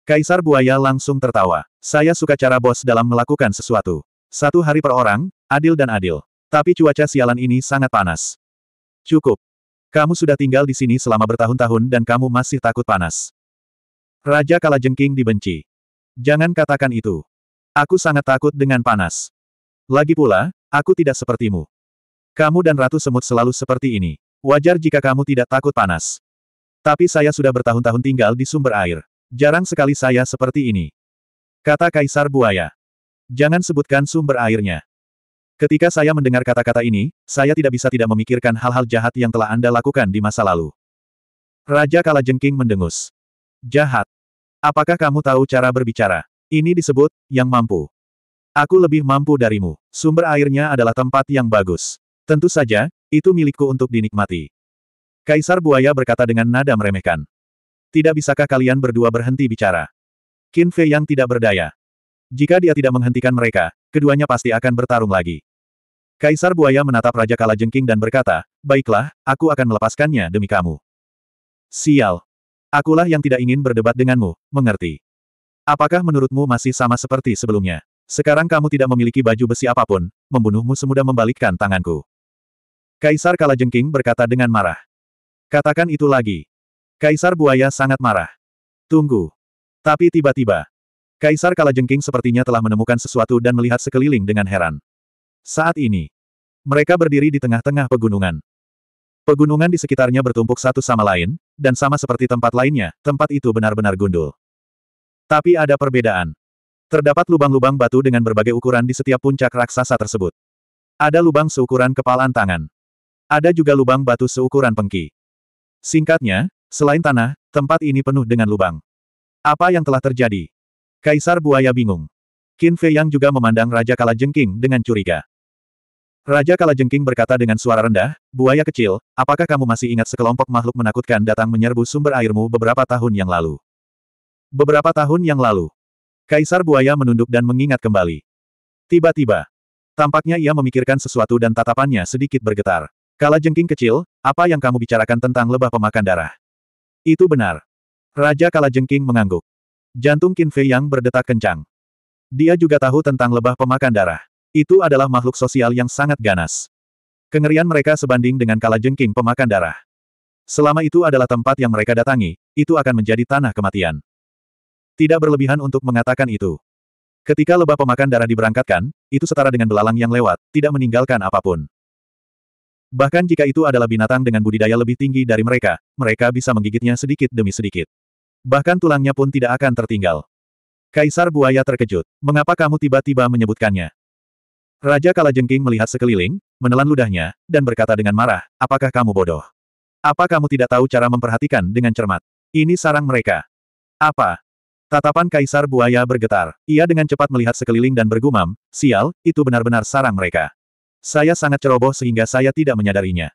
Kaisar Buaya langsung tertawa. Saya suka cara bos dalam melakukan sesuatu. Satu hari per orang, adil dan adil. Tapi cuaca sialan ini sangat panas. Cukup. Kamu sudah tinggal di sini selama bertahun-tahun dan kamu masih takut panas. Raja Kalajengking dibenci. Jangan katakan itu. Aku sangat takut dengan panas. Lagi pula, aku tidak sepertimu. Kamu dan Ratu Semut selalu seperti ini. Wajar jika kamu tidak takut panas. Tapi saya sudah bertahun-tahun tinggal di sumber air. Jarang sekali saya seperti ini. Kata Kaisar Buaya. Jangan sebutkan sumber airnya. Ketika saya mendengar kata-kata ini, saya tidak bisa tidak memikirkan hal-hal jahat yang telah Anda lakukan di masa lalu. Raja Kalajengking mendengus. Jahat. Apakah kamu tahu cara berbicara? Ini disebut, yang mampu. Aku lebih mampu darimu. Sumber airnya adalah tempat yang bagus. Tentu saja, itu milikku untuk dinikmati. Kaisar Buaya berkata dengan nada meremehkan. Tidak bisakah kalian berdua berhenti bicara? Qin Fei yang tidak berdaya. Jika dia tidak menghentikan mereka, keduanya pasti akan bertarung lagi. Kaisar Buaya menatap Raja Kala Jengking dan berkata, Baiklah, aku akan melepaskannya demi kamu. Sial. Akulah yang tidak ingin berdebat denganmu, mengerti. Apakah menurutmu masih sama seperti sebelumnya? Sekarang kamu tidak memiliki baju besi apapun, membunuhmu semudah membalikkan tanganku. Kaisar Kala Jengking berkata dengan marah. Katakan itu lagi. Kaisar Buaya sangat marah. Tunggu. Tapi tiba-tiba, Kaisar Kalajengking sepertinya telah menemukan sesuatu dan melihat sekeliling dengan heran. Saat ini, mereka berdiri di tengah-tengah pegunungan. Pegunungan di sekitarnya bertumpuk satu sama lain, dan sama seperti tempat lainnya, tempat itu benar-benar gundul. Tapi ada perbedaan. Terdapat lubang-lubang batu dengan berbagai ukuran di setiap puncak raksasa tersebut. Ada lubang seukuran kepalan tangan. Ada juga lubang batu seukuran pengki. Singkatnya, selain tanah, tempat ini penuh dengan lubang. Apa yang telah terjadi? Kaisar Buaya bingung. Qin Fei Yang juga memandang Raja Kalajengking dengan curiga. Raja Kalajengking berkata dengan suara rendah, Buaya kecil, apakah kamu masih ingat sekelompok makhluk menakutkan datang menyerbu sumber airmu beberapa tahun yang lalu? Beberapa tahun yang lalu, Kaisar Buaya menunduk dan mengingat kembali. Tiba-tiba, tampaknya ia memikirkan sesuatu dan tatapannya sedikit bergetar. Kala jengking kecil, apa yang kamu bicarakan tentang lebah pemakan darah? Itu benar. Raja Kalajengking mengangguk. Jantung Qin Fei yang berdetak kencang. Dia juga tahu tentang lebah pemakan darah. Itu adalah makhluk sosial yang sangat ganas. Kengerian mereka sebanding dengan Kalajengking pemakan darah. Selama itu adalah tempat yang mereka datangi, itu akan menjadi tanah kematian. Tidak berlebihan untuk mengatakan itu. Ketika lebah pemakan darah diberangkatkan, itu setara dengan belalang yang lewat, tidak meninggalkan apapun. Bahkan jika itu adalah binatang dengan budidaya lebih tinggi dari mereka, mereka bisa menggigitnya sedikit demi sedikit. Bahkan tulangnya pun tidak akan tertinggal. Kaisar Buaya terkejut. Mengapa kamu tiba-tiba menyebutkannya? Raja Kalajengking melihat sekeliling, menelan ludahnya, dan berkata dengan marah, apakah kamu bodoh? Apa kamu tidak tahu cara memperhatikan dengan cermat? Ini sarang mereka. Apa? Tatapan Kaisar Buaya bergetar. Ia dengan cepat melihat sekeliling dan bergumam, sial, itu benar-benar sarang mereka. Saya sangat ceroboh sehingga saya tidak menyadarinya.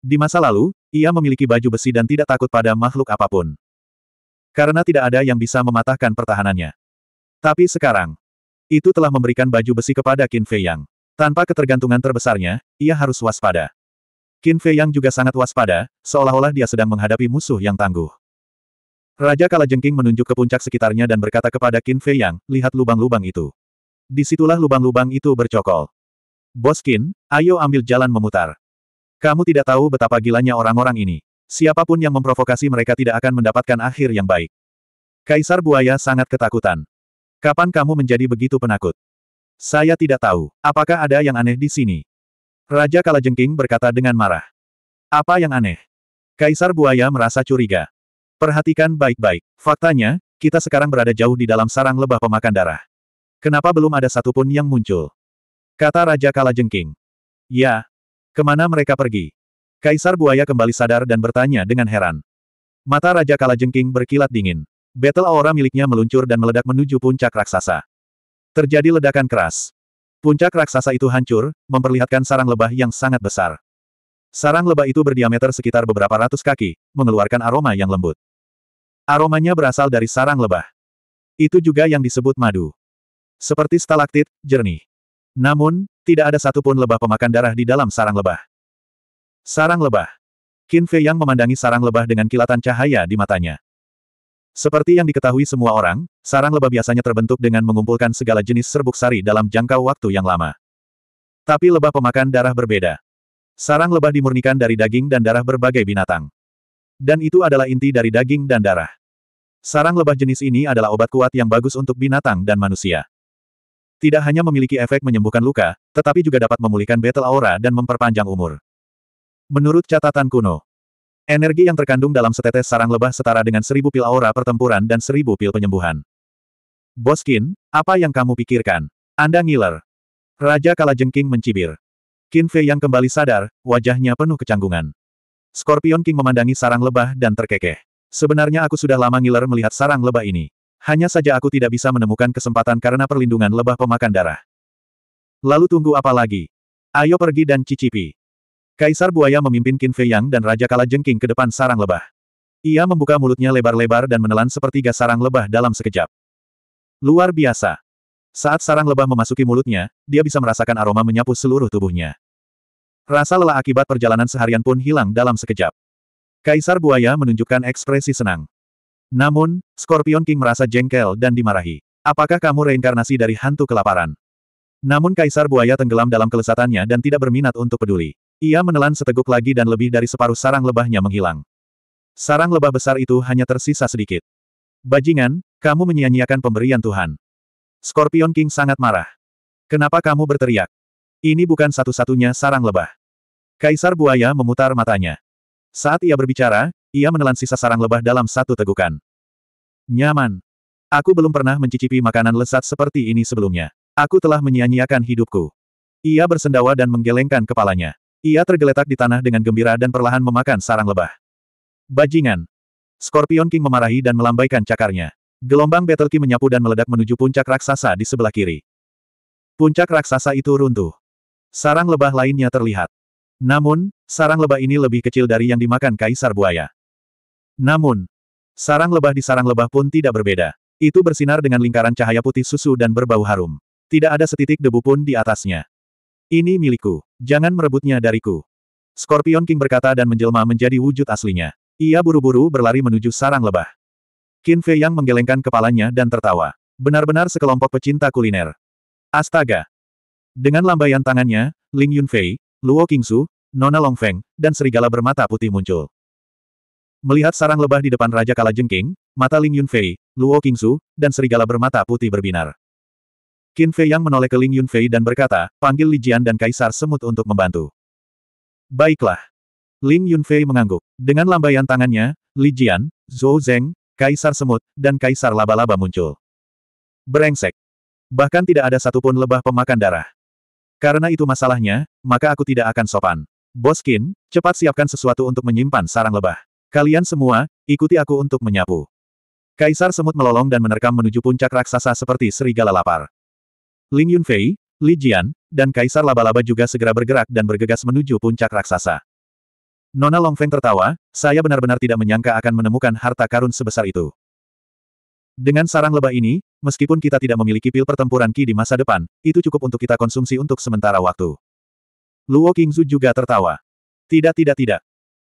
Di masa lalu, ia memiliki baju besi dan tidak takut pada makhluk apapun. Karena tidak ada yang bisa mematahkan pertahanannya. Tapi sekarang, itu telah memberikan baju besi kepada Qin Fei Yang. Tanpa ketergantungan terbesarnya, ia harus waspada. Qin Fei Yang juga sangat waspada, seolah-olah dia sedang menghadapi musuh yang tangguh. Raja Kalajengking menunjuk ke puncak sekitarnya dan berkata kepada Qin Fei Yang, lihat lubang-lubang itu. Disitulah lubang-lubang itu bercokol. Boskin, ayo ambil jalan memutar. Kamu tidak tahu betapa gilanya orang-orang ini. Siapapun yang memprovokasi mereka tidak akan mendapatkan akhir yang baik. Kaisar Buaya sangat ketakutan. Kapan kamu menjadi begitu penakut? Saya tidak tahu. Apakah ada yang aneh di sini? Raja Kalajengking berkata dengan marah. Apa yang aneh? Kaisar Buaya merasa curiga. Perhatikan baik-baik. Faktanya, kita sekarang berada jauh di dalam sarang lebah pemakan darah. Kenapa belum ada satupun yang muncul? Kata Raja Kalajengking. Ya. Kemana mereka pergi? Kaisar Buaya kembali sadar dan bertanya dengan heran. Mata Raja Kalajengking berkilat dingin. Battle aura miliknya meluncur dan meledak menuju puncak raksasa. Terjadi ledakan keras. Puncak raksasa itu hancur, memperlihatkan sarang lebah yang sangat besar. Sarang lebah itu berdiameter sekitar beberapa ratus kaki, mengeluarkan aroma yang lembut. Aromanya berasal dari sarang lebah. Itu juga yang disebut madu. Seperti stalaktit, jernih. Namun, tidak ada satupun lebah pemakan darah di dalam sarang lebah. Sarang lebah. Qin Fei yang memandangi sarang lebah dengan kilatan cahaya di matanya. Seperti yang diketahui semua orang, sarang lebah biasanya terbentuk dengan mengumpulkan segala jenis serbuk sari dalam jangka waktu yang lama. Tapi lebah pemakan darah berbeda. Sarang lebah dimurnikan dari daging dan darah berbagai binatang. Dan itu adalah inti dari daging dan darah. Sarang lebah jenis ini adalah obat kuat yang bagus untuk binatang dan manusia. Tidak hanya memiliki efek menyembuhkan luka, tetapi juga dapat memulihkan battle aura dan memperpanjang umur. Menurut catatan kuno, energi yang terkandung dalam setetes sarang lebah setara dengan seribu pil aura pertempuran dan seribu pil penyembuhan. Boskin, apa yang kamu pikirkan? Anda ngiler. Raja Kalajengking mencibir. Qin Fei yang kembali sadar, wajahnya penuh kecanggungan. Scorpion King memandangi sarang lebah dan terkekeh. Sebenarnya aku sudah lama ngiler melihat sarang lebah ini. Hanya saja aku tidak bisa menemukan kesempatan karena perlindungan lebah pemakan darah. Lalu tunggu apa lagi? Ayo pergi dan cicipi. Kaisar Buaya memimpin Qin Fei Yang dan Raja Kala Jengking ke depan sarang lebah. Ia membuka mulutnya lebar-lebar dan menelan sepertiga sarang lebah dalam sekejap. Luar biasa. Saat sarang lebah memasuki mulutnya, dia bisa merasakan aroma menyapu seluruh tubuhnya. Rasa lelah akibat perjalanan seharian pun hilang dalam sekejap. Kaisar Buaya menunjukkan ekspresi senang. Namun, Scorpion King merasa jengkel dan dimarahi. Apakah kamu reinkarnasi dari hantu kelaparan? Namun Kaisar Buaya tenggelam dalam kelesatannya dan tidak berminat untuk peduli. Ia menelan seteguk lagi dan lebih dari separuh sarang lebahnya menghilang. Sarang lebah besar itu hanya tersisa sedikit. Bajingan, kamu menyia-nyiakan pemberian Tuhan. Scorpion King sangat marah. Kenapa kamu berteriak? Ini bukan satu-satunya sarang lebah. Kaisar Buaya memutar matanya. Saat ia berbicara, ia menelan sisa sarang lebah dalam satu tegukan. Nyaman. Aku belum pernah mencicipi makanan lesat seperti ini sebelumnya. Aku telah menyia-nyiakan hidupku. Ia bersendawa dan menggelengkan kepalanya. Ia tergeletak di tanah dengan gembira dan perlahan memakan sarang lebah. Bajingan. Scorpion King memarahi dan melambaikan cakarnya. Gelombang Battle menyapu dan meledak menuju puncak raksasa di sebelah kiri. Puncak raksasa itu runtuh. Sarang lebah lainnya terlihat. Namun, sarang lebah ini lebih kecil dari yang dimakan kaisar buaya. Namun, sarang lebah di sarang lebah pun tidak berbeda. Itu bersinar dengan lingkaran cahaya putih susu dan berbau harum. Tidak ada setitik debu pun di atasnya. Ini milikku. Jangan merebutnya dariku. Scorpion King berkata dan menjelma menjadi wujud aslinya. Ia buru-buru berlari menuju sarang lebah. Qin Fei yang menggelengkan kepalanya dan tertawa. Benar-benar sekelompok pecinta kuliner. Astaga! Dengan lambaian tangannya, Ling Yunfei, Luo Kingsu, Nona Longfeng, dan serigala bermata putih muncul. Melihat sarang lebah di depan Raja Kala Jengking, mata Ling Yunfei, Luo Kingsu, dan serigala bermata putih berbinar. Qin Fei yang menoleh ke Ling Yunfei dan berkata, panggil Li Jian dan Kaisar Semut untuk membantu. Baiklah. Ling Yunfei mengangguk. Dengan lambaian tangannya, Li Jian, Zhou Zeng, Kaisar Semut, dan Kaisar Laba-Laba muncul. Berengsek. Bahkan tidak ada satupun lebah pemakan darah. Karena itu masalahnya, maka aku tidak akan sopan. Boskin, cepat siapkan sesuatu untuk menyimpan sarang lebah. Kalian semua, ikuti aku untuk menyapu. Kaisar Semut melolong dan menerkam menuju puncak raksasa seperti serigala lapar. Ling Yunfei, Li Jian, dan Kaisar Laba-Laba juga segera bergerak dan bergegas menuju puncak raksasa. Nona Longfeng tertawa, saya benar-benar tidak menyangka akan menemukan harta karun sebesar itu. Dengan sarang lebah ini, meskipun kita tidak memiliki pil pertempuran Ki di masa depan, itu cukup untuk kita konsumsi untuk sementara waktu. Luo Qingzu juga tertawa. Tidak tidak tidak,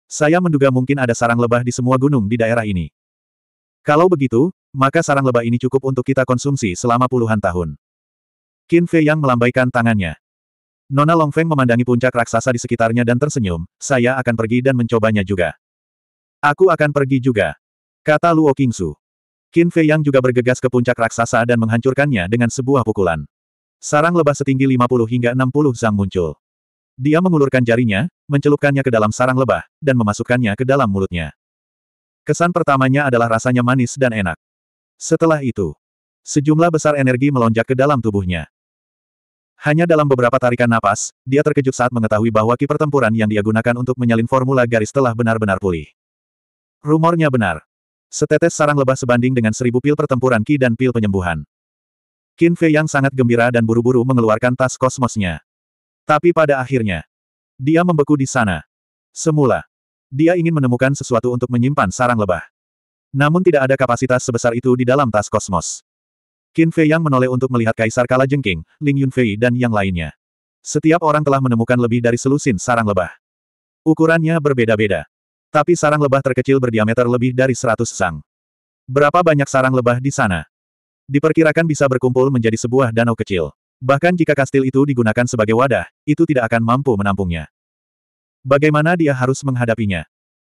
saya menduga mungkin ada sarang lebah di semua gunung di daerah ini. Kalau begitu, maka sarang lebah ini cukup untuk kita konsumsi selama puluhan tahun. Qin Fei yang melambaikan tangannya. Nona Long Feng memandangi puncak raksasa di sekitarnya dan tersenyum, saya akan pergi dan mencobanya juga. Aku akan pergi juga. Kata Luo Qingsu. Qin Fei yang juga bergegas ke puncak raksasa dan menghancurkannya dengan sebuah pukulan. Sarang lebah setinggi 50 hingga 60 zang muncul. Dia mengulurkan jarinya, mencelupkannya ke dalam sarang lebah, dan memasukkannya ke dalam mulutnya. Kesan pertamanya adalah rasanya manis dan enak. Setelah itu, sejumlah besar energi melonjak ke dalam tubuhnya. Hanya dalam beberapa tarikan napas, dia terkejut saat mengetahui bahwa ki pertempuran yang dia gunakan untuk menyalin formula garis telah benar-benar pulih. Rumornya benar. Setetes sarang lebah sebanding dengan seribu pil pertempuran ki dan pil penyembuhan. Qin Fei yang sangat gembira dan buru-buru mengeluarkan tas kosmosnya. Tapi pada akhirnya, dia membeku di sana. Semula, dia ingin menemukan sesuatu untuk menyimpan sarang lebah. Namun tidak ada kapasitas sebesar itu di dalam tas kosmos. Qin Fei Yang menoleh untuk melihat Kaisar Kala Jengking, Ling Yunfei dan yang lainnya. Setiap orang telah menemukan lebih dari selusin sarang lebah. Ukurannya berbeda-beda. Tapi sarang lebah terkecil berdiameter lebih dari 100 sang. Berapa banyak sarang lebah di sana? Diperkirakan bisa berkumpul menjadi sebuah danau kecil. Bahkan jika kastil itu digunakan sebagai wadah, itu tidak akan mampu menampungnya. Bagaimana dia harus menghadapinya?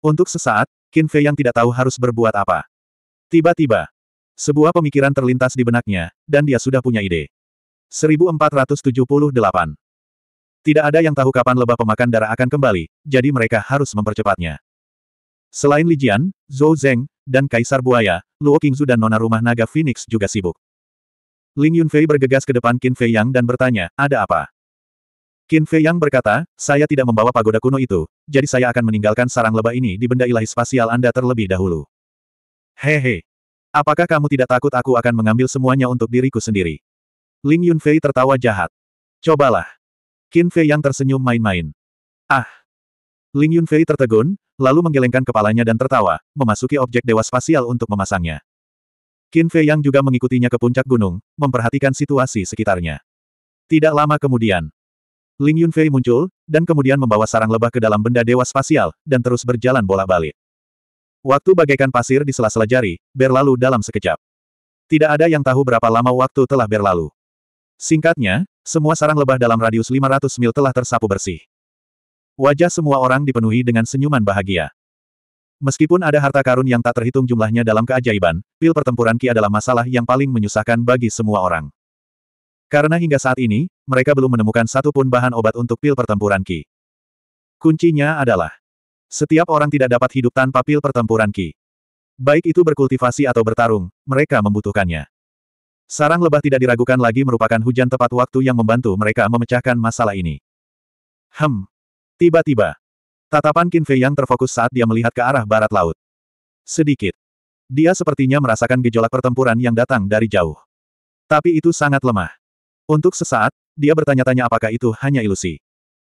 Untuk sesaat, Qin Fei yang tidak tahu harus berbuat apa. Tiba-tiba, sebuah pemikiran terlintas di benaknya, dan dia sudah punya ide. 1478 Tidak ada yang tahu kapan lebah pemakan darah akan kembali, jadi mereka harus mempercepatnya. Selain Lijian, Zhou Zeng, dan Kaisar Buaya, Luo Qingzu dan Nona Rumah Naga Phoenix juga sibuk. Ling Yunfei bergegas ke depan Qin Fei Yang dan bertanya, ada apa? Qin Fei Yang berkata, saya tidak membawa pagoda kuno itu, jadi saya akan meninggalkan sarang lebah ini di benda ilahi spasial Anda terlebih dahulu. Hehe. Apakah kamu tidak takut aku akan mengambil semuanya untuk diriku sendiri? Ling Yunfei tertawa jahat. Cobalah. Qin Fei Yang tersenyum main-main. Ah. Ling Yunfei tertegun, lalu menggelengkan kepalanya dan tertawa, memasuki objek dewa spasial untuk memasangnya. Qin Fei yang juga mengikutinya ke puncak gunung, memperhatikan situasi sekitarnya. Tidak lama kemudian, Ling Yunfei muncul, dan kemudian membawa sarang lebah ke dalam benda dewa spasial, dan terus berjalan bolak-balik. Waktu bagaikan pasir di sela-sela jari, berlalu dalam sekejap. Tidak ada yang tahu berapa lama waktu telah berlalu. Singkatnya, semua sarang lebah dalam radius 500 mil telah tersapu bersih. Wajah semua orang dipenuhi dengan senyuman bahagia. Meskipun ada harta karun yang tak terhitung jumlahnya dalam keajaiban, pil pertempuran Ki adalah masalah yang paling menyusahkan bagi semua orang. Karena hingga saat ini, mereka belum menemukan satupun bahan obat untuk pil pertempuran Ki. Kuncinya adalah, setiap orang tidak dapat hidup tanpa pil pertempuran Ki. Baik itu berkultivasi atau bertarung, mereka membutuhkannya. Sarang lebah tidak diragukan lagi merupakan hujan tepat waktu yang membantu mereka memecahkan masalah ini. Hem. Tiba-tiba, Tatapan Qin Fei yang terfokus saat dia melihat ke arah barat laut. Sedikit. Dia sepertinya merasakan gejolak pertempuran yang datang dari jauh. Tapi itu sangat lemah. Untuk sesaat, dia bertanya-tanya apakah itu hanya ilusi.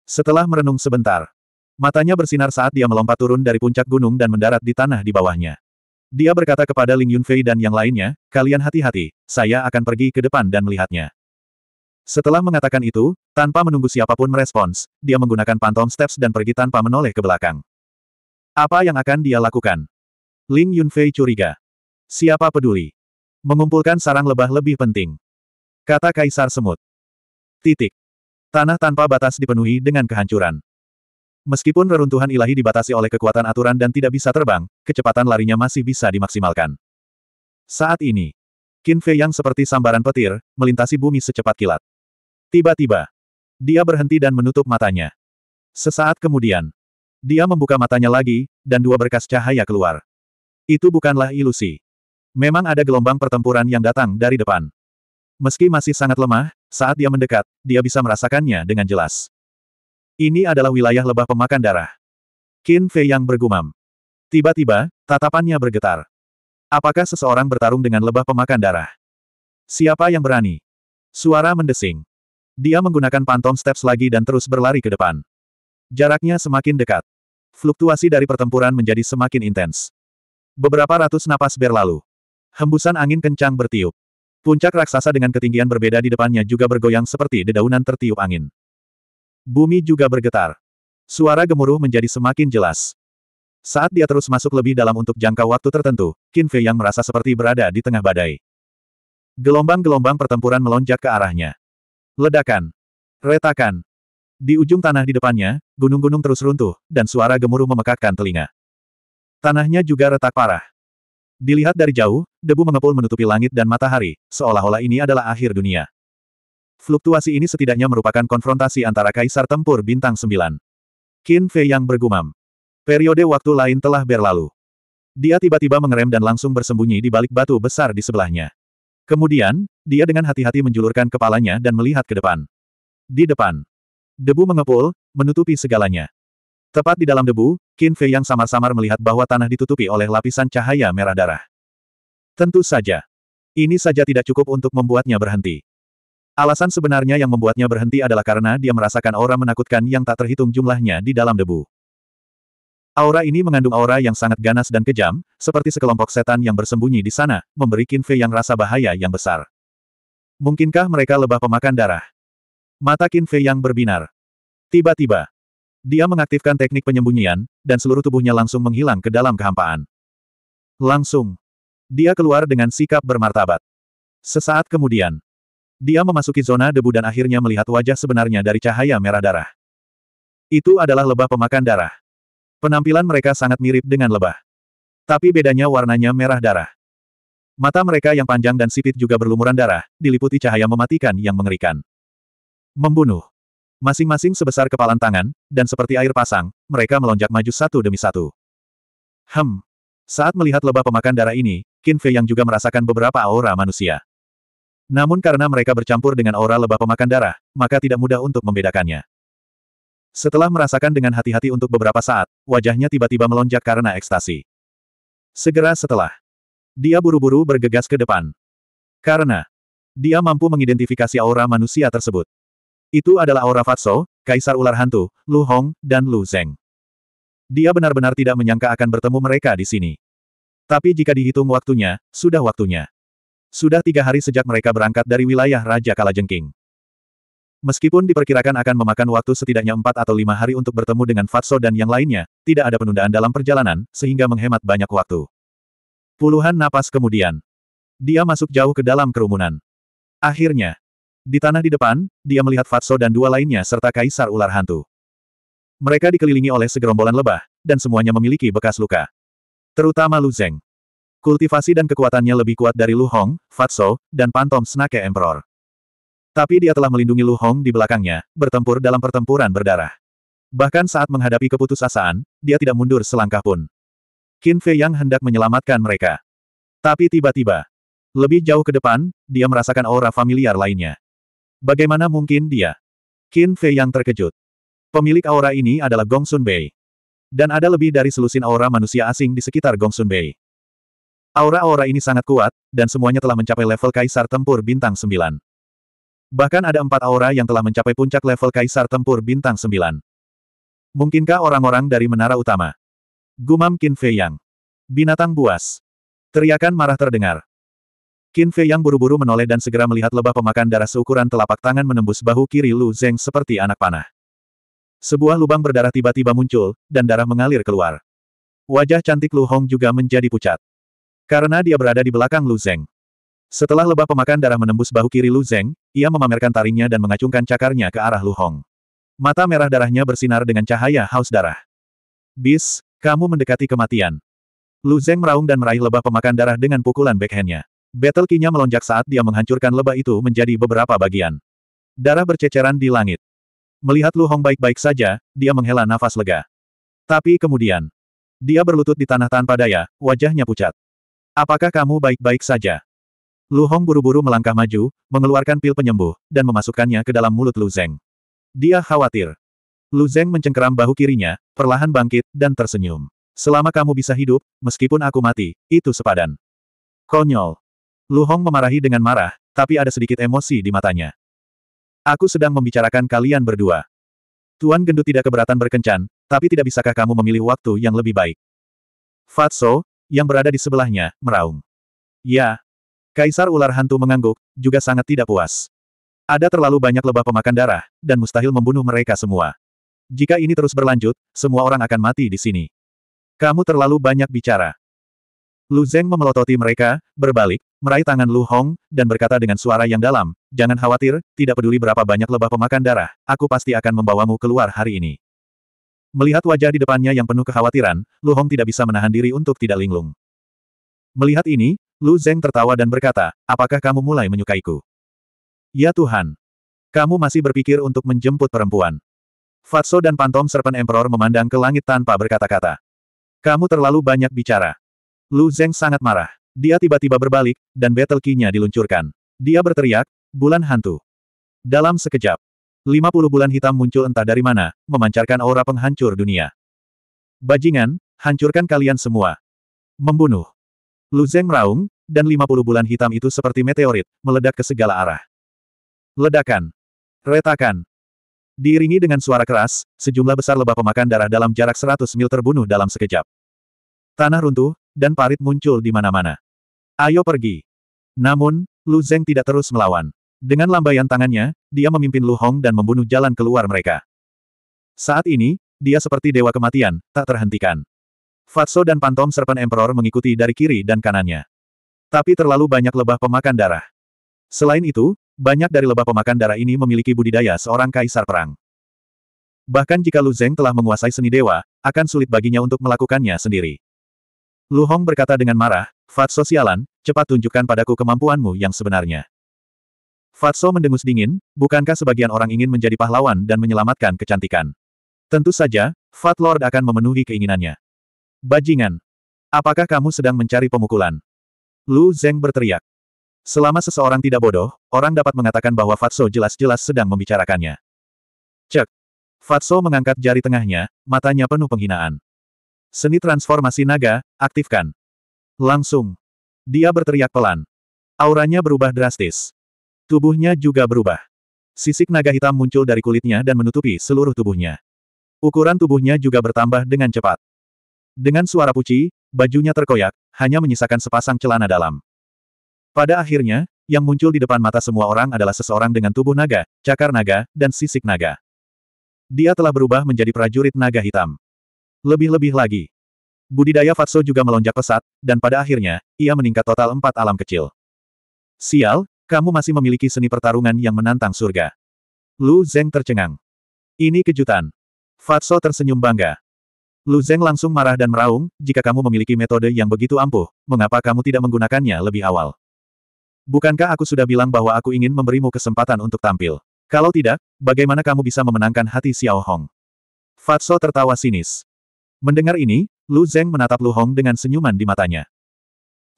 Setelah merenung sebentar, matanya bersinar saat dia melompat turun dari puncak gunung dan mendarat di tanah di bawahnya. Dia berkata kepada Ling Yunfei dan yang lainnya, kalian hati-hati, saya akan pergi ke depan dan melihatnya. Setelah mengatakan itu, tanpa menunggu siapapun merespons, dia menggunakan pantom steps dan pergi tanpa menoleh ke belakang. Apa yang akan dia lakukan? Ling Yunfei curiga. Siapa peduli? Mengumpulkan sarang lebah lebih penting. Kata Kaisar Semut. Titik. Tanah tanpa batas dipenuhi dengan kehancuran. Meskipun reruntuhan ilahi dibatasi oleh kekuatan aturan dan tidak bisa terbang, kecepatan larinya masih bisa dimaksimalkan. Saat ini, Qin Fei yang seperti sambaran petir, melintasi bumi secepat kilat. Tiba-tiba, dia berhenti dan menutup matanya. Sesaat kemudian, dia membuka matanya lagi, dan dua berkas cahaya keluar. Itu bukanlah ilusi. Memang ada gelombang pertempuran yang datang dari depan. Meski masih sangat lemah, saat dia mendekat, dia bisa merasakannya dengan jelas. Ini adalah wilayah lebah pemakan darah. Qin Fei yang bergumam. Tiba-tiba, tatapannya bergetar. Apakah seseorang bertarung dengan lebah pemakan darah? Siapa yang berani? Suara mendesing. Dia menggunakan pantom steps lagi dan terus berlari ke depan. Jaraknya semakin dekat. Fluktuasi dari pertempuran menjadi semakin intens. Beberapa ratus napas berlalu. Hembusan angin kencang bertiup. Puncak raksasa dengan ketinggian berbeda di depannya juga bergoyang seperti dedaunan tertiup angin. Bumi juga bergetar. Suara gemuruh menjadi semakin jelas. Saat dia terus masuk lebih dalam untuk jangka waktu tertentu, Qin Fei yang merasa seperti berada di tengah badai. Gelombang-gelombang pertempuran melonjak ke arahnya. Ledakan. Retakan. Di ujung tanah di depannya, gunung-gunung terus runtuh, dan suara gemuruh memekakkan telinga. Tanahnya juga retak parah. Dilihat dari jauh, debu mengepul menutupi langit dan matahari, seolah-olah ini adalah akhir dunia. Fluktuasi ini setidaknya merupakan konfrontasi antara Kaisar Tempur Bintang 9. Qin Fei yang bergumam. Periode waktu lain telah berlalu. Dia tiba-tiba mengerem dan langsung bersembunyi di balik batu besar di sebelahnya. Kemudian, dia dengan hati-hati menjulurkan kepalanya dan melihat ke depan. Di depan. Debu mengepul, menutupi segalanya. Tepat di dalam debu, Qin Fei yang samar-samar melihat bahwa tanah ditutupi oleh lapisan cahaya merah darah. Tentu saja. Ini saja tidak cukup untuk membuatnya berhenti. Alasan sebenarnya yang membuatnya berhenti adalah karena dia merasakan aura menakutkan yang tak terhitung jumlahnya di dalam debu. Aura ini mengandung aura yang sangat ganas dan kejam, seperti sekelompok setan yang bersembunyi di sana, memberi Qin Fei yang rasa bahaya yang besar. Mungkinkah mereka lebah pemakan darah? Mata Qin Fei yang berbinar. Tiba-tiba, dia mengaktifkan teknik penyembunyian, dan seluruh tubuhnya langsung menghilang ke dalam kehampaan. Langsung, dia keluar dengan sikap bermartabat. Sesaat kemudian, dia memasuki zona debu dan akhirnya melihat wajah sebenarnya dari cahaya merah darah. Itu adalah lebah pemakan darah. Penampilan mereka sangat mirip dengan lebah. Tapi bedanya warnanya merah darah. Mata mereka yang panjang dan sipit juga berlumuran darah, diliputi cahaya mematikan yang mengerikan. Membunuh. Masing-masing sebesar kepalan tangan, dan seperti air pasang, mereka melonjak maju satu demi satu. Hem. Saat melihat lebah pemakan darah ini, Qin Fei yang juga merasakan beberapa aura manusia. Namun karena mereka bercampur dengan aura lebah pemakan darah, maka tidak mudah untuk membedakannya. Setelah merasakan dengan hati-hati untuk beberapa saat, wajahnya tiba-tiba melonjak karena ekstasi. Segera setelah, dia buru-buru bergegas ke depan. Karena dia mampu mengidentifikasi aura manusia tersebut. Itu adalah aura Fatso, Kaisar Ular Hantu, Lu Hong, dan Lu Zeng. Dia benar-benar tidak menyangka akan bertemu mereka di sini. Tapi jika dihitung waktunya, sudah waktunya. Sudah tiga hari sejak mereka berangkat dari wilayah Raja Kalajengking. Meskipun diperkirakan akan memakan waktu setidaknya empat atau lima hari untuk bertemu dengan Fatso dan yang lainnya, tidak ada penundaan dalam perjalanan, sehingga menghemat banyak waktu. Puluhan napas kemudian, dia masuk jauh ke dalam kerumunan. Akhirnya, di tanah di depan, dia melihat Fatso dan dua lainnya serta Kaisar Ular Hantu. Mereka dikelilingi oleh segerombolan lebah, dan semuanya memiliki bekas luka. Terutama Lu Zeng. Kultivasi dan kekuatannya lebih kuat dari Lu Hong, Fatso, dan Pantom Snake Emperor. Tapi dia telah melindungi Lu Hong di belakangnya, bertempur dalam pertempuran berdarah. Bahkan saat menghadapi keputusasaan, dia tidak mundur selangkah pun. Qin Fei yang hendak menyelamatkan mereka. Tapi tiba-tiba, lebih jauh ke depan, dia merasakan aura familiar lainnya. Bagaimana mungkin dia? Qin Fei yang terkejut. Pemilik aura ini adalah Gong Sun Bei. Dan ada lebih dari selusin aura manusia asing di sekitar Gong Sun Bei. Aura-aura ini sangat kuat, dan semuanya telah mencapai level Kaisar Tempur Bintang 9. Bahkan ada empat aura yang telah mencapai puncak level Kaisar Tempur Bintang 9. Mungkinkah orang-orang dari Menara Utama? Gumam Qin Fei Yang. Binatang buas. Teriakan marah terdengar. Qin Fei Yang buru-buru menoleh dan segera melihat lebah pemakan darah seukuran telapak tangan menembus bahu kiri Lu Zeng seperti anak panah. Sebuah lubang berdarah tiba-tiba muncul, dan darah mengalir keluar. Wajah cantik Lu Hong juga menjadi pucat. Karena dia berada di belakang Lu Zeng. Setelah lebah pemakan darah menembus bahu kiri Lu Zeng, ia memamerkan taringnya dan mengacungkan cakarnya ke arah Lu Hong. Mata merah darahnya bersinar dengan cahaya haus darah. Bis, kamu mendekati kematian. Lu Zeng meraung dan meraih lebah pemakan darah dengan pukulan backhandnya. Battle kinya melonjak saat dia menghancurkan lebah itu menjadi beberapa bagian. Darah berceceran di langit. Melihat Lu Hong baik-baik saja, dia menghela nafas lega. Tapi kemudian, dia berlutut di tanah tanpa daya, wajahnya pucat. Apakah kamu baik-baik saja? Lu Hong buru-buru melangkah maju, mengeluarkan pil penyembuh, dan memasukkannya ke dalam mulut Lu Zeng. Dia khawatir. Lu Zeng mencengkeram bahu kirinya, perlahan bangkit, dan tersenyum. Selama kamu bisa hidup, meskipun aku mati, itu sepadan. Konyol. Lu Hong memarahi dengan marah, tapi ada sedikit emosi di matanya. Aku sedang membicarakan kalian berdua. Tuan Gendut tidak keberatan berkencan, tapi tidak bisakah kamu memilih waktu yang lebih baik? Fatso, yang berada di sebelahnya, meraung. Ya, Kaisar ular hantu mengangguk, juga sangat tidak puas. Ada terlalu banyak lebah pemakan darah, dan mustahil membunuh mereka semua. Jika ini terus berlanjut, semua orang akan mati di sini. Kamu terlalu banyak bicara. Lu Zeng memelototi mereka, berbalik, meraih tangan Lu Hong, dan berkata dengan suara yang dalam, Jangan khawatir, tidak peduli berapa banyak lebah pemakan darah, aku pasti akan membawamu keluar hari ini. Melihat wajah di depannya yang penuh kekhawatiran, Lu Hong tidak bisa menahan diri untuk tidak linglung. Melihat ini, Lu Zeng tertawa dan berkata, apakah kamu mulai menyukaiku? Ya Tuhan. Kamu masih berpikir untuk menjemput perempuan. Fatso dan Pantom Serpent Emperor memandang ke langit tanpa berkata-kata. Kamu terlalu banyak bicara. Lu Zeng sangat marah. Dia tiba-tiba berbalik, dan battle key-nya diluncurkan. Dia berteriak, bulan hantu. Dalam sekejap, 50 bulan hitam muncul entah dari mana, memancarkan aura penghancur dunia. Bajingan, hancurkan kalian semua. Membunuh. Lu Zeng meraung, dan 50 bulan hitam itu seperti meteorit, meledak ke segala arah. Ledakan. Retakan. Diiringi dengan suara keras, sejumlah besar lebah pemakan darah dalam jarak 100 mil terbunuh dalam sekejap. Tanah runtuh, dan parit muncul di mana-mana. Ayo pergi. Namun, Lu Zeng tidak terus melawan. Dengan lambaian tangannya, dia memimpin Lu Hong dan membunuh jalan keluar mereka. Saat ini, dia seperti dewa kematian, tak terhentikan. Fatso dan Pantom Serpent Emperor mengikuti dari kiri dan kanannya. Tapi terlalu banyak lebah pemakan darah. Selain itu, banyak dari lebah pemakan darah ini memiliki budidaya seorang kaisar perang. Bahkan jika Lu Zeng telah menguasai seni dewa, akan sulit baginya untuk melakukannya sendiri. Lu Hong berkata dengan marah, Fatso sialan, cepat tunjukkan padaku kemampuanmu yang sebenarnya. Fatso mendengus dingin, bukankah sebagian orang ingin menjadi pahlawan dan menyelamatkan kecantikan? Tentu saja, Fat Lord akan memenuhi keinginannya. Bajingan! Apakah kamu sedang mencari pemukulan? Lu Zeng berteriak. Selama seseorang tidak bodoh, orang dapat mengatakan bahwa Fatso jelas-jelas sedang membicarakannya. Cek. Fatso mengangkat jari tengahnya, matanya penuh penghinaan. Seni transformasi naga, aktifkan. Langsung. Dia berteriak pelan. Auranya berubah drastis. Tubuhnya juga berubah. Sisik naga hitam muncul dari kulitnya dan menutupi seluruh tubuhnya. Ukuran tubuhnya juga bertambah dengan cepat. Dengan suara puci, Bajunya terkoyak, hanya menyisakan sepasang celana dalam. Pada akhirnya, yang muncul di depan mata semua orang adalah seseorang dengan tubuh naga, cakar naga, dan sisik naga. Dia telah berubah menjadi prajurit naga hitam. Lebih-lebih lagi. Budidaya Fatso juga melonjak pesat, dan pada akhirnya, ia meningkat total empat alam kecil. Sial, kamu masih memiliki seni pertarungan yang menantang surga. Lu Zeng tercengang. Ini kejutan. Fatso tersenyum bangga. Lu Zeng langsung marah dan meraung, jika kamu memiliki metode yang begitu ampuh, mengapa kamu tidak menggunakannya lebih awal? Bukankah aku sudah bilang bahwa aku ingin memberimu kesempatan untuk tampil? Kalau tidak, bagaimana kamu bisa memenangkan hati Xiao Hong? Fatso tertawa sinis. Mendengar ini, Lu Zeng menatap Lu Hong dengan senyuman di matanya.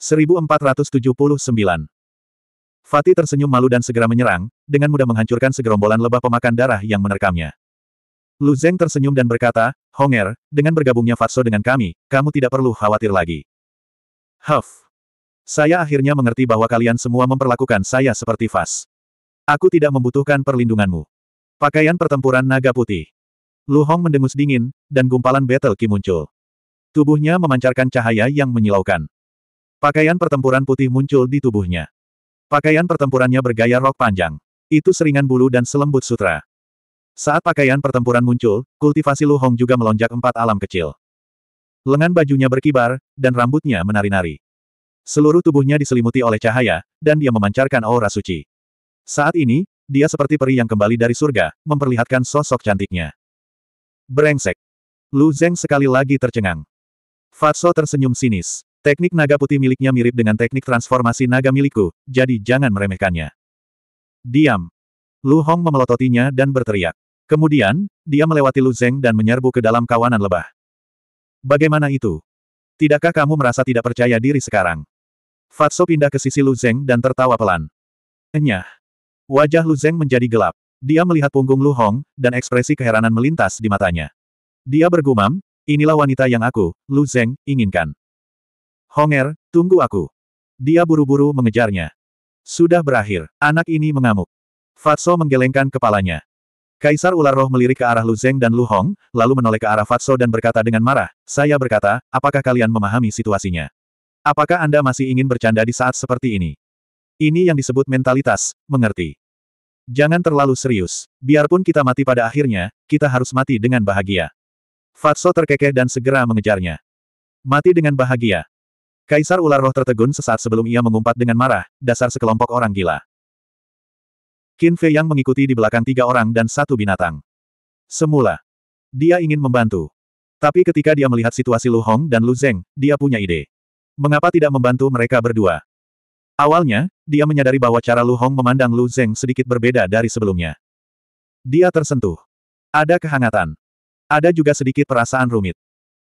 1479 Fatih tersenyum malu dan segera menyerang, dengan mudah menghancurkan segerombolan lebah pemakan darah yang menerkamnya. Lu Zeng tersenyum dan berkata, Honger, dengan bergabungnya Fatso dengan kami, kamu tidak perlu khawatir lagi. Huff. Saya akhirnya mengerti bahwa kalian semua memperlakukan saya seperti Fas. Aku tidak membutuhkan perlindunganmu. Pakaian pertempuran naga putih. Lu Hong mendengus dingin, dan gumpalan Battle Ki muncul. Tubuhnya memancarkan cahaya yang menyilaukan. Pakaian pertempuran putih muncul di tubuhnya. Pakaian pertempurannya bergaya rok panjang. Itu seringan bulu dan selembut sutra. Saat pakaian pertempuran muncul, kultivasi Lu Hong juga melonjak empat alam kecil. Lengan bajunya berkibar, dan rambutnya menari-nari. Seluruh tubuhnya diselimuti oleh cahaya, dan dia memancarkan aura suci. Saat ini, dia seperti peri yang kembali dari surga, memperlihatkan sosok cantiknya. Brengsek. Lu Zeng sekali lagi tercengang. Fatso tersenyum sinis. Teknik naga putih miliknya mirip dengan teknik transformasi naga milikku, jadi jangan meremehkannya. Diam. Lu Hong memelototinya dan berteriak. Kemudian, dia melewati Lu Zeng dan menyerbu ke dalam kawanan lebah. Bagaimana itu? Tidakkah kamu merasa tidak percaya diri sekarang? Fatso pindah ke sisi Lu Zeng dan tertawa pelan. Enyah. Wajah Lu Zeng menjadi gelap. Dia melihat punggung Lu Hong, dan ekspresi keheranan melintas di matanya. Dia bergumam, inilah wanita yang aku, Lu Zeng, inginkan. Honger, tunggu aku. Dia buru-buru mengejarnya. Sudah berakhir, anak ini mengamuk. Fatso menggelengkan kepalanya. Kaisar ular roh melirik ke arah Lu Zeng dan Lu Hong, lalu menoleh ke arah Fatso dan berkata dengan marah, saya berkata, apakah kalian memahami situasinya? Apakah Anda masih ingin bercanda di saat seperti ini? Ini yang disebut mentalitas, mengerti. Jangan terlalu serius. Biarpun kita mati pada akhirnya, kita harus mati dengan bahagia. Fatso terkekeh dan segera mengejarnya. Mati dengan bahagia. Kaisar ular roh tertegun sesaat sebelum ia mengumpat dengan marah, dasar sekelompok orang gila. Qin Fei Yang mengikuti di belakang tiga orang dan satu binatang. Semula, dia ingin membantu. Tapi ketika dia melihat situasi Lu Hong dan Lu Zeng, dia punya ide. Mengapa tidak membantu mereka berdua? Awalnya, dia menyadari bahwa cara Lu Hong memandang Lu Zeng sedikit berbeda dari sebelumnya. Dia tersentuh. Ada kehangatan. Ada juga sedikit perasaan rumit.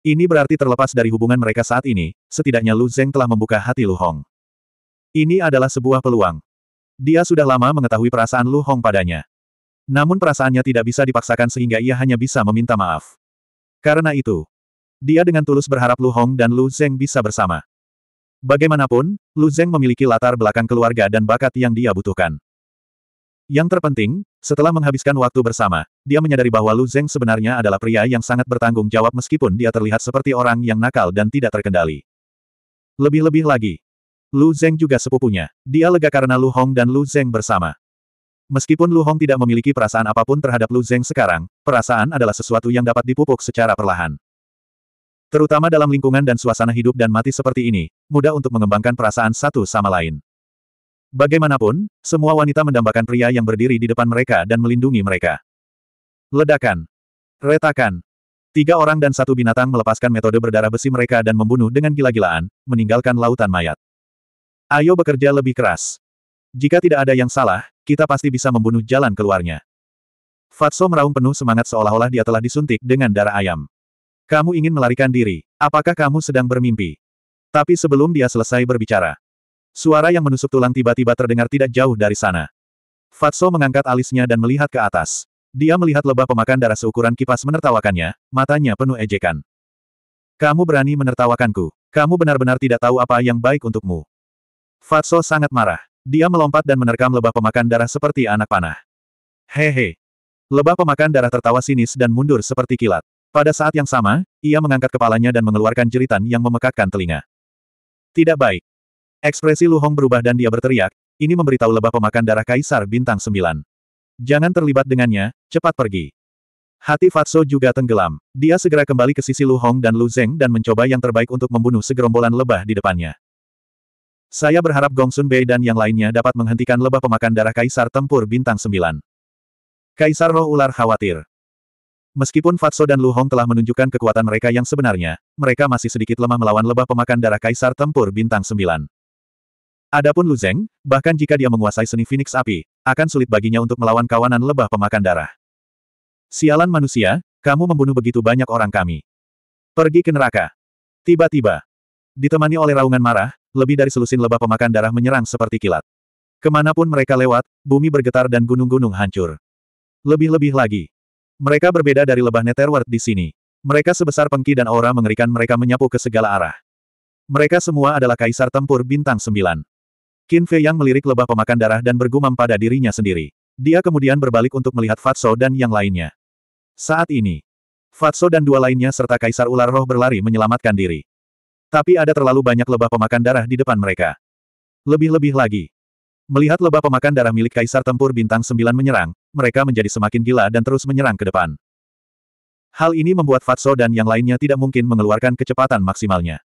Ini berarti terlepas dari hubungan mereka saat ini, setidaknya Lu Zeng telah membuka hati Lu Hong. Ini adalah sebuah peluang. Dia sudah lama mengetahui perasaan Lu Hong padanya. Namun perasaannya tidak bisa dipaksakan sehingga ia hanya bisa meminta maaf. Karena itu, dia dengan tulus berharap Lu Hong dan Lu Zeng bisa bersama. Bagaimanapun, Lu Zeng memiliki latar belakang keluarga dan bakat yang dia butuhkan. Yang terpenting, setelah menghabiskan waktu bersama, dia menyadari bahwa Lu Zeng sebenarnya adalah pria yang sangat bertanggung jawab meskipun dia terlihat seperti orang yang nakal dan tidak terkendali. Lebih-lebih lagi, Lu Zeng juga sepupunya. Dia lega karena Lu Hong dan Lu Zeng bersama. Meskipun Lu Hong tidak memiliki perasaan apapun terhadap Lu Zeng sekarang, perasaan adalah sesuatu yang dapat dipupuk secara perlahan. Terutama dalam lingkungan dan suasana hidup dan mati seperti ini, mudah untuk mengembangkan perasaan satu sama lain. Bagaimanapun, semua wanita mendambakan pria yang berdiri di depan mereka dan melindungi mereka. Ledakan. Retakan. Tiga orang dan satu binatang melepaskan metode berdarah besi mereka dan membunuh dengan gila-gilaan, meninggalkan lautan mayat. Ayo bekerja lebih keras. Jika tidak ada yang salah, kita pasti bisa membunuh jalan keluarnya. Fatso meraung penuh semangat seolah-olah dia telah disuntik dengan darah ayam. Kamu ingin melarikan diri, apakah kamu sedang bermimpi? Tapi sebelum dia selesai berbicara, suara yang menusuk tulang tiba-tiba terdengar tidak jauh dari sana. Fatso mengangkat alisnya dan melihat ke atas. Dia melihat lebah pemakan darah seukuran kipas menertawakannya, matanya penuh ejekan. Kamu berani menertawakanku. Kamu benar-benar tidak tahu apa yang baik untukmu. Fatso sangat marah. Dia melompat dan menerkam lebah pemakan darah seperti anak panah. Hehe. Lebah pemakan darah tertawa sinis dan mundur seperti kilat. Pada saat yang sama, ia mengangkat kepalanya dan mengeluarkan jeritan yang memekakkan telinga. Tidak baik. Ekspresi Lu Hong berubah dan dia berteriak, ini memberitahu lebah pemakan darah Kaisar Bintang Sembilan. Jangan terlibat dengannya, cepat pergi. Hati Fatso juga tenggelam. Dia segera kembali ke sisi Lu Hong dan Lu Zeng dan mencoba yang terbaik untuk membunuh segerombolan lebah di depannya. Saya berharap Gongsun Bei dan yang lainnya dapat menghentikan lebah pemakan darah Kaisar Tempur Bintang Sembilan. Kaisar Roh Ular khawatir. Meskipun Fatso dan Lu Hong telah menunjukkan kekuatan mereka yang sebenarnya, mereka masih sedikit lemah melawan lebah pemakan darah Kaisar Tempur Bintang Sembilan. Adapun Lu Zeng, bahkan jika dia menguasai seni Phoenix Api, akan sulit baginya untuk melawan kawanan lebah pemakan darah. Sialan manusia, kamu membunuh begitu banyak orang kami. Pergi ke neraka. Tiba-tiba, ditemani oleh raungan marah, lebih dari selusin lebah pemakan darah menyerang seperti kilat. Kemanapun mereka lewat, bumi bergetar dan gunung-gunung hancur. Lebih-lebih lagi. Mereka berbeda dari lebah Netherworld di sini. Mereka sebesar pengki dan aura mengerikan mereka menyapu ke segala arah. Mereka semua adalah kaisar tempur bintang sembilan. Qin Fei yang melirik lebah pemakan darah dan bergumam pada dirinya sendiri. Dia kemudian berbalik untuk melihat Fatso dan yang lainnya. Saat ini, Fatso dan dua lainnya serta Kaisar Ular Roh berlari menyelamatkan diri. Tapi ada terlalu banyak lebah pemakan darah di depan mereka. Lebih-lebih lagi. Melihat lebah pemakan darah milik Kaisar Tempur Bintang 9 menyerang, mereka menjadi semakin gila dan terus menyerang ke depan. Hal ini membuat Fatso dan yang lainnya tidak mungkin mengeluarkan kecepatan maksimalnya.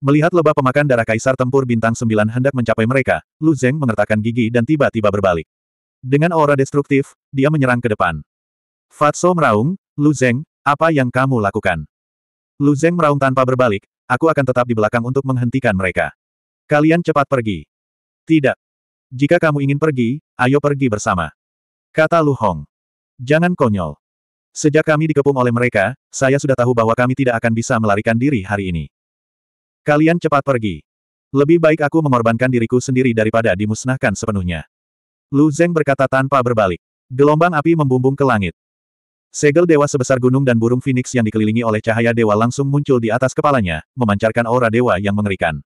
Melihat lebah pemakan darah Kaisar Tempur Bintang 9 hendak mencapai mereka, Lu Zeng mengertakkan gigi dan tiba-tiba berbalik. Dengan aura destruktif, dia menyerang ke depan. Fatso meraung, Lu Zeng, apa yang kamu lakukan? Lu Zeng meraung tanpa berbalik, aku akan tetap di belakang untuk menghentikan mereka. Kalian cepat pergi. Tidak. Jika kamu ingin pergi, ayo pergi bersama. Kata Lu Hong. Jangan konyol. Sejak kami dikepung oleh mereka, saya sudah tahu bahwa kami tidak akan bisa melarikan diri hari ini. Kalian cepat pergi. Lebih baik aku mengorbankan diriku sendiri daripada dimusnahkan sepenuhnya. Lu Zeng berkata tanpa berbalik. Gelombang api membumbung ke langit. Segel dewa sebesar gunung dan burung phoenix yang dikelilingi oleh cahaya dewa langsung muncul di atas kepalanya, memancarkan aura dewa yang mengerikan.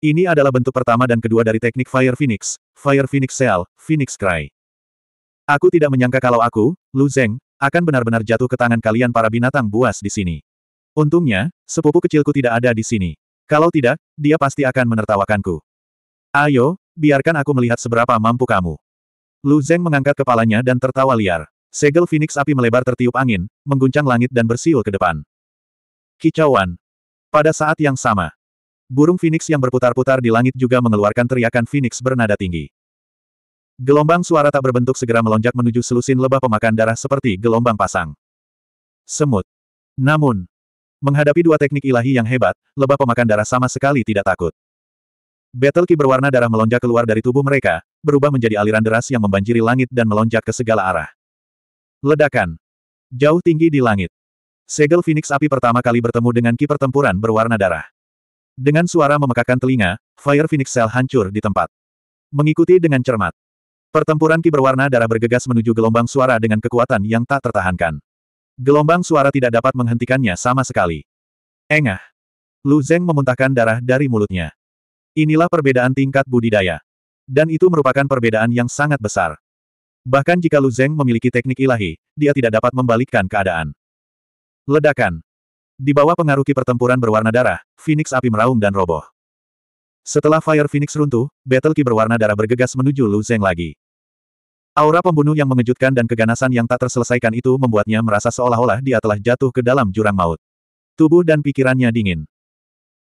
Ini adalah bentuk pertama dan kedua dari teknik Fire Phoenix, Fire Phoenix Seal, Phoenix Cry. Aku tidak menyangka kalau aku, Lu Zeng, akan benar-benar jatuh ke tangan kalian para binatang buas di sini. Untungnya, sepupu kecilku tidak ada di sini. Kalau tidak, dia pasti akan menertawakanku. Ayo, biarkan aku melihat seberapa mampu kamu. Lu Zeng mengangkat kepalanya dan tertawa liar. Segel Phoenix api melebar tertiup angin, mengguncang langit dan bersiul ke depan. Kicauan. Pada saat yang sama, burung Phoenix yang berputar-putar di langit juga mengeluarkan teriakan Phoenix bernada tinggi. Gelombang suara tak berbentuk segera melonjak menuju selusin lebah pemakan darah seperti gelombang pasang. Semut. Namun, menghadapi dua teknik ilahi yang hebat, lebah pemakan darah sama sekali tidak takut. Battle Ki berwarna darah melonjak keluar dari tubuh mereka, berubah menjadi aliran deras yang membanjiri langit dan melonjak ke segala arah. Ledakan. Jauh tinggi di langit. Segel Phoenix api pertama kali bertemu dengan ki pertempuran berwarna darah. Dengan suara memekakan telinga, Fire Phoenix Cell hancur di tempat. Mengikuti dengan cermat. Pertempuran ki berwarna darah bergegas menuju gelombang suara dengan kekuatan yang tak tertahankan. Gelombang suara tidak dapat menghentikannya sama sekali. Engah. Lu Zeng memuntahkan darah dari mulutnya. Inilah perbedaan tingkat budidaya. Dan itu merupakan perbedaan yang sangat besar. Bahkan jika Lu Zeng memiliki teknik ilahi, dia tidak dapat membalikkan keadaan. Ledakan. Di bawah pengaruh ki pertempuran berwarna darah, Phoenix api meraung dan roboh. Setelah Fire Phoenix runtuh, battle ki berwarna darah bergegas menuju Lu Zeng lagi. Aura pembunuh yang mengejutkan dan keganasan yang tak terselesaikan itu membuatnya merasa seolah-olah dia telah jatuh ke dalam jurang maut. Tubuh dan pikirannya dingin.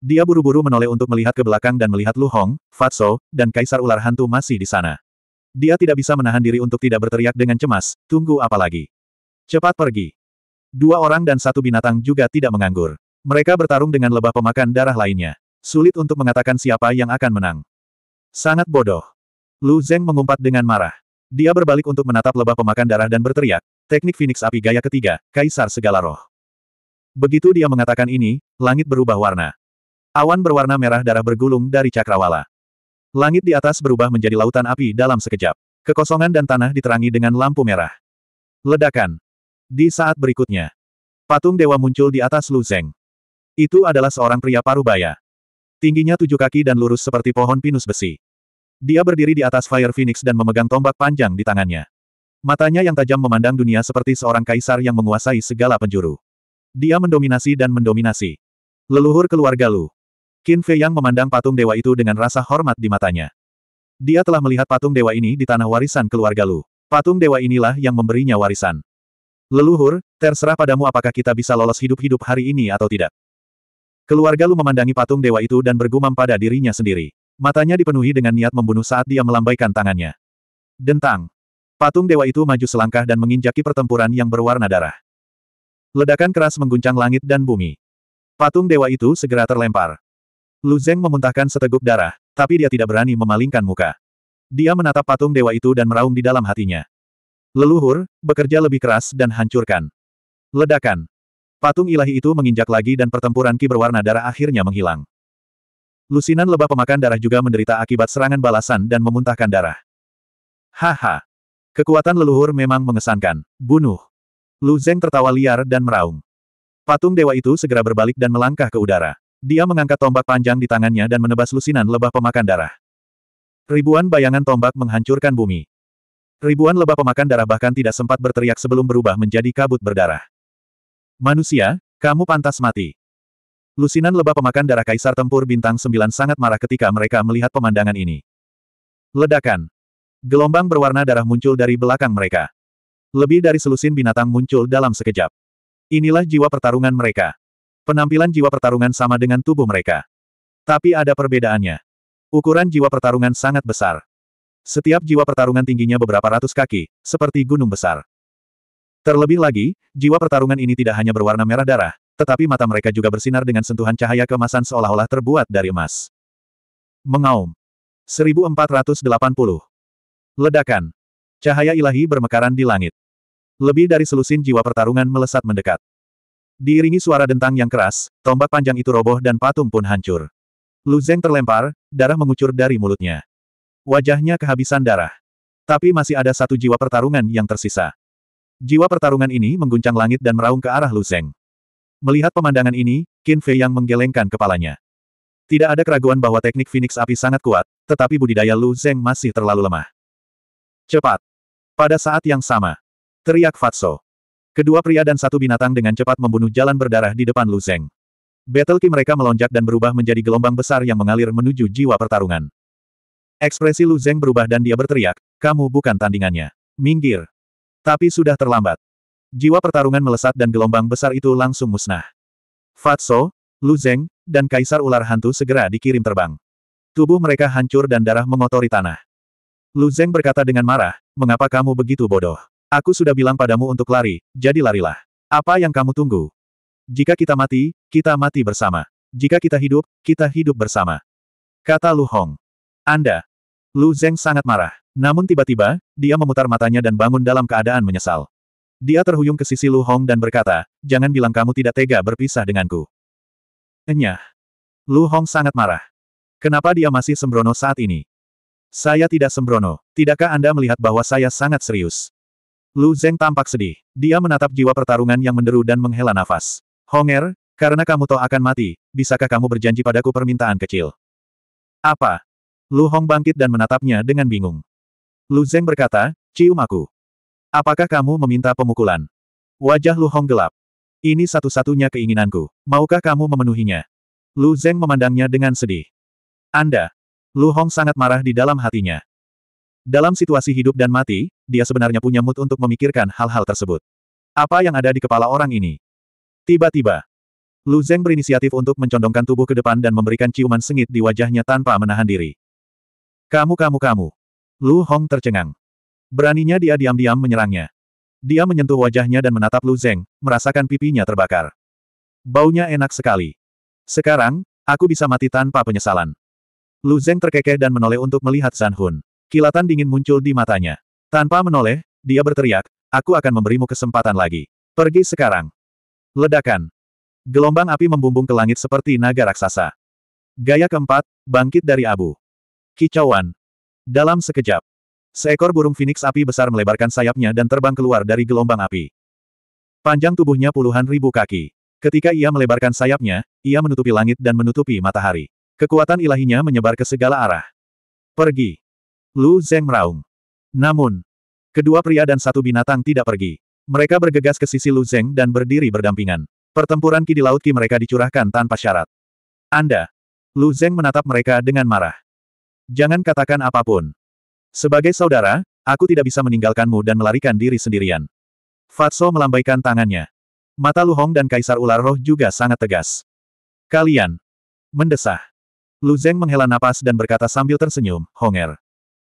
Dia buru-buru menoleh untuk melihat ke belakang dan melihat Lu Hong, Fatso, dan Kaisar Ular Hantu masih di sana. Dia tidak bisa menahan diri untuk tidak berteriak dengan cemas, tunggu apa lagi. Cepat pergi. Dua orang dan satu binatang juga tidak menganggur. Mereka bertarung dengan lebah pemakan darah lainnya. Sulit untuk mengatakan siapa yang akan menang. Sangat bodoh. Lu Zeng mengumpat dengan marah. Dia berbalik untuk menatap lebah pemakan darah dan berteriak, teknik Phoenix api gaya ketiga, Kaisar segala roh. Begitu dia mengatakan ini, langit berubah warna. Awan berwarna merah darah bergulung dari cakrawala. Langit di atas berubah menjadi lautan api dalam sekejap. Kekosongan dan tanah diterangi dengan lampu merah. Ledakan. Di saat berikutnya, patung dewa muncul di atas Lu Zeng. Itu adalah seorang pria parubaya. Tingginya tujuh kaki dan lurus seperti pohon pinus besi. Dia berdiri di atas Fire Phoenix dan memegang tombak panjang di tangannya. Matanya yang tajam memandang dunia seperti seorang kaisar yang menguasai segala penjuru. Dia mendominasi dan mendominasi. Leluhur keluarga Lu. Qin Fei Yang memandang patung dewa itu dengan rasa hormat di matanya. Dia telah melihat patung dewa ini di tanah warisan keluarga Lu. Patung dewa inilah yang memberinya warisan. Leluhur, terserah padamu apakah kita bisa lolos hidup-hidup hari ini atau tidak. Keluarga Lu memandangi patung dewa itu dan bergumam pada dirinya sendiri. Matanya dipenuhi dengan niat membunuh saat dia melambaikan tangannya. Dentang. Patung dewa itu maju selangkah dan menginjaki pertempuran yang berwarna darah. Ledakan keras mengguncang langit dan bumi. Patung dewa itu segera terlempar. Lu Zeng memuntahkan seteguk darah, tapi dia tidak berani memalingkan muka. Dia menatap patung dewa itu dan meraung di dalam hatinya. Leluhur, bekerja lebih keras dan hancurkan. Ledakan. Patung ilahi itu menginjak lagi dan pertempuran ki berwarna darah akhirnya menghilang. Lusinan lebah pemakan darah juga menderita akibat serangan balasan dan memuntahkan darah. Haha. Kekuatan leluhur memang mengesankan. Bunuh. Lu Zeng tertawa liar dan meraung. Patung dewa itu segera berbalik dan melangkah ke udara. Dia mengangkat tombak panjang di tangannya dan menebas lusinan lebah pemakan darah. Ribuan bayangan tombak menghancurkan bumi. Ribuan lebah pemakan darah bahkan tidak sempat berteriak sebelum berubah menjadi kabut berdarah. Manusia, kamu pantas mati. Lusinan lebah pemakan darah Kaisar Tempur Bintang Sembilan sangat marah ketika mereka melihat pemandangan ini. Ledakan. Gelombang berwarna darah muncul dari belakang mereka. Lebih dari selusin binatang muncul dalam sekejap. Inilah jiwa pertarungan mereka. Penampilan jiwa pertarungan sama dengan tubuh mereka. Tapi ada perbedaannya. Ukuran jiwa pertarungan sangat besar. Setiap jiwa pertarungan tingginya beberapa ratus kaki, seperti gunung besar. Terlebih lagi, jiwa pertarungan ini tidak hanya berwarna merah darah, tetapi mata mereka juga bersinar dengan sentuhan cahaya kemasan seolah-olah terbuat dari emas. Mengaum. 1480. Ledakan. Cahaya ilahi bermekaran di langit. Lebih dari selusin jiwa pertarungan melesat mendekat. Diiringi suara dentang yang keras, tombak panjang itu roboh dan patung pun hancur. Lu Zeng terlempar, darah mengucur dari mulutnya. Wajahnya kehabisan darah. Tapi masih ada satu jiwa pertarungan yang tersisa. Jiwa pertarungan ini mengguncang langit dan meraung ke arah Lu Zeng. Melihat pemandangan ini, Qin Fei yang menggelengkan kepalanya. Tidak ada keraguan bahwa teknik Phoenix api sangat kuat, tetapi budidaya Lu Zeng masih terlalu lemah. Cepat! Pada saat yang sama, teriak Fatso. Kedua pria dan satu binatang dengan cepat membunuh jalan berdarah di depan Lu Zeng. Battle ki mereka melonjak dan berubah menjadi gelombang besar yang mengalir menuju jiwa pertarungan. Ekspresi Lu Zeng berubah dan dia berteriak, kamu bukan tandingannya. Minggir. Tapi sudah terlambat. Jiwa pertarungan melesat dan gelombang besar itu langsung musnah. Fatso, Lu Zeng, dan Kaisar Ular Hantu segera dikirim terbang. Tubuh mereka hancur dan darah mengotori tanah. Lu Zeng berkata dengan marah, mengapa kamu begitu bodoh? Aku sudah bilang padamu untuk lari, jadi larilah. Apa yang kamu tunggu? Jika kita mati, kita mati bersama. Jika kita hidup, kita hidup bersama. Kata Lu Hong. Anda. Lu Zeng sangat marah. Namun tiba-tiba, dia memutar matanya dan bangun dalam keadaan menyesal. Dia terhuyung ke sisi Lu Hong dan berkata, jangan bilang kamu tidak tega berpisah denganku. Enyah. Lu Hong sangat marah. Kenapa dia masih sembrono saat ini? Saya tidak sembrono. Tidakkah Anda melihat bahwa saya sangat serius? Lu Zeng tampak sedih. Dia menatap jiwa pertarungan yang menderu dan menghela nafas. Honger, karena kamu toh akan mati, bisakah kamu berjanji padaku permintaan kecil? Apa? Lu Hong bangkit dan menatapnya dengan bingung. Lu Zeng berkata, cium aku. Apakah kamu meminta pemukulan? Wajah Lu Hong gelap. Ini satu-satunya keinginanku. Maukah kamu memenuhinya? Lu Zeng memandangnya dengan sedih. Anda. Lu Hong sangat marah di dalam hatinya. Dalam situasi hidup dan mati, dia sebenarnya punya mood untuk memikirkan hal-hal tersebut. Apa yang ada di kepala orang ini? Tiba-tiba, Lu Zeng berinisiatif untuk mencondongkan tubuh ke depan dan memberikan ciuman sengit di wajahnya tanpa menahan diri. Kamu kamu kamu. Lu Hong tercengang. Beraninya dia diam-diam menyerangnya. Dia menyentuh wajahnya dan menatap Lu Zeng, merasakan pipinya terbakar. Baunya enak sekali. Sekarang, aku bisa mati tanpa penyesalan. Lu Zeng terkekeh dan menoleh untuk melihat San Hun. Kilatan dingin muncul di matanya. Tanpa menoleh, dia berteriak, aku akan memberimu kesempatan lagi. Pergi sekarang. Ledakan. Gelombang api membumbung ke langit seperti naga raksasa. Gaya keempat, bangkit dari abu. Kicauan. Dalam sekejap, seekor burung phoenix api besar melebarkan sayapnya dan terbang keluar dari gelombang api. Panjang tubuhnya puluhan ribu kaki. Ketika ia melebarkan sayapnya, ia menutupi langit dan menutupi matahari. Kekuatan ilahinya menyebar ke segala arah. Pergi. Lu Zeng meraung. Namun, kedua pria dan satu binatang tidak pergi. Mereka bergegas ke sisi Lu Zeng dan berdiri berdampingan. Pertempuran ki di laut ki mereka dicurahkan tanpa syarat. Anda. Lu Zeng menatap mereka dengan marah. Jangan katakan apapun. Sebagai saudara, aku tidak bisa meninggalkanmu dan melarikan diri sendirian. Fatso melambaikan tangannya. Mata Lu Hong dan Kaisar Ular Roh juga sangat tegas. Kalian. Mendesah. Lu Zeng menghela napas dan berkata sambil tersenyum, Honger.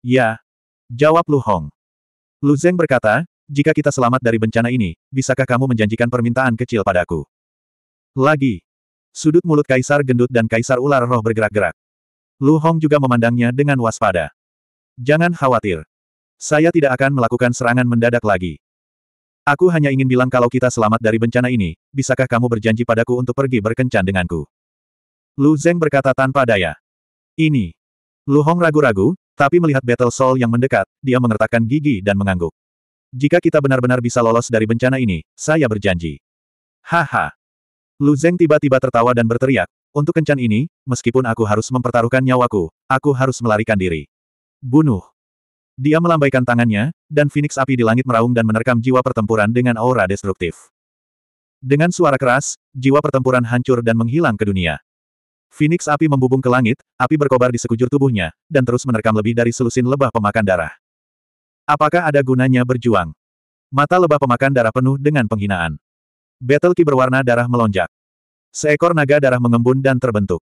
Ya, Jawab Lu Hong. Lu Zeng berkata, jika kita selamat dari bencana ini, bisakah kamu menjanjikan permintaan kecil padaku? Lagi. Sudut mulut Kaisar Gendut dan Kaisar Ular Roh bergerak-gerak. Lu Hong juga memandangnya dengan waspada. Jangan khawatir. Saya tidak akan melakukan serangan mendadak lagi. Aku hanya ingin bilang kalau kita selamat dari bencana ini, bisakah kamu berjanji padaku untuk pergi berkencan denganku? Lu Zeng berkata tanpa daya. Ini. Lu Hong ragu-ragu, tapi melihat Battle Soul yang mendekat, dia mengertakkan gigi dan mengangguk. Jika kita benar-benar bisa lolos dari bencana ini, saya berjanji. Haha. Lu Zeng tiba-tiba tertawa dan berteriak, untuk kencan ini, meskipun aku harus mempertaruhkan nyawaku, aku harus melarikan diri. Bunuh. Dia melambaikan tangannya, dan Phoenix api di langit meraung dan menerkam jiwa pertempuran dengan aura destruktif. Dengan suara keras, jiwa pertempuran hancur dan menghilang ke dunia. Phoenix api membubung ke langit, api berkobar di sekujur tubuhnya, dan terus menerkam lebih dari selusin lebah pemakan darah. Apakah ada gunanya berjuang? Mata lebah pemakan darah penuh dengan penghinaan. Battle Ki berwarna darah melonjak. Seekor naga darah mengembun dan terbentuk.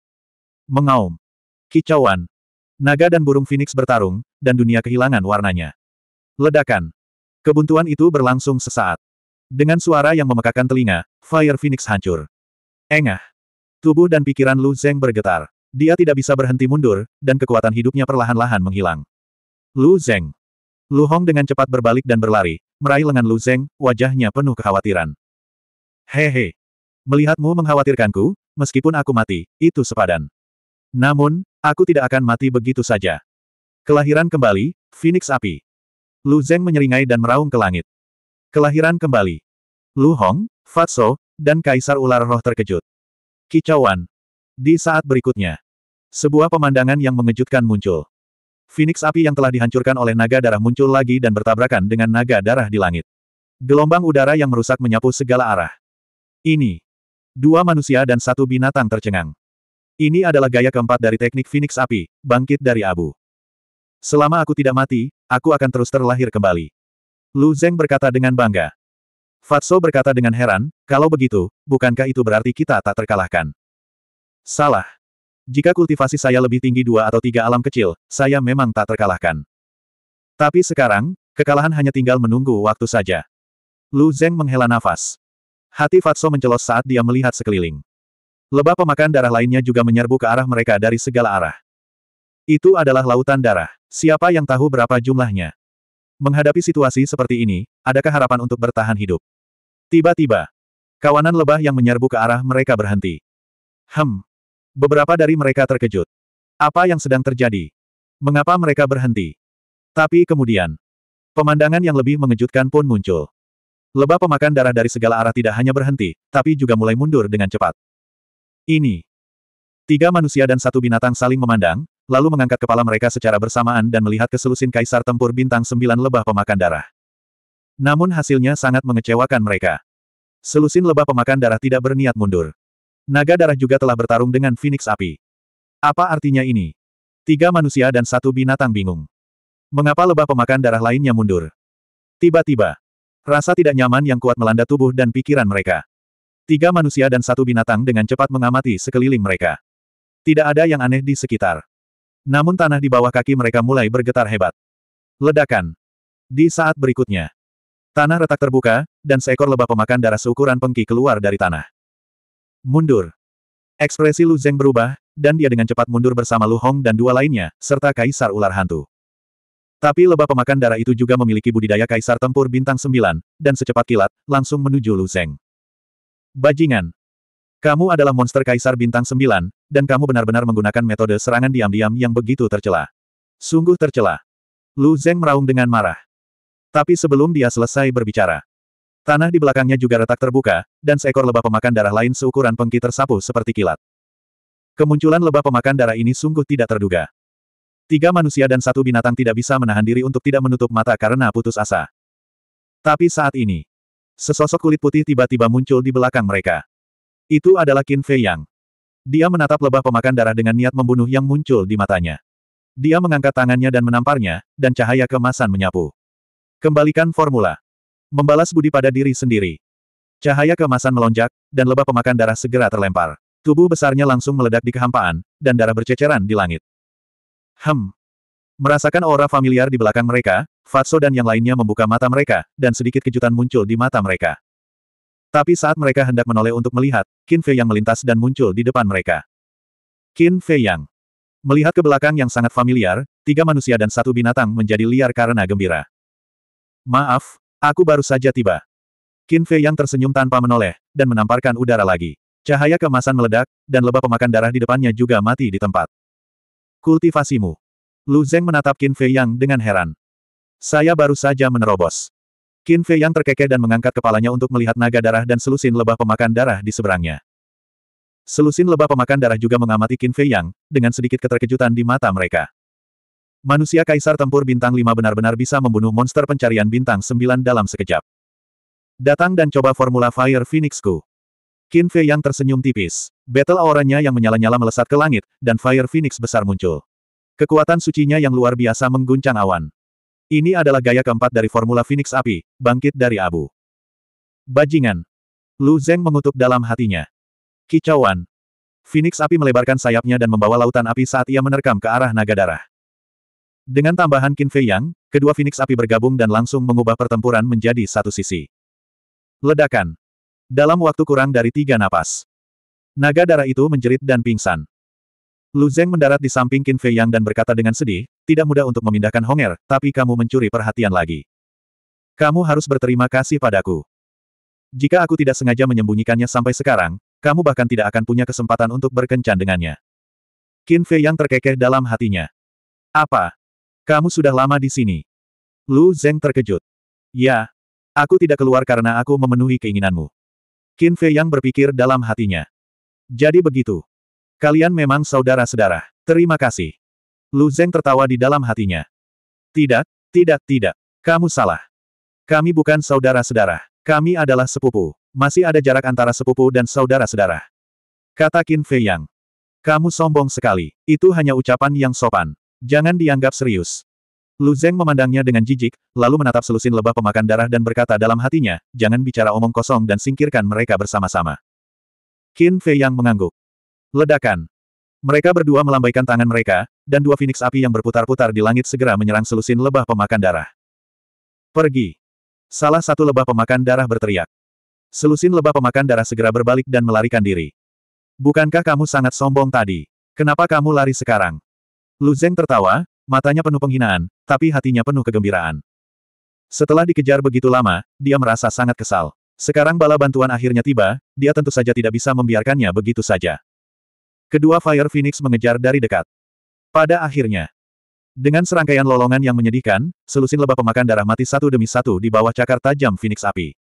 Mengaum. Kicauan. Naga dan burung Phoenix bertarung, dan dunia kehilangan warnanya. Ledakan. Kebuntuan itu berlangsung sesaat. Dengan suara yang memekakan telinga, Fire Phoenix hancur. Engah. Tubuh dan pikiran Lu Zeng bergetar. Dia tidak bisa berhenti mundur, dan kekuatan hidupnya perlahan-lahan menghilang. Lu Zeng. Lu Hong dengan cepat berbalik dan berlari, meraih lengan Lu Zeng, wajahnya penuh kekhawatiran. Hehe. Melihatmu mengkhawatirkanku, meskipun aku mati, itu sepadan. Namun, aku tidak akan mati begitu saja. Kelahiran kembali, Phoenix Api. Lu Zeng menyeringai dan meraung ke langit. Kelahiran kembali. Lu Hong, Fatso, dan Kaisar Ular Roh terkejut. Kicauan. Di saat berikutnya, sebuah pemandangan yang mengejutkan muncul. Phoenix api yang telah dihancurkan oleh naga darah muncul lagi dan bertabrakan dengan naga darah di langit. Gelombang udara yang merusak menyapu segala arah. Ini. Dua manusia dan satu binatang tercengang. Ini adalah gaya keempat dari teknik Phoenix api, bangkit dari abu. Selama aku tidak mati, aku akan terus terlahir kembali. Lu Zeng berkata dengan bangga. Fatso berkata dengan heran, kalau begitu, bukankah itu berarti kita tak terkalahkan? Salah. Jika kultivasi saya lebih tinggi dua atau tiga alam kecil, saya memang tak terkalahkan. Tapi sekarang, kekalahan hanya tinggal menunggu waktu saja. Lu Zeng menghela nafas. Hati Fatso mencelos saat dia melihat sekeliling. Lebah pemakan darah lainnya juga menyerbu ke arah mereka dari segala arah. Itu adalah lautan darah. Siapa yang tahu berapa jumlahnya? Menghadapi situasi seperti ini, adakah harapan untuk bertahan hidup? Tiba-tiba, kawanan lebah yang menyerbu ke arah mereka berhenti. Hem. Beberapa dari mereka terkejut. Apa yang sedang terjadi? Mengapa mereka berhenti? Tapi kemudian, pemandangan yang lebih mengejutkan pun muncul. Lebah pemakan darah dari segala arah tidak hanya berhenti, tapi juga mulai mundur dengan cepat. Ini. Tiga manusia dan satu binatang saling memandang, lalu mengangkat kepala mereka secara bersamaan dan melihat keselusin kaisar tempur bintang sembilan lebah pemakan darah. Namun hasilnya sangat mengecewakan mereka. Selusin lebah pemakan darah tidak berniat mundur. Naga darah juga telah bertarung dengan Phoenix api. Apa artinya ini? Tiga manusia dan satu binatang bingung. Mengapa lebah pemakan darah lainnya mundur? Tiba-tiba, rasa tidak nyaman yang kuat melanda tubuh dan pikiran mereka. Tiga manusia dan satu binatang dengan cepat mengamati sekeliling mereka. Tidak ada yang aneh di sekitar. Namun tanah di bawah kaki mereka mulai bergetar hebat. Ledakan. Di saat berikutnya. Tanah retak terbuka, dan seekor lebah pemakan darah seukuran pengki keluar dari tanah. Mundur. Ekspresi Lu Zeng berubah, dan dia dengan cepat mundur bersama Lu Hong dan dua lainnya, serta Kaisar Ular Hantu. Tapi lebah pemakan darah itu juga memiliki budidaya Kaisar Tempur Bintang Sembilan, dan secepat kilat, langsung menuju Lu Zeng. Bajingan. Kamu adalah monster Kaisar Bintang Sembilan dan kamu benar-benar menggunakan metode serangan diam-diam yang begitu tercela. Sungguh tercela. Lu Zeng meraung dengan marah. Tapi sebelum dia selesai berbicara, tanah di belakangnya juga retak terbuka, dan seekor lebah pemakan darah lain seukuran pengki tersapu seperti kilat. Kemunculan lebah pemakan darah ini sungguh tidak terduga. Tiga manusia dan satu binatang tidak bisa menahan diri untuk tidak menutup mata karena putus asa. Tapi saat ini, sesosok kulit putih tiba-tiba muncul di belakang mereka. Itu adalah Qin Fei Yang. Dia menatap lebah pemakan darah dengan niat membunuh yang muncul di matanya. Dia mengangkat tangannya dan menamparnya, dan cahaya kemasan menyapu. Kembalikan formula. Membalas budi pada diri sendiri. Cahaya kemasan melonjak, dan lebah pemakan darah segera terlempar. Tubuh besarnya langsung meledak di kehampaan, dan darah berceceran di langit. Hem. Merasakan aura familiar di belakang mereka, Fatso dan yang lainnya membuka mata mereka, dan sedikit kejutan muncul di mata mereka. Tapi saat mereka hendak menoleh untuk melihat, Qin Fei Yang melintas dan muncul di depan mereka. Qin Fei Yang. Melihat ke belakang yang sangat familiar, tiga manusia dan satu binatang menjadi liar karena gembira. Maaf, aku baru saja tiba. Qin Fei Yang tersenyum tanpa menoleh, dan menamparkan udara lagi. Cahaya kemasan meledak, dan lebah pemakan darah di depannya juga mati di tempat. Kultivasimu. Lu Zeng menatap Qin Fei Yang dengan heran. Saya baru saja menerobos. Qin Fei yang terkekeh dan mengangkat kepalanya untuk melihat naga darah dan selusin lebah pemakan darah di seberangnya. Selusin lebah pemakan darah juga mengamati Qin Fei Yang, dengan sedikit keterkejutan di mata mereka. Manusia kaisar tempur bintang 5 benar-benar bisa membunuh monster pencarian bintang 9 dalam sekejap. Datang dan coba formula Fire Phoenixku. Qin Fei yang tersenyum tipis. Battle auranya yang menyala-nyala melesat ke langit, dan Fire Phoenix besar muncul. Kekuatan sucinya yang luar biasa mengguncang awan. Ini adalah gaya keempat dari formula Phoenix Api, bangkit dari abu. Bajingan. Lu Zeng mengutuk dalam hatinya. Kicauan. Phoenix Api melebarkan sayapnya dan membawa lautan api saat ia menerkam ke arah naga darah. Dengan tambahan Qin Fei Yang, kedua Phoenix Api bergabung dan langsung mengubah pertempuran menjadi satu sisi. Ledakan. Dalam waktu kurang dari tiga napas. Naga darah itu menjerit dan pingsan. Lu Zeng mendarat di samping Qin Fei Yang dan berkata dengan sedih, tidak mudah untuk memindahkan Honger, tapi kamu mencuri perhatian lagi. Kamu harus berterima kasih padaku. Jika aku tidak sengaja menyembunyikannya sampai sekarang, kamu bahkan tidak akan punya kesempatan untuk berkencan dengannya. Qin Fei yang terkekeh dalam hatinya. Apa? Kamu sudah lama di sini? Lu Zeng terkejut. Ya. Aku tidak keluar karena aku memenuhi keinginanmu. Qin Fei yang berpikir dalam hatinya. Jadi begitu. Kalian memang saudara-saudara. Terima kasih. Lu Zeng tertawa di dalam hatinya. Tidak, tidak, tidak. Kamu salah. Kami bukan saudara-saudara. Kami adalah sepupu. Masih ada jarak antara sepupu dan saudara-saudara. Kata Qin Fei Yang. Kamu sombong sekali. Itu hanya ucapan yang sopan. Jangan dianggap serius. Lu Zeng memandangnya dengan jijik, lalu menatap selusin lebah pemakan darah dan berkata dalam hatinya, jangan bicara omong kosong dan singkirkan mereka bersama-sama. Qin Fei Yang mengangguk. Ledakan. Mereka berdua melambaikan tangan mereka, dan dua Phoenix api yang berputar-putar di langit segera menyerang selusin lebah pemakan darah. Pergi! Salah satu lebah pemakan darah berteriak. Selusin lebah pemakan darah segera berbalik dan melarikan diri. Bukankah kamu sangat sombong tadi? Kenapa kamu lari sekarang? Lu Zeng tertawa, matanya penuh penghinaan, tapi hatinya penuh kegembiraan. Setelah dikejar begitu lama, dia merasa sangat kesal. Sekarang bala bantuan akhirnya tiba, dia tentu saja tidak bisa membiarkannya begitu saja. Kedua Fire Phoenix mengejar dari dekat. Pada akhirnya, dengan serangkaian lolongan yang menyedihkan, selusin lebah pemakan darah mati satu demi satu di bawah cakar tajam Phoenix api.